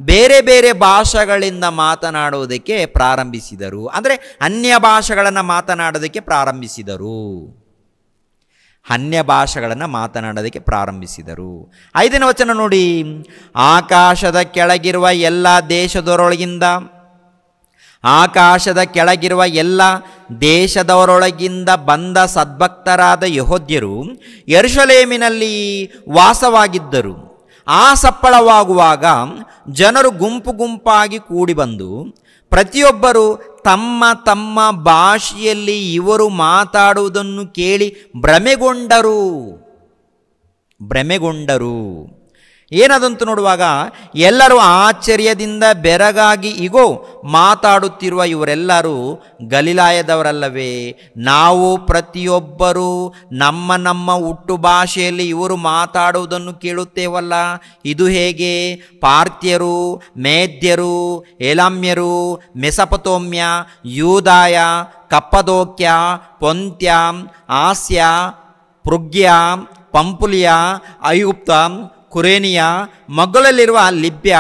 ಬೇರೆ ಬೇರೆ ಭಾಷೆಗಳಿಂದ ಮಾತನಾಡುವುದಕ್ಕೆ ಪ್ರಾರಂಭಿಸಿದರು ಅಂದರೆ ಅನ್ಯ ಭಾಷೆಗಳನ್ನು ಮಾತನಾಡೋದಕ್ಕೆ ಪ್ರಾರಂಭಿಸಿದರು ಅನ್ಯ ಭಾಷೆಗಳನ್ನು ಮಾತನಾಡೋದಕ್ಕೆ ಪ್ರಾರಂಭಿಸಿದರು ಐದನೇ ವಚನ ನೋಡಿ ಆಕಾಶದ ಕೆಳಗಿರುವ ಎಲ್ಲ ದೇಶದೊರೊಳಗಿಂದ ಆಕಾಶದ ಕೆಳಗಿರುವ ಎಲ್ಲ ದೇಶದವರೊಳಗಿಂದ ಬಂದ ಸದ್ಭಕ್ತರಾದ ಯಹೋದ್ಯರು ಯರುಷಲೇಮಿನಲ್ಲಿ ವಾಸವಾಗಿದ್ದರು ಆ ಸಪ್ಪಳವಾಗುವಾಗ ಜನರು ಗುಂಪು ಗುಂಪಾಗಿ ಕೂಡಿಬಂದು ಪ್ರತಿಯೊಬ್ಬರು ತಮ್ಮ ತಮ್ಮ ಭಾಷೆಯಲ್ಲಿ ಇವರು ಮಾತಾಡುವುದನ್ನು ಕೇಳಿ ಭ್ರಮೆಗೊಂಡರು ಭ್ರಮೆಗೊಂಡರು ಏನದಂತ ನೋಡುವಾಗ ಎಲ್ಲರೂ ಆಶ್ಚರ್ಯದಿಂದ ಬೆರಗಾಗಿ ಇಗೋ ಮಾತಾಡುತ್ತಿರುವ ಇವರೆಲ್ಲರೂ ಗಲಿಲಾಯದವರಲ್ಲವೇ ನಾವು ಪ್ರತಿಯೊಬ್ಬರೂ ನಮ್ಮ ನಮ್ಮ ಹುಟ್ಟು ಭಾಷೆಯಲ್ಲಿ ಇವರು ಮಾತಾಡುವುದನ್ನು ಕೇಳುತ್ತೇವಲ್ಲ ಇದು ಹೇಗೆ ಪಾರ್ಥ್ಯರು ಮೇದ್ಯರು ಎಲಾಮ್ಯರು ಮೆಸಪತೋಮ್ಯ ಯೂದಾಯ ಕಪ್ಪದೋಕ್ಯ ಪೊಂತ್ಯ ಹಾಸ್ಯ ಪೃಗ್ಯಾಂ ಪಂಪುಲಿಯ ಅಯುಕ್ತ ಕುರೇನಿಯಾ ಮಗ್ಗಲಲ್ಲಿರುವ ಲಿಬ್ಯ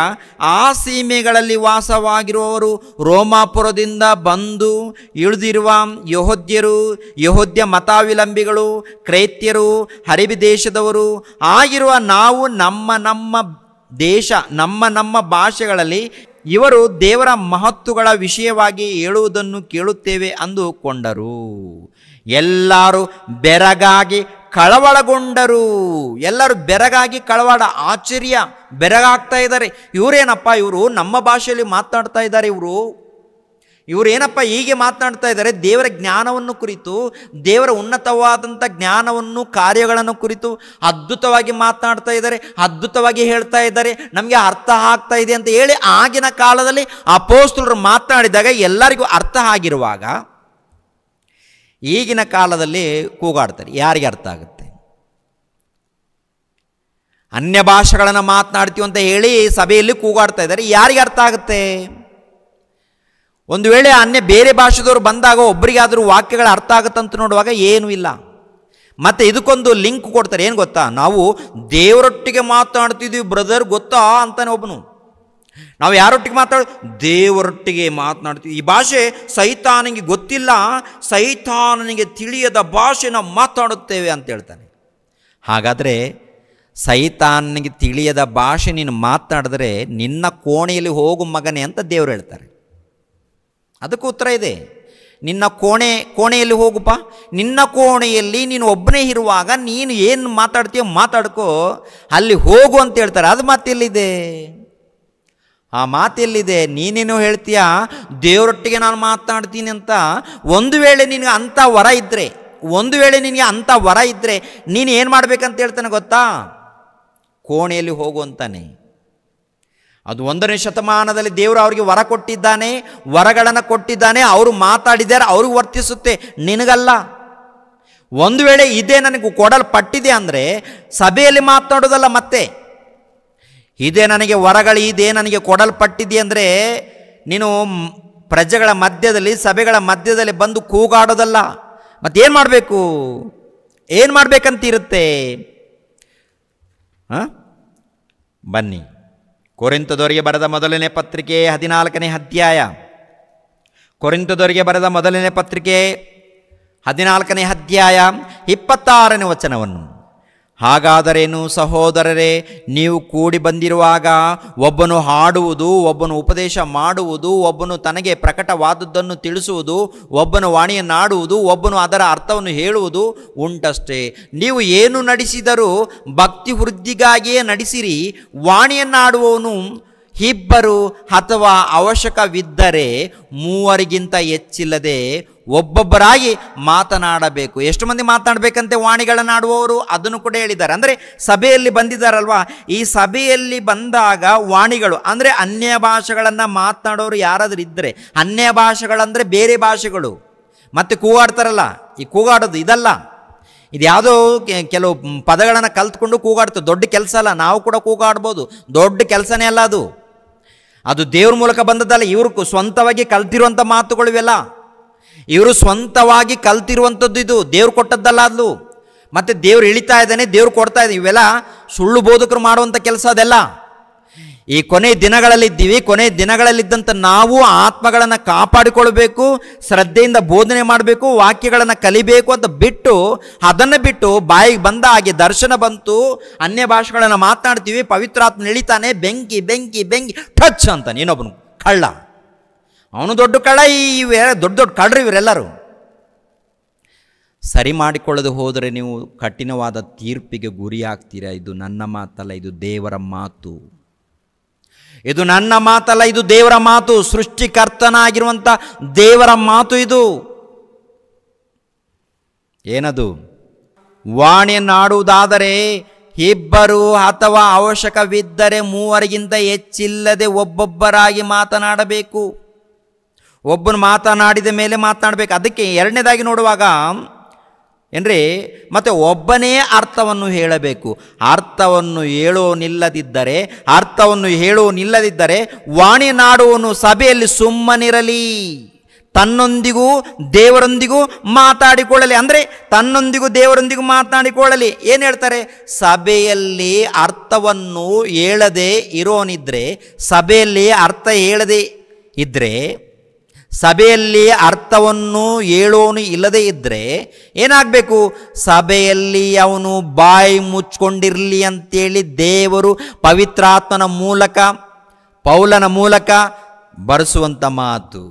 ಆ ಸೀಮೆಗಳಲ್ಲಿ ವಾಸವಾಗಿರುವವರು ರೋಮಾಪುರದಿಂದ ಬಂದು ಇಳಿದಿರುವ ಯಹೋದ್ಯರು ಯಹೋದ್ಯ ಮತಾವಿಲಂಬಿಗಳು ಕ್ರೈತ್ಯರು ಹರಿಬಿ ದೇಶದವರು ಆಗಿರುವ ನಾವು ನಮ್ಮ ನಮ್ಮ ದೇಶ ನಮ್ಮ ನಮ್ಮ ಭಾಷೆಗಳಲ್ಲಿ ಇವರು ದೇವರ ಮಹತ್ತುಗಳ ವಿಷಯವಾಗಿ ಹೇಳುವುದನ್ನು ಕೇಳುತ್ತೇವೆ ಅಂದುಕೊಂಡರು ಎಲ್ಲರೂ ಬೆರಗಾಗಿ ಕಳವಳಗೊಂಡರು ಎಲ್ಲರೂ ಬೆರಗಾಗಿ ಕಳವಾಡ ಆಚರ್ಯ ಬೆರಗಾಗ್ತಾ ಇದ್ದಾರೆ ಇವರೇನಪ್ಪ ಇವರು ನಮ್ಮ ಭಾಷೆಯಲ್ಲಿ ಮಾತನಾಡ್ತಾ ಇದ್ದಾರೆ ಇವರು ಇವರೇನಪ್ಪ ಹೀಗೆ ಮಾತನಾಡ್ತಾ ಇದ್ದಾರೆ ದೇವರ ಜ್ಞಾನವನ್ನು ಕುರಿತು ದೇವರ ಉನ್ನತವಾದಂಥ ಜ್ಞಾನವನ್ನು ಕಾರ್ಯಗಳನ್ನು ಕುರಿತು ಅದ್ಭುತವಾಗಿ ಮಾತನಾಡ್ತಾ ಇದ್ದಾರೆ ಅದ್ಭುತವಾಗಿ ಹೇಳ್ತಾ ಇದ್ದಾರೆ ನಮಗೆ ಅರ್ಥ ಆಗ್ತಾ ಇದೆ ಅಂತ ಹೇಳಿ ಆಗಿನ ಕಾಲದಲ್ಲಿ ಪೋಸ್ಟ್ರು ಮಾತನಾಡಿದಾಗ ಎಲ್ಲರಿಗೂ ಅರ್ಥ ಆಗಿರುವಾಗ ಈಗಿನ ಕಾಲದಲ್ಲಿ ಕೂಗಾಡ್ತಾರೆ ಯಾರಿಗೆ ಅರ್ಥ ಆಗುತ್ತೆ ಅನ್ಯ ಭಾಷೆಗಳನ್ನು ಮಾತನಾಡ್ತೀವಿ ಅಂತ ಹೇಳಿ ಸಭೆಯಲ್ಲಿ ಕೂಗಾಡ್ತಾ ಇದ್ದಾರೆ ಯಾರಿಗೆ ಅರ್ಥ ಆಗುತ್ತೆ ಒಂದು ವೇಳೆ ಅನ್ಯ ಬೇರೆ ಭಾಷೆದವರು ಬಂದಾಗ ಒಬ್ಬರಿಗಾದರೂ ವಾಕ್ಯಗಳ ಅರ್ಥ ಆಗುತ್ತಂತ ನೋಡುವಾಗ ಏನೂ ಇಲ್ಲ ಮತ್ತು ಇದಕ್ಕೊಂದು ಲಿಂಕ್ ಕೊಡ್ತಾರೆ ಏನು ಗೊತ್ತಾ ನಾವು ದೇವರೊಟ್ಟಿಗೆ ಮಾತನಾಡ್ತಿದ್ವಿ ಬ್ರದರ್ ಗೊತ್ತಾ ಅಂತಾನೆ ಒಬ್ಬನು ನಾವು ಯಾರೊಟ್ಟಿಗೆ ಮಾತಾಡೋ ದೇವರೊಟ್ಟಿಗೆ ಮಾತನಾಡ್ತೀವಿ ಈ ಭಾಷೆ ಸೈತಾನನಿಗೆ ಗೊತ್ತಿಲ್ಲ ಸೈತಾನನಿಗೆ ತಿಳಿಯದ ಭಾಷೆ ನಾವು ಮಾತಾಡುತ್ತೇವೆ ಅಂತ ಹೇಳ್ತಾನೆ ಹಾಗಾದರೆ ಸೈತಾನನಿಗೆ ತಿಳಿಯದ ಭಾಷೆ ನೀನು ಮಾತನಾಡಿದ್ರೆ ನಿನ್ನ ಕೋಣೆಯಲ್ಲಿ ಹೋಗು ಮಗನೇ ಅಂತ ದೇವರು ಹೇಳ್ತಾರೆ ಅದಕ್ಕೂ ಉತ್ತರ ಇದೆ ನಿನ್ನ ಕೋಣೆ ಕೋಣೆಯಲ್ಲಿ ಹೋಗುಪ್ಪ ನಿನ್ನ ಕೋಣೆಯಲ್ಲಿ ನೀನು ಒಬ್ಬನೇ ಇರುವಾಗ ನೀನು ಏನು ಮಾತಾಡ್ತೀಯೋ ಮಾತಾಡ್ಕೋ ಅಲ್ಲಿ ಹೋಗು ಅಂತ ಹೇಳ್ತಾರೆ ಅದು ಮತ್ತೆಲ್ಲಿದೆ ಆ ಮಾತೆಲ್ಲಿದೆ ನೀನೇನು ಹೇಳ್ತೀಯಾ ದೇವರೊಟ್ಟಿಗೆ ನಾನು ಮಾತನಾಡ್ತೀನಿ ಅಂತ ಒಂದು ವೇಳೆ ನಿನಗೆ ಅಂಥ ವರ ಇದ್ದರೆ ಒಂದು ವೇಳೆ ನಿನಗೆ ಅಂಥ ವರ ಇದ್ದರೆ ನೀನು ಏನು ಮಾಡಬೇಕಂತ ಹೇಳ್ತಾನೆ ಗೊತ್ತಾ ಕೋಣೆಯಲ್ಲಿ ಹೋಗು ಅಂತಾನೆ ಅದು ಒಂದನೇ ಶತಮಾನದಲ್ಲಿ ದೇವರು ಅವರಿಗೆ ವರ ಕೊಟ್ಟಿದ್ದಾನೆ ವರಗಳನ್ನು ಕೊಟ್ಟಿದ್ದಾನೆ ಅವರು ಮಾತಾಡಿದ್ದಾರೆ ಅವ್ರಿಗೆ ವರ್ತಿಸುತ್ತೆ ನಿನಗಲ್ಲ ಒಂದು ವೇಳೆ ಇದೇ ನನಗೆ ಕೊಡಲ್ಪಟ್ಟಿದೆ ಅಂದರೆ ಸಭೆಯಲ್ಲಿ ಮಾತನಾಡೋದಲ್ಲ ಮತ್ತೆ ಇದೇ ನನಗೆ ವರಗಳು ಇದೇ ನನಗೆ ಕೊಡಲ್ಪಟ್ಟಿದೆ ಅಂದರೆ ನೀನು ಪ್ರಜೆಗಳ ಮಧ್ಯದಲ್ಲಿ ಸಭೆಗಳ ಮಧ್ಯದಲ್ಲಿ ಬಂದು ಕೂಗಾಡೋದಲ್ಲ ಮತ್ತೇನು ಮಾಡಬೇಕು ಏನು ಮಾಡಬೇಕಂತಿರುತ್ತೆ ಹಾಂ ಬನ್ನಿ ಕೊರಿಂತದವರಿಗೆ ಬರೆದ ಮೊದಲನೇ ಪತ್ರಿಕೆ ಹದಿನಾಲ್ಕನೇ ಅಧ್ಯಾಯ ಕೊರಿಂತದವರಿಗೆ ಬರೆದ ಮೊದಲನೇ ಪತ್ರಿಕೆ ಹದಿನಾಲ್ಕನೇ ಅಧ್ಯಾಯ ಇಪ್ಪತ್ತಾರನೇ ವಚನವನ್ನು ಹಾಗಾದರೇನು ಸಹೋದರರೇ ನೀವು ಕೂಡಿ ಬಂದಿರುವಾಗ ಒಬ್ಬನು ಹಾಡುವುದು ಒಬ್ಬನು ಉಪದೇಶ ಮಾಡುವುದು ಒಬ್ಬನು ತನಗೆ ಪ್ರಕಟವಾದದ್ದನ್ನು ತಿಳಿಸುವುದು ಒಬ್ಬನು ವಾಣಿಯನ್ನಾಡುವುದು ಒಬ್ಬನು ಅದರ ಅರ್ಥವನ್ನು ಹೇಳುವುದು ಉಂಟಷ್ಟೇ ನೀವು ಏನು ನಡೆಸಿದರೂ ಭಕ್ತಿ ವೃದ್ಧಿಗಾಗಿಯೇ ನಡೆಸಿರಿ ವಾಣಿಯನ್ನಾಡುವವನು ಇಬ್ಬರು ಅಥವಾ ಅವಶ್ಯಕವಿದ್ದರೆ ಮೂವರಿಗಿಂತ ಹೆಚ್ಚಿಲ್ಲದೆ ಒಬ್ಬೊಬ್ಬರಾಗಿ ಮಾತನಾಡಬೇಕು ಎಷ್ಟು ಮಂದಿ ಮಾತನಾಡಬೇಕಂತೆ ವಾಣಿಗಳನ್ನಾಡುವವರು ಅದನ್ನು ಕೂಡ ಹೇಳಿದ್ದಾರೆ ಅಂದರೆ ಸಭೆಯಲ್ಲಿ ಬಂದಿದ್ದಾರಲ್ವಾ ಈ ಸಭೆಯಲ್ಲಿ ಬಂದಾಗ ವಾಣಿಗಳು ಅಂದರೆ ಅನ್ಯ ಭಾಷೆಗಳನ್ನು ಮಾತನಾಡೋರು ಯಾರಾದರೂ ಇದ್ದರೆ ಅನ್ಯ ಭಾಷೆಗಳಂದರೆ ಬೇರೆ ಭಾಷೆಗಳು ಮತ್ತು ಕೂಗಾಡ್ತಾರಲ್ಲ ಈ ಕೂಗಾಡೋದು ಇದಲ್ಲ ಇದು ಯಾವುದೋ ಕೆಲವು ಪದಗಳನ್ನು ಕಲ್ತ್ಕೊಂಡು ಕೂಗಾಡ್ತು ದೊಡ್ಡ ಕೆಲಸ ಅಲ್ಲ ನಾವು ಕೂಡ ಕೂಗಾಡ್ಬೋದು ದೊಡ್ಡ ಕೆಲಸನೇ ಅಲ್ಲ ಅದು ಅದು ದೇವ್ರ ಮೂಲಕ ಬಂದದ್ದಲ್ಲ ಇವ್ರಿಗೂ ಸ್ವಂತವಾಗಿ ಕಲ್ತಿರುವಂಥ ಮಾತುಗಳು ಇವೆಲ್ಲ ಇವರು ಸ್ವಂತವಾಗಿ ಕಲ್ತಿರುವಂಥದ್ದು ಇದು ದೇವ್ರು ಕೊಟ್ಟದ್ದಲ್ಲ ಅದು ಮತ್ತು ದೇವ್ರು ಇಳಿತಾ ಇದ್ದಾನೆ ದೇವ್ರು ಕೊಡ್ತಾ ಇದ್ದೀವಿ ಇವೆಲ್ಲ ಸುಳ್ಳು ಬೋಧಕರು ಮಾಡುವಂಥ ಕೆಲಸ ಅದೆಲ್ಲ ಈ ಕೊನೆ ದಿನಗಳಲ್ಲಿದ್ದೀವಿ ಕೊನೆ ದಿನಗಳಲ್ಲಿದ್ದಂಥ ನಾವು ಆತ್ಮಗಳನ್ನು ಕಾಪಾಡಿಕೊಳ್ಬೇಕು ಶ್ರದ್ಧೆಯಿಂದ ಬೋಧನೆ ಮಾಡಬೇಕು ವಾಕ್ಯಗಳನ್ನು ಕಲಿಬೇಕು ಅಂತ ಬಿಟ್ಟು ಅದನ್ನು ಬಿಟ್ಟು ಬಾಯಿಗೆ ಬಂದ ಹಾಗೆ ದರ್ಶನ ಬಂತು ಅನ್ಯ ಭಾಷೆಗಳನ್ನು ಮಾತನಾಡ್ತೀವಿ ಪವಿತ್ರಾತ್ಮ ಇಳಿತಾನೆ ಬೆಂಕಿ ಬೆಂಕಿ ಬೆಂಕಿ ಟಚ್ ಅಂತ ಇನ್ನೊಬ್ಬನು ಕಳ್ಳ ಅವನು ದೊಡ್ಡ ಕಳ್ಳ ಇವೆ ದೊಡ್ಡ ದೊಡ್ಡ ಕಳ್ರಿ ಇವರೆಲ್ಲರೂ ಸರಿ ಮಾಡಿಕೊಳ್ಳದೆ ಹೋದರೆ ನೀವು ಕಠಿಣವಾದ ತೀರ್ಪಿಗೆ ಗುರಿಯಾಗ್ತೀರಾ ಇದು ನನ್ನ ಮಾತಲ್ಲ ಇದು ದೇವರ ಮಾತು ಇದು ನನ್ನ ಮಾತಲ್ಲ ಇದು ದೇವರ ಮಾತು ಸೃಷ್ಟಿಕರ್ತನಾಗಿರುವಂಥ ದೇವರ ಮಾತು ಇದು ಏನದು ವಾಣಿಯನ್ನಾಡುವುದಾದರೆ ಇಬ್ಬರು ಅಥವಾ ಅವಶ್ಯಕವಿದ್ದರೆ ಮೂವರಿಗಿಂತ ಹೆಚ್ಚಿಲ್ಲದೆ ಒಬ್ಬೊಬ್ಬರಾಗಿ ಮಾತನಾಡಬೇಕು ಒಬ್ಬನು ಮಾತನಾಡಿದ ಮೇಲೆ ಮಾತನಾಡಬೇಕು ಅದಕ್ಕೆ ಎರಡನೇದಾಗಿ ನೋಡುವಾಗ ಏನ್ರಿ ಮತ್ತು ಒಬ್ಬನೇ ಅರ್ಥವನ್ನು ಹೇಳಬೇಕು ಅರ್ಥವನ್ನು ನಿಲ್ಲದಿದ್ದರೆ ಅರ್ಥವನ್ನು ನಿಲ್ಲದಿದ್ದರೆ ವಾಣಿ ನಾಡುವನು ಸಭೆಯಲ್ಲಿ ಸುಮ್ಮನಿರಲಿ ತನ್ನೊಂದಿಗೂ ದೇವರೊಂದಿಗೂ ಮಾತಾಡಿಕೊಳ್ಳಲಿ ಅಂದರೆ ತನ್ನೊಂದಿಗೂ ದೇವರೊಂದಿಗೂ ಮಾತನಾಡಿಕೊಳ್ಳಲಿ ಏನು ಹೇಳ್ತಾರೆ ಸಭೆಯಲ್ಲಿ ಅರ್ಥವನ್ನು ಹೇಳದೆ ಇರೋನಿದ್ರೆ ಸಭೆಯಲ್ಲಿ ಅರ್ಥ ಹೇಳದೆ ಇದ್ದರೆ ಸಭೆಯಲ್ಲಿ ಅರ್ಥವನ್ನು ಹೇಳೋನು ಇಲ್ಲದೇ ಇದ್ದರೆ ಏನಾಗಬೇಕು ಸಭೆಯಲ್ಲಿ ಅವನು ಬಾಯಿ ಮುಚ್ಚಿಕೊಂಡಿರಲಿ ಅಂತೇಳಿ ದೇವರು ಪವಿತ್ರಾತ್ಮನ ಮೂಲಕ ಪೌಲನ ಮೂಲಕ ಬರೆಸುವಂಥ ಮಾತು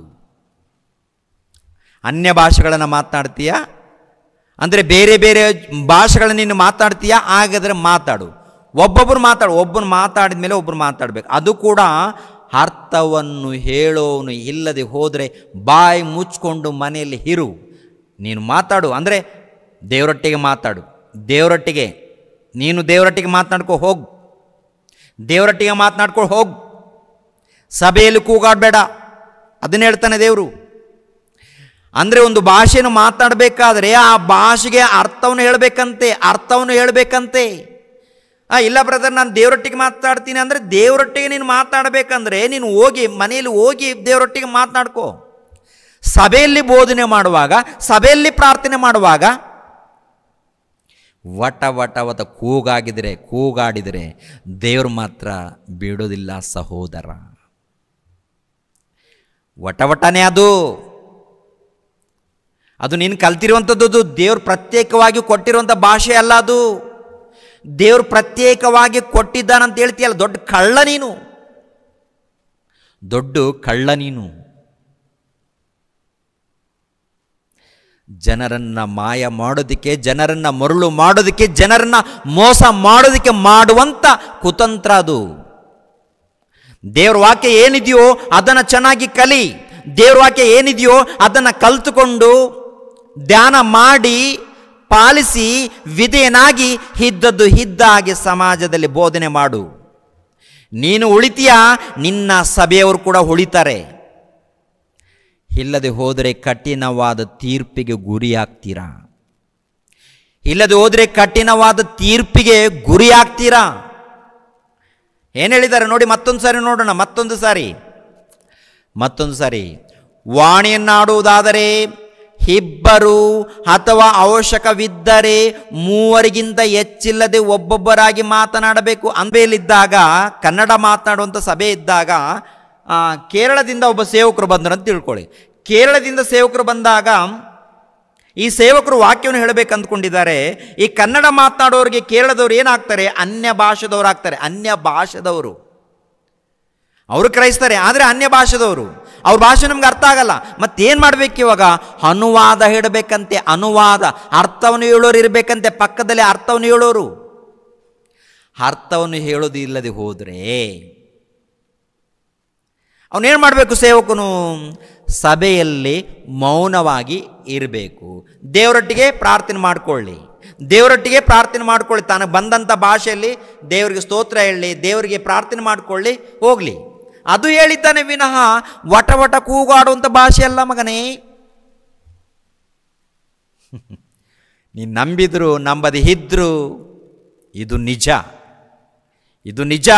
ಅನ್ಯ ಭಾಷೆಗಳನ್ನು ಮಾತನಾಡ್ತೀಯ ಅಂದರೆ ಬೇರೆ ಬೇರೆ ಭಾಷೆಗಳನ್ನು ನೀನು ಮಾತಾಡ್ತೀಯ ಹಾಗಾದರೆ ಮಾತಾಡು ಒಬ್ಬೊಬ್ಬರು ಮಾತಾಡು ಒಬ್ಬರು ಮಾತಾಡಿದ ಮೇಲೆ ಒಬ್ಬರು ಮಾತಾಡಬೇಕು ಅದು ಕೂಡ ಅರ್ಥವನ್ನು ಹೇಳೋನು ಇಲ್ಲದೆ ಹೋದರೆ ಬಾಯಿ ಮುಚ್ಕೊಂಡು ಮನೆಯಲ್ಲಿ ಇರು ನೀನು ಮಾತಾಡು ಅಂದರೆ ದೇವರೊಟ್ಟಿಗೆ ಮಾತಾಡು ದೇವರೊಟ್ಟಿಗೆ ನೀನು ದೇವರೊಟ್ಟಿಗೆ ಮಾತನಾಡ್ಕೊ ಹೋಗು ದೇವರೊಟ್ಟಿಗೆ ಮಾತನಾಡ್ಕೊ ಹೋಗು ಸಭೆಯಲ್ಲಿ ಕೂಗಾಡಬೇಡ ಅದನ್ನು ಹೇಳ್ತಾನೆ ದೇವರು ಅಂದರೆ ಒಂದು ಭಾಷೆಯನ್ನು ಮಾತಾಡಬೇಕಾದ್ರೆ ಆ ಭಾಷೆಗೆ ಅರ್ಥವನ್ನು ಹೇಳಬೇಕಂತೆ ಅರ್ಥವನ್ನು ಹೇಳಬೇಕಂತೆ ಆ ಇಲ್ಲ ಬ್ರದರ್ ನಾನು ದೇವರೊಟ್ಟಿಗೆ ಮಾತಾಡ್ತೀನಿ ಅಂದರೆ ದೇವರೊಟ್ಟಿಗೆ ನೀನು ಮಾತಾಡಬೇಕಂದ್ರೆ ನೀನು ಹೋಗಿ ಮನೆಯಲ್ಲಿ ಹೋಗಿ ದೇವರೊಟ್ಟಿಗೆ ಮಾತನಾಡ್ಕೊ ಸಭೆಯಲ್ಲಿ ಬೋಧನೆ ಮಾಡುವಾಗ ಸಭೆಯಲ್ಲಿ ಪ್ರಾರ್ಥನೆ ಮಾಡುವಾಗ ವಟ ವಟವತ ಕೂಗಾಗಿದರೆ ಕೂಗಾಡಿದರೆ ದೇವರು ಮಾತ್ರ ಬಿಡೋದಿಲ್ಲ ಸಹೋದರ ವಟವಟನೇ ಅದು ಅದು ನೀನು ಕಲ್ತಿರುವಂಥದ್ದು ದೇವ್ರು ಪ್ರತ್ಯೇಕವಾಗಿ ಕೊಟ್ಟಿರುವಂಥ ಭಾಷೆ ಅಲ್ಲ ಅದು ದೇವ್ರು ಪ್ರತ್ಯೇಕವಾಗಿ ಕೊಟ್ಟಿದ್ದಾನಂತ ಹೇಳ್ತೀಯಲ್ಲ ದೊಡ್ಡ ಕಳ್ಳ ನೀನು ದೊಡ್ಡ ಕಳ್ಳ ನೀನು ಜನರನ್ನ ಮಾಯ ಮಾಡೋದಕ್ಕೆ ಜನರನ್ನ ಮರುಳು ಮಾಡೋದಕ್ಕೆ ಜನರನ್ನ ಮೋಸ ಮಾಡೋದಕ್ಕೆ ಮಾಡುವಂಥ ಕುತಂತ್ರ ಅದು ದೇವ್ರ ವಾಕ್ಯ ಏನಿದೆಯೋ ಅದನ್ನು ಚೆನ್ನಾಗಿ ಕಲಿ ದೇವ್ರ ವಾಕ್ಯ ಏನಿದೆಯೋ ಅದನ್ನು ಕಲ್ತುಕೊಂಡು ಧ್ಯಾನ ಮಾಡಿ ಪಾಲಿಸಿ ವಿಧೇಯನಾಗಿ ಹಿದ್ದದ್ದು ಹಾಗೆ ಸಮಾಜದಲ್ಲಿ ಬೋಧನೆ ಮಾಡು ನೀನು ಉಳಿತೀಯ ನಿನ್ನ ಸಭೆಯವರು ಕೂಡ ಉಳಿತಾರೆ ಇಲ್ಲದೆ ಹೋದರೆ ಕಠಿಣವಾದ ತೀರ್ಪಿಗೆ ಗುರಿಯಾಗ್ತೀರಾ ಇಲ್ಲದೆ ಹೋದರೆ ಕಠಿಣವಾದ ತೀರ್ಪಿಗೆ ಗುರಿಯಾಗ್ತೀರಾ ಏನು ಹೇಳಿದ್ದಾರೆ ನೋಡಿ ಮತ್ತೊಂದು ಸಾರಿ ನೋಡೋಣ ಮತ್ತೊಂದು ಸಾರಿ ಮತ್ತೊಂದು ಸಾರಿ ವಾಣಿಯನ್ನಾಡುವುದಾದರೆ ಇಬ್ಬರು ಅಥವಾ ಅವಶ್ಯಕವಿದ್ದರೆ ಮೂವರಿಗಿಂತ ಹೆಚ್ಚಿಲ್ಲದೆ ಒಬ್ಬೊಬ್ಬರಾಗಿ ಮಾತನಾಡಬೇಕು ಅಂಬೆಯಲ್ಲಿದ್ದಾಗ ಕನ್ನಡ ಮಾತನಾಡುವಂಥ ಸಭೆ ಇದ್ದಾಗ ಕೇರಳದಿಂದ ಒಬ್ಬ ಸೇವಕರು ಬಂದರು ಅಂತ ತಿಳ್ಕೊಳ್ಳಿ ಕೇರಳದಿಂದ ಸೇವಕರು ಬಂದಾಗ ಈ ಸೇವಕರು ವಾಕ್ಯವನ್ನು ಹೇಳಬೇಕು ಅಂದ್ಕೊಂಡಿದ್ದಾರೆ ಈ ಕನ್ನಡ ಮಾತನಾಡೋರಿಗೆ ಕೇರಳದವ್ರು ಏನಾಗ್ತಾರೆ ಅನ್ಯ ಭಾಷೆದವರು ಆಗ್ತಾರೆ ಅನ್ಯ ಭಾಷೆದವರು ಅವರು ಕ್ರೈಸ್ತಾರೆ ಆದರೆ ಅನ್ಯ ಭಾಷೆದವರು ಅವ್ರ ಭಾಷೆ ನಮ್ಗೆ ಅರ್ಥ ಆಗಲ್ಲ ಮತ್ತೇನು ಮಾಡಬೇಕು ಇವಾಗ ಅನುವಾದ ಹೇಳಬೇಕಂತೆ ಅನುವಾದ ಅರ್ಥವನ್ನು ಹೇಳೋರು ಇರಬೇಕಂತೆ ಪಕ್ಕದಲ್ಲಿ ಅರ್ಥವನ್ನು ಹೇಳೋರು ಅರ್ಥವನ್ನು ಹೇಳೋದು ಇಲ್ಲದೆ ಹೋದರೆ ಅವನೇನು ಮಾಡಬೇಕು ಸೇವಕನು ಸಭೆಯಲ್ಲಿ ಮೌನವಾಗಿ ಇರಬೇಕು ದೇವರೊಟ್ಟಿಗೆ ಪ್ರಾರ್ಥನೆ ಮಾಡಿಕೊಳ್ಳಿ ದೇವರೊಟ್ಟಿಗೆ ಪ್ರಾರ್ಥನೆ ಮಾಡಿಕೊಳ್ಳಿ ತಾನು ಬಂದಂಥ ಭಾಷೆಯಲ್ಲಿ ದೇವರಿಗೆ ಸ್ತೋತ್ರ ಹೇಳಿ ದೇವರಿಗೆ ಪ್ರಾರ್ಥನೆ ಮಾಡಿಕೊಳ್ಳಿ ಹೋಗಲಿ ಅದು ಹೇಳಿದ್ದಾನೆ ವಿನಃ ವಟ ವಟ ಕೂಗಾಡುವಂಥ ಭಾಷೆ ಮಗನೇ ನೀನು ನಂಬಿದ್ರು ನಂಬದಿ ಇದ್ರು ಇದು ನಿಜ ಇದು ನಿಜ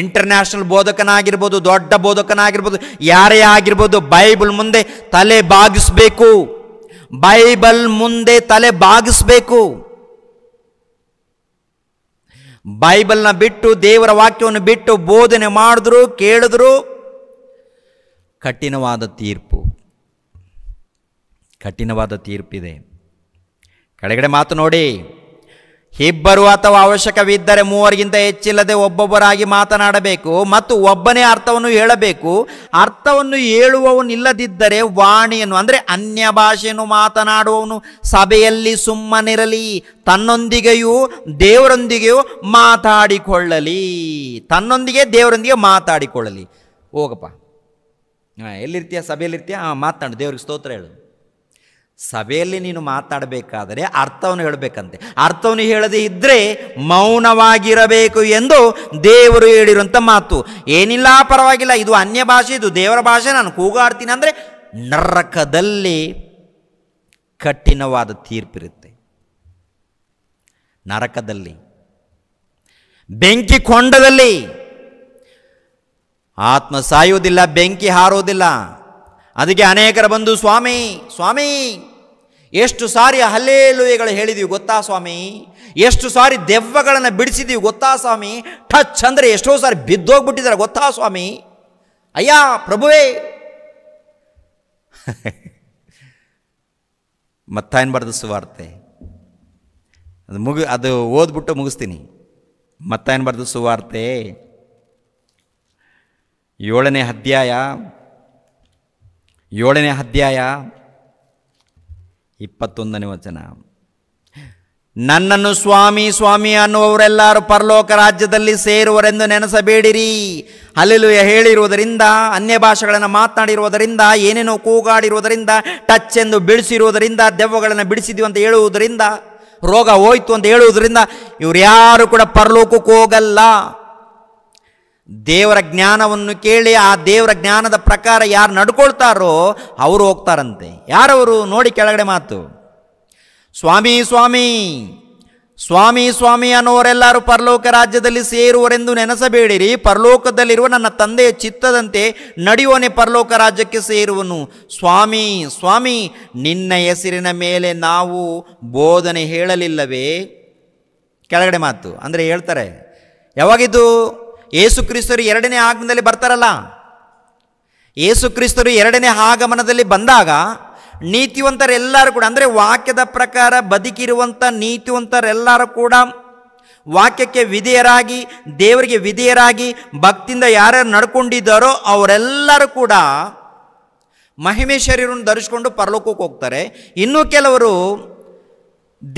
ಇಂಟರ್ನ್ಯಾಷನಲ್ ಬೋಧಕನಾಗಿರ್ಬೋದು ದೊಡ್ಡ ಬೋಧಕನಾಗಿರ್ಬೋದು ಯಾರೇ ಆಗಿರ್ಬೋದು ಬೈಬಲ್ ಮುಂದೆ ತಲೆ ಬಾಗಿಸ್ಬೇಕು ಬೈಬಲ್ ಮುಂದೆ ತಲೆ ಬಾಗಿಸ್ಬೇಕು ಬೈಬಲ್ನ ಬಿಟ್ಟು ದೇವರ ವಾಕ್ಯವನ್ನು ಬಿಟ್ಟು ಬೋಧನೆ ಮಾಡಿದ್ರು ಕೇಳಿದ್ರು ಕಠಿಣವಾದ ತೀರ್ಪು ಕಠಿಣವಾದ ತೀರ್ಪಿದೆ ಕಡೆಗಡೆ ಮಾತು ನೋಡಿ ಇಬ್ಬರು ಅಥವಾ ಅವಶ್ಯಕವಿದ್ದರೆ ಮೂವರಿಗಿಂತ ಹೆಚ್ಚಿಲ್ಲದೆ ಒಬ್ಬೊಬ್ಬರಾಗಿ ಮಾತನಾಡಬೇಕು ಮತ್ತು ಒಬ್ಬನೇ ಅರ್ಥವನ್ನು ಹೇಳಬೇಕು ಅರ್ಥವನ್ನು ಹೇಳುವವನಿಲ್ಲದಿದ್ದರೆ ವಾಣಿಯನ್ನು ಅಂದರೆ ಅನ್ಯ ಭಾಷೆಯನ್ನು ಮಾತನಾಡುವವನು ಸಭೆಯಲ್ಲಿ ಸುಮ್ಮನಿರಲಿ ತನ್ನೊಂದಿಗೆಯೂ ದೇವರೊಂದಿಗೆಯೂ ಮಾತಾಡಿಕೊಳ್ಳಲಿ ತನ್ನೊಂದಿಗೆ ದೇವರೊಂದಿಗೆ ಮಾತಾಡಿಕೊಳ್ಳಲಿ ಹೋಗಪ್ಪ ಎಲ್ಲಿರ್ತೀಯ ಸಭೆಯಲ್ಲಿರ್ತೀಯ ದೇವ್ರಿಗೆ ಸ್ತೋತ್ರ ಹೇಳು ಸಭೆಯಲ್ಲಿ ನೀನು ಮಾತಾಡಬೇಕಾದರೆ ಅರ್ಥವನ್ನು ಹೇಳಬೇಕಂತೆ ಅರ್ಥವನ್ನು ಹೇಳದೇ ಇದ್ದರೆ ಮೌನವಾಗಿರಬೇಕು ಎಂದು ದೇವರು ಹೇಳಿರುವಂಥ ಮಾತು ಏನಿಲ್ಲ ಪರವಾಗಿಲ್ಲ ಇದು ಅನ್ಯ ಭಾಷೆ ಇದು ದೇವರ ಭಾಷೆ ನಾನು ಕೂಗಾಡ್ತೀನಿ ಅಂದರೆ ನರಕದಲ್ಲಿ ಕಠಿಣವಾದ ತೀರ್ಪಿರುತ್ತೆ ನರಕದಲ್ಲಿ ಬೆಂಕಿ ಕೊಂಡದಲ್ಲಿ ಆತ್ಮ ಸಾಯುವುದಿಲ್ಲ ಬೆಂಕಿ ಹಾರೋದಿಲ್ಲ ಅದಕ್ಕೆ ಅನೇಕರ ಬಂದು ಸ್ವಾಮಿ ಸ್ವಾಮಿ ಎಷ್ಟು ಸಾರಿ ಹಲ್ಲೇಲುವೆಗಳು ಹೇಳಿದೀವಿ ಗೊತ್ತಾ ಸ್ವಾಮಿ ಎಷ್ಟು ಸಾರಿ ದೆವ್ವಗಳನ್ನು ಬಿಡಿಸಿದೀವಿ ಗೊತ್ತಾ ಸ್ವಾಮಿ ಟಚ್ ಅಂದರೆ ಎಷ್ಟೋ ಸಾರಿ ಬಿದ್ದೋಗ್ಬಿಟ್ಟಿದ್ದಾರೆ ಗೊತ್ತಾ ಸ್ವಾಮಿ ಅಯ್ಯ ಪ್ರಭುವೇ ಮತ್ತಾಯನ್ ಬರೆದ ಸುವಾರ್ತೆ ಅದು ಮುಗಿ ಅದು ಓದ್ಬಿಟ್ಟು ಮುಗಿಸ್ತೀನಿ ಮತ್ತಾಯನ್ ಬರೆದ ಸುವಾರ್ತೆ ಏಳನೇ ಅಧ್ಯಾಯ ಏಳನೇ ಅಧ್ಯಾಯ ಇಪ್ಪತ್ತೊಂದನೇ ವಚನ ನನ್ನನ್ನು ಸ್ವಾಮಿ ಸ್ವಾಮಿ ಅನ್ನುವವರೆಲ್ಲರೂ ಪರಲೋಕ ರಾಜ್ಯದಲ್ಲಿ ಸೇರುವರೆಂದು ನೆನೆಸಬೇಡಿರಿ ಅಲ್ಲಿಲು ಹೇಳಿರುವುದರಿಂದ ಅನ್ಯ ಭಾಷೆಗಳನ್ನು ಮಾತನಾಡಿರುವುದರಿಂದ ಏನೇನೋ ಕೂಗಾಡಿರುವುದರಿಂದ ಟಚ್ ಎಂದು ಬಿಡಿಸಿರುವುದರಿಂದ ದೆವ್ವಗಳನ್ನು ಬಿಡಿಸಿದ್ವಿ ಅಂತ ಹೇಳುವುದರಿಂದ ರೋಗ ಹೋಯ್ತು ಅಂತ ಹೇಳುವುದರಿಂದ ಇವರು ಯಾರು ಕೂಡ ಪರಲೋಕಕ್ಕೆ ಹೋಗಲ್ಲ ದೇವರ ಜ್ಞಾನವನ್ನು ಕೇಳಿ ಆ ದೇವರ ಜ್ಞಾನದ ಪ್ರಕಾರ ಯಾರು ನಡ್ಕೊಳ್ತಾರೋ ಅವರು ಹೋಗ್ತಾರಂತೆ ಯಾರವರು ನೋಡಿ ಕೆಳಗಡೆ ಮಾತು ಸ್ವಾಮಿ ಸ್ವಾಮಿ ಸ್ವಾಮಿ ಸ್ವಾಮಿ ಅನ್ನೋರೆಲ್ಲರೂ ಪರಲೋಕ ರಾಜ್ಯದಲ್ಲಿ ಸೇರುವರೆಂದು ನೆನೆಸಬೇಡಿರಿ ಪರಲೋಕದಲ್ಲಿರುವ ನನ್ನ ತಂದೆಯ ಚಿತ್ತದಂತೆ ನಡೆಯುವನೆ ಪರಲೋಕ ರಾಜ್ಯಕ್ಕೆ ಸೇರುವನು ಸ್ವಾಮಿ ಸ್ವಾಮಿ ನಿನ್ನ ಹೆಸರಿನ ಮೇಲೆ ನಾವು ಬೋಧನೆ ಹೇಳಲಿಲ್ಲವೇ ಕೆಳಗಡೆ ಮಾತು ಅಂದರೆ ಹೇಳ್ತಾರೆ ಯಾವಾಗಿದ್ದು ಏಸು ಕ್ರಿಸ್ತರು ಎರಡನೇ ಆಗಮನದಲ್ಲಿ ಬರ್ತಾರಲ್ಲ ಏಸು ಕ್ರಿಸ್ತರು ಎರಡನೇ ಆಗಮನದಲ್ಲಿ ಬಂದಾಗ ನೀತಿವಂತರೆಲ್ಲರೂ ಕೂಡ ಅಂದರೆ ವಾಕ್ಯದ ಪ್ರಕಾರ ಬದುಕಿರುವಂಥ ನೀತಿವಂತರೆಲ್ಲರೂ ಕೂಡ ವಾಕ್ಯಕ್ಕೆ ವಿಧೇಯರಾಗಿ ದೇವರಿಗೆ ವಿಧೇಯರಾಗಿ ಭಕ್ತಿಯಿಂದ ಯಾರ್ಯಾರು ನಡ್ಕೊಂಡಿದ್ದಾರೋ ಅವರೆಲ್ಲರೂ ಕೂಡ ಮಹಿಮೇಶ್ವರೀರನ್ನು ಧರಿಸ್ಕೊಂಡು ಪರಲೋಕಕ್ಕೆ ಹೋಗ್ತಾರೆ ಇನ್ನೂ ಕೆಲವರು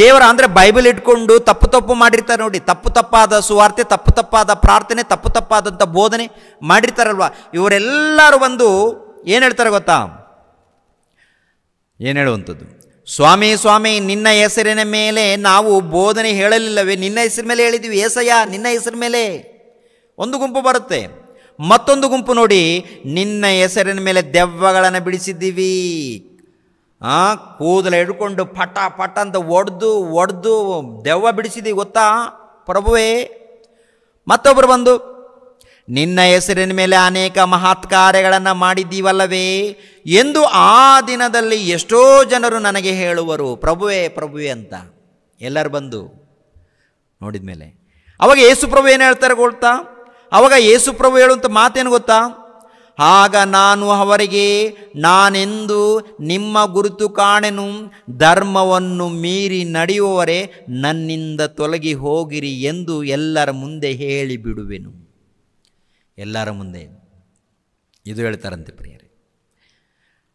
ದೇವರ ಅಂದರೆ ಬೈಬಲ್ ಇಟ್ಕೊಂಡು ತಪ್ಪು ತಪ್ಪು ಮಾಡಿರ್ತಾರೆ ನೋಡಿ ತಪ್ಪು ತಪ್ಪಾದ ಸುವಾರ್ತೆ ತಪ್ಪು ತಪ್ಪಾದ ಪ್ರಾರ್ಥನೆ ತಪ್ಪು ತಪ್ಪಾದಂಥ ಬೋಧನೆ ಮಾಡಿರ್ತಾರಲ್ವ ಇವರೆಲ್ಲರೂ ಒಂದು ಏನು ಹೇಳ್ತಾರೆ ಗೊತ್ತಾ ಏನು ಹೇಳುವಂಥದ್ದು ಸ್ವಾಮಿ ಸ್ವಾಮಿ ನಿನ್ನ ಹೆಸರಿನ ಮೇಲೆ ನಾವು ಬೋಧನೆ ಹೇಳಲಿಲ್ಲವೇ ನಿನ್ನ ಹೆಸರಿನ ಮೇಲೆ ಹೇಳಿದ್ದೀವಿ ಏಸಯ್ಯ ನಿನ್ನ ಹೆಸರಿನ ಮೇಲೆ ಒಂದು ಗುಂಪು ಬರುತ್ತೆ ಮತ್ತೊಂದು ಗುಂಪು ನೋಡಿ ನಿನ್ನ ಹೆಸರಿನ ಮೇಲೆ ದೆವ್ವಗಳನ್ನು ಬಿಡಿಸಿದ್ದೀವಿ ಆ ಕೂದಲ ಹಿಡ್ಕೊಂಡು ಪಟ ಪಟ ಅಂತ ಒಡೆದು ಒಡೆದು ದೆವ್ವ ಬಿಡಿಸಿದಿ ಗೊತ್ತಾ ಪ್ರಭುವೇ ಮತ್ತೊಬ್ಬರು ಬಂದು ನಿನ್ನ ಹೆಸರಿನ ಮೇಲೆ ಅನೇಕ ಮಹಾತ್ಕಾರ್ಯಗಳನ್ನು ಮಾಡಿದ್ದೀವಲ್ಲವೇ ಎಂದು ಆ ದಿನದಲ್ಲಿ ಎಷ್ಟೋ ಜನರು ನನಗೆ ಹೇಳುವರು ಪ್ರಭುವೇ ಪ್ರಭುವೆ ಅಂತ ಎಲ್ಲರೂ ಬಂದು ನೋಡಿದ ಮೇಲೆ ಅವಾಗ ಯೇಸು ಪ್ರಭು ಏನು ಹೇಳ್ತಾರೆ ಗೊತ್ತಾ ಅವಾಗ ಯೇಸುಪ್ರಭು ಹೇಳುವಂಥ ಮಾತೇನು ಗೊತ್ತಾ ಆಗ ನಾನು ಅವರಿಗೆ ನಾನೆಂದು ನಿಮ್ಮ ಗುರುತು ಕಾಣೆನು ಧರ್ಮವನ್ನು ಮೀರಿ ನಡೆಯುವವರೇ ನನ್ನಿಂದ ತೊಲಗಿ ಹೋಗಿರಿ ಎಂದು ಎಲ್ಲರ ಮುಂದೆ ಹೇಳಿ ಬಿಡುವೆನು ಎಲ್ಲರ ಮುಂದೆ ಇದು ಹೇಳ್ತಾರಂತೆ ಪ್ರಿಯರೇ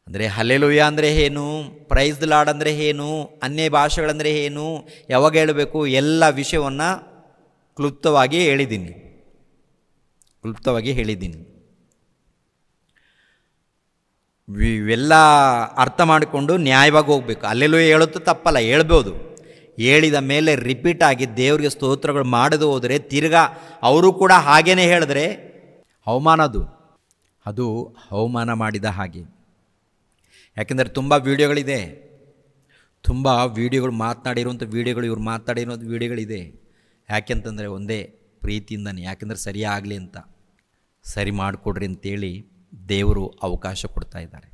ಅಂದರೆ ಹಲೆಲುಯ್ಯ ಅಂದರೆ ಏನು ಪ್ರೈಸ್ ಲಾಡ್ ಅಂದರೆ ಏನು ಅನ್ಯ ಭಾಷೆಗಳಂದರೆ ಏನು ಯಾವಾಗ ಹೇಳಬೇಕು ಎಲ್ಲ ವಿಷಯವನ್ನು ಕ್ಲುಪ್ತವಾಗಿ ಹೇಳಿದ್ದೀನಿ ಕ್ಲುಪ್ತವಾಗಿ ಹೇಳಿದ್ದೀನಿ ಇವೆಲ್ಲ ಅರ್ಥ ಮಾಡಿಕೊಂಡು ನ್ಯಾಯವಾಗಿ ಹೋಗಬೇಕು ಅಲ್ಲೆಲ್ಲೂ ಹೇಳುತ್ತೆ ತಪ್ಪಲ್ಲ ಹೇಳ್ಬೋದು ಹೇಳಿದ ಮೇಲೆ ರಿಪೀಟ್ ಆಗಿ ದೇವರಿಗೆ ಸ್ತೋತ್ರಗಳು ಮಾಡದು ಹೋದರೆ ತಿರ್ಗಾ ಅವರು ಕೂಡ ಹಾಗೇ ಹೇಳಿದ್ರೆ ಅವಮಾನ ಅದು ಅದು ಅವಮಾನ ಮಾಡಿದ ಹಾಗೆ ಯಾಕೆಂದರೆ ತುಂಬ ವೀಡಿಯೋಗಳಿದೆ ತುಂಬ ವೀಡಿಯೋಗಳು ಮಾತನಾಡಿರುವಂಥ ವೀಡಿಯೋಗಳು ಇವ್ರು ಮಾತನಾಡಿರೋಂಥ ವೀಡಿಯೋಗಳಿದೆ ಯಾಕೆಂತಂದರೆ ಒಂದೇ ಪ್ರೀತಿಯಿಂದನೇ ಯಾಕೆಂದರೆ ಸರಿಯಾಗಲಿ ಅಂತ ಸರಿ ಮಾಡಿಕೊಡ್ರಿ ಅಂತೇಳಿ ದೇವರು ಅವಕಾಶ ಕೊಡ್ತಾ ಇದ್ದಾರೆ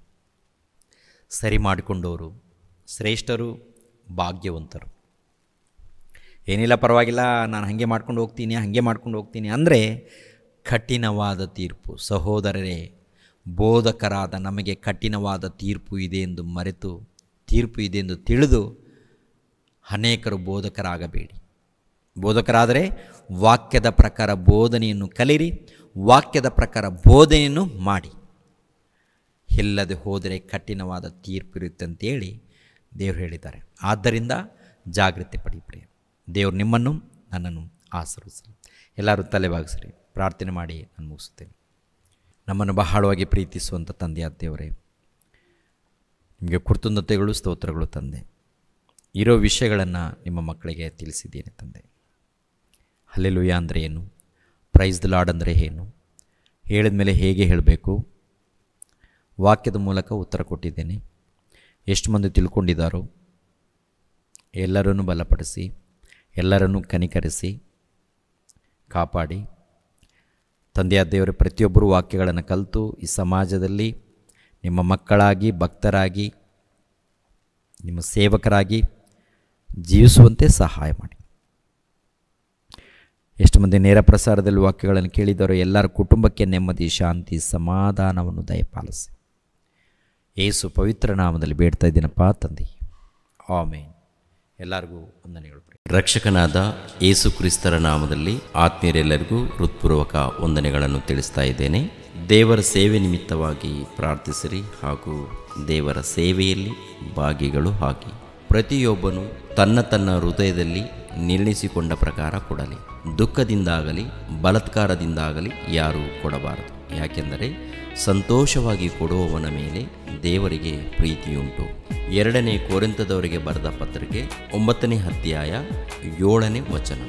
ಸರಿ ಮಾಡಿಕೊಂಡವರು ಶ್ರೇಷ್ಠರು ಭಾಗ್ಯವಂತರು ಏನಿಲ್ಲ ಪರವಾಗಿಲ್ಲ ನಾನು ಹಾಗೆ ಮಾಡ್ಕೊಂಡು ಹೋಗ್ತೀನಿ ಹಾಗೆ ಮಾಡ್ಕೊಂಡು ಹೋಗ್ತೀನಿ ಅಂದರೆ ಕಠಿಣವಾದ ತೀರ್ಪು ಸಹೋದರರೇ ಬೋಧಕರಾದ ನಮಗೆ ಕಠಿಣವಾದ ತೀರ್ಪು ಇದೆ ಎಂದು ಮರೆತು ತೀರ್ಪು ಇದೆ ಎಂದು ತಿಳಿದು ಅನೇಕರು ಬೋಧಕರಾಗಬೇಡಿ ಬೋಧಕರಾದರೆ ವಾಕ್ಯದ ಪ್ರಕಾರ ಬೋಧನೆಯನ್ನು ಕಲಿರಿ ವಾಕ್ಯದ ಪ್ರಕಾರ ಬೋಧನೆಯನ್ನು ಮಾಡಿ ಇಲ್ಲದೆ ಹೋದರೆ ಕಠಿಣವಾದ ತೀರ್ಪು ಇರುತ್ತೆ ಅಂತೇಳಿ ದೇವರು ಹೇಳಿದ್ದಾರೆ ಆದ್ದರಿಂದ ಜಾಗೃತಿ ಪಡಿಬಿಡಿ ದೇವರು ನಿಮ್ಮನ್ನು ನನ್ನನ್ನು ಆಸರಿಸಲಿ ಎಲ್ಲರೂ ತಲೆಬಾಗಿಸ್ರಿ ಪ್ರಾರ್ಥನೆ ಮಾಡಿ ನಾನು ಮುಗಿಸುತ್ತೇನೆ ನಮ್ಮನ್ನು ಬಹಳವಾಗಿ ಪ್ರೀತಿಸುವಂಥ ತಂದೆಯಾದ ದೇವರೇ ನಿಮಗೆ ಕೃತಜ್ಞತೆಗಳು ಸ್ತೋತ್ರಗಳು ತಂದೆ ಇರೋ ವಿಷಯಗಳನ್ನು ನಿಮ್ಮ ಮಕ್ಕಳಿಗೆ ತಿಳಿಸಿದ್ದೇನೆ ತಂದೆ ಅಲ್ಲೆಲುಯ್ಯ ಅಂದರೆ ಏನು ಪ್ರೈಸ್ ದ ಲಾಡ್ ಅಂದರೆ ಏನು ಹೇಳಿದ ಮೇಲೆ ಹೇಗೆ ಹೇಳಬೇಕು ವಾಕ್ಯದ ಮೂಲಕ ಉತ್ತರ ಕೊಟ್ಟಿದ್ದೇನೆ ಎಷ್ಟು ಮಂದಿ ತಿಳ್ಕೊಂಡಿದ್ದಾರೋ ಎಲ್ಲರನ್ನೂ ಬಲಪಡಿಸಿ ಎಲ್ಲರನ್ನು ಕನಿಕರಿಸಿ ಕಾಪಾಡಿ ತಂದೆಯ ದೇವರ ಪ್ರತಿಯೊಬ್ಬರು ವಾಕ್ಯಗಳನ್ನು ಕಲಿತು ಈ ಸಮಾಜದಲ್ಲಿ ನಿಮ್ಮ ಮಕ್ಕಳಾಗಿ ಭಕ್ತರಾಗಿ ನಿಮ್ಮ ಸೇವಕರಾಗಿ ಜೀವಿಸುವಂತೆ ಸಹಾಯ ಮಾಡಿ ಎಷ್ಟು ಮಂದಿ ನೇರ ಪ್ರಸಾರದಲ್ಲಿ ವಾಕ್ಯಗಳನ್ನು ಕೇಳಿದರೋ ಎಲ್ಲರ ಕುಟುಂಬಕ್ಕೆ ನೆಮ್ಮದಿ ಶಾಂತಿ ಸಮಾಧಾನವನ್ನು ದಯಪಾಲಿಸಿ ಏಸು ಪವಿತ್ರ ನಾಮದಲ್ಲಿ ಬೇಡ್ತಾ ಇದ್ದೀನಪ್ಪ ತಂದೆ ಆಮೇನ್ ಎಲ್ಲರಿಗೂ ವಂದನೆಗಳು ರಕ್ಷಕನಾದ ಏಸು ಕ್ರಿಸ್ತರ ನಾಮದಲ್ಲಿ ಆತ್ಮೀಯರೆಲ್ಲರಿಗೂ ಹೃತ್ಪೂರ್ವಕ ವಂದನೆಗಳನ್ನು ತಿಳಿಸ್ತಾ ಇದ್ದೇನೆ ದೇವರ ಸೇವೆ ನಿಮಿತ್ತವಾಗಿ ಪ್ರಾರ್ಥಿಸಿರಿ ಹಾಗೂ ದೇವರ ಸೇವೆಯಲ್ಲಿ ಭಾಗಿಗಳು ಹಾಕಿ ಪ್ರತಿಯೊಬ್ಬನು ತನ್ನ ತನ್ನ ಹೃದಯದಲ್ಲಿ ನಿರ್ಣಯಿಸಿಕೊಂಡ ಪ್ರಕಾರ ಕೊಡಲಿ ದುಃಖದಿಂದಾಗಲಿ ಬಲತ್ಕಾರದಿಂದಾಗಲಿ ಯಾರೂ ಕೊಡಬಾರದು ಯಾಕೆಂದರೆ ಸಂತೋಷವಾಗಿ ಕೊಡುವವನ ಮೇಲೆ ದೇವರಿಗೆ ಪ್ರೀತಿಯುಂಟು ಎರಡನೇ ಕೋರಿಂತದವರಿಗೆ ಬರೆದ ಪತ್ರಿಕೆ ಒಂಬತ್ತನೇ ಅಧ್ಯಾಯ ಏಳನೇ ವಚನ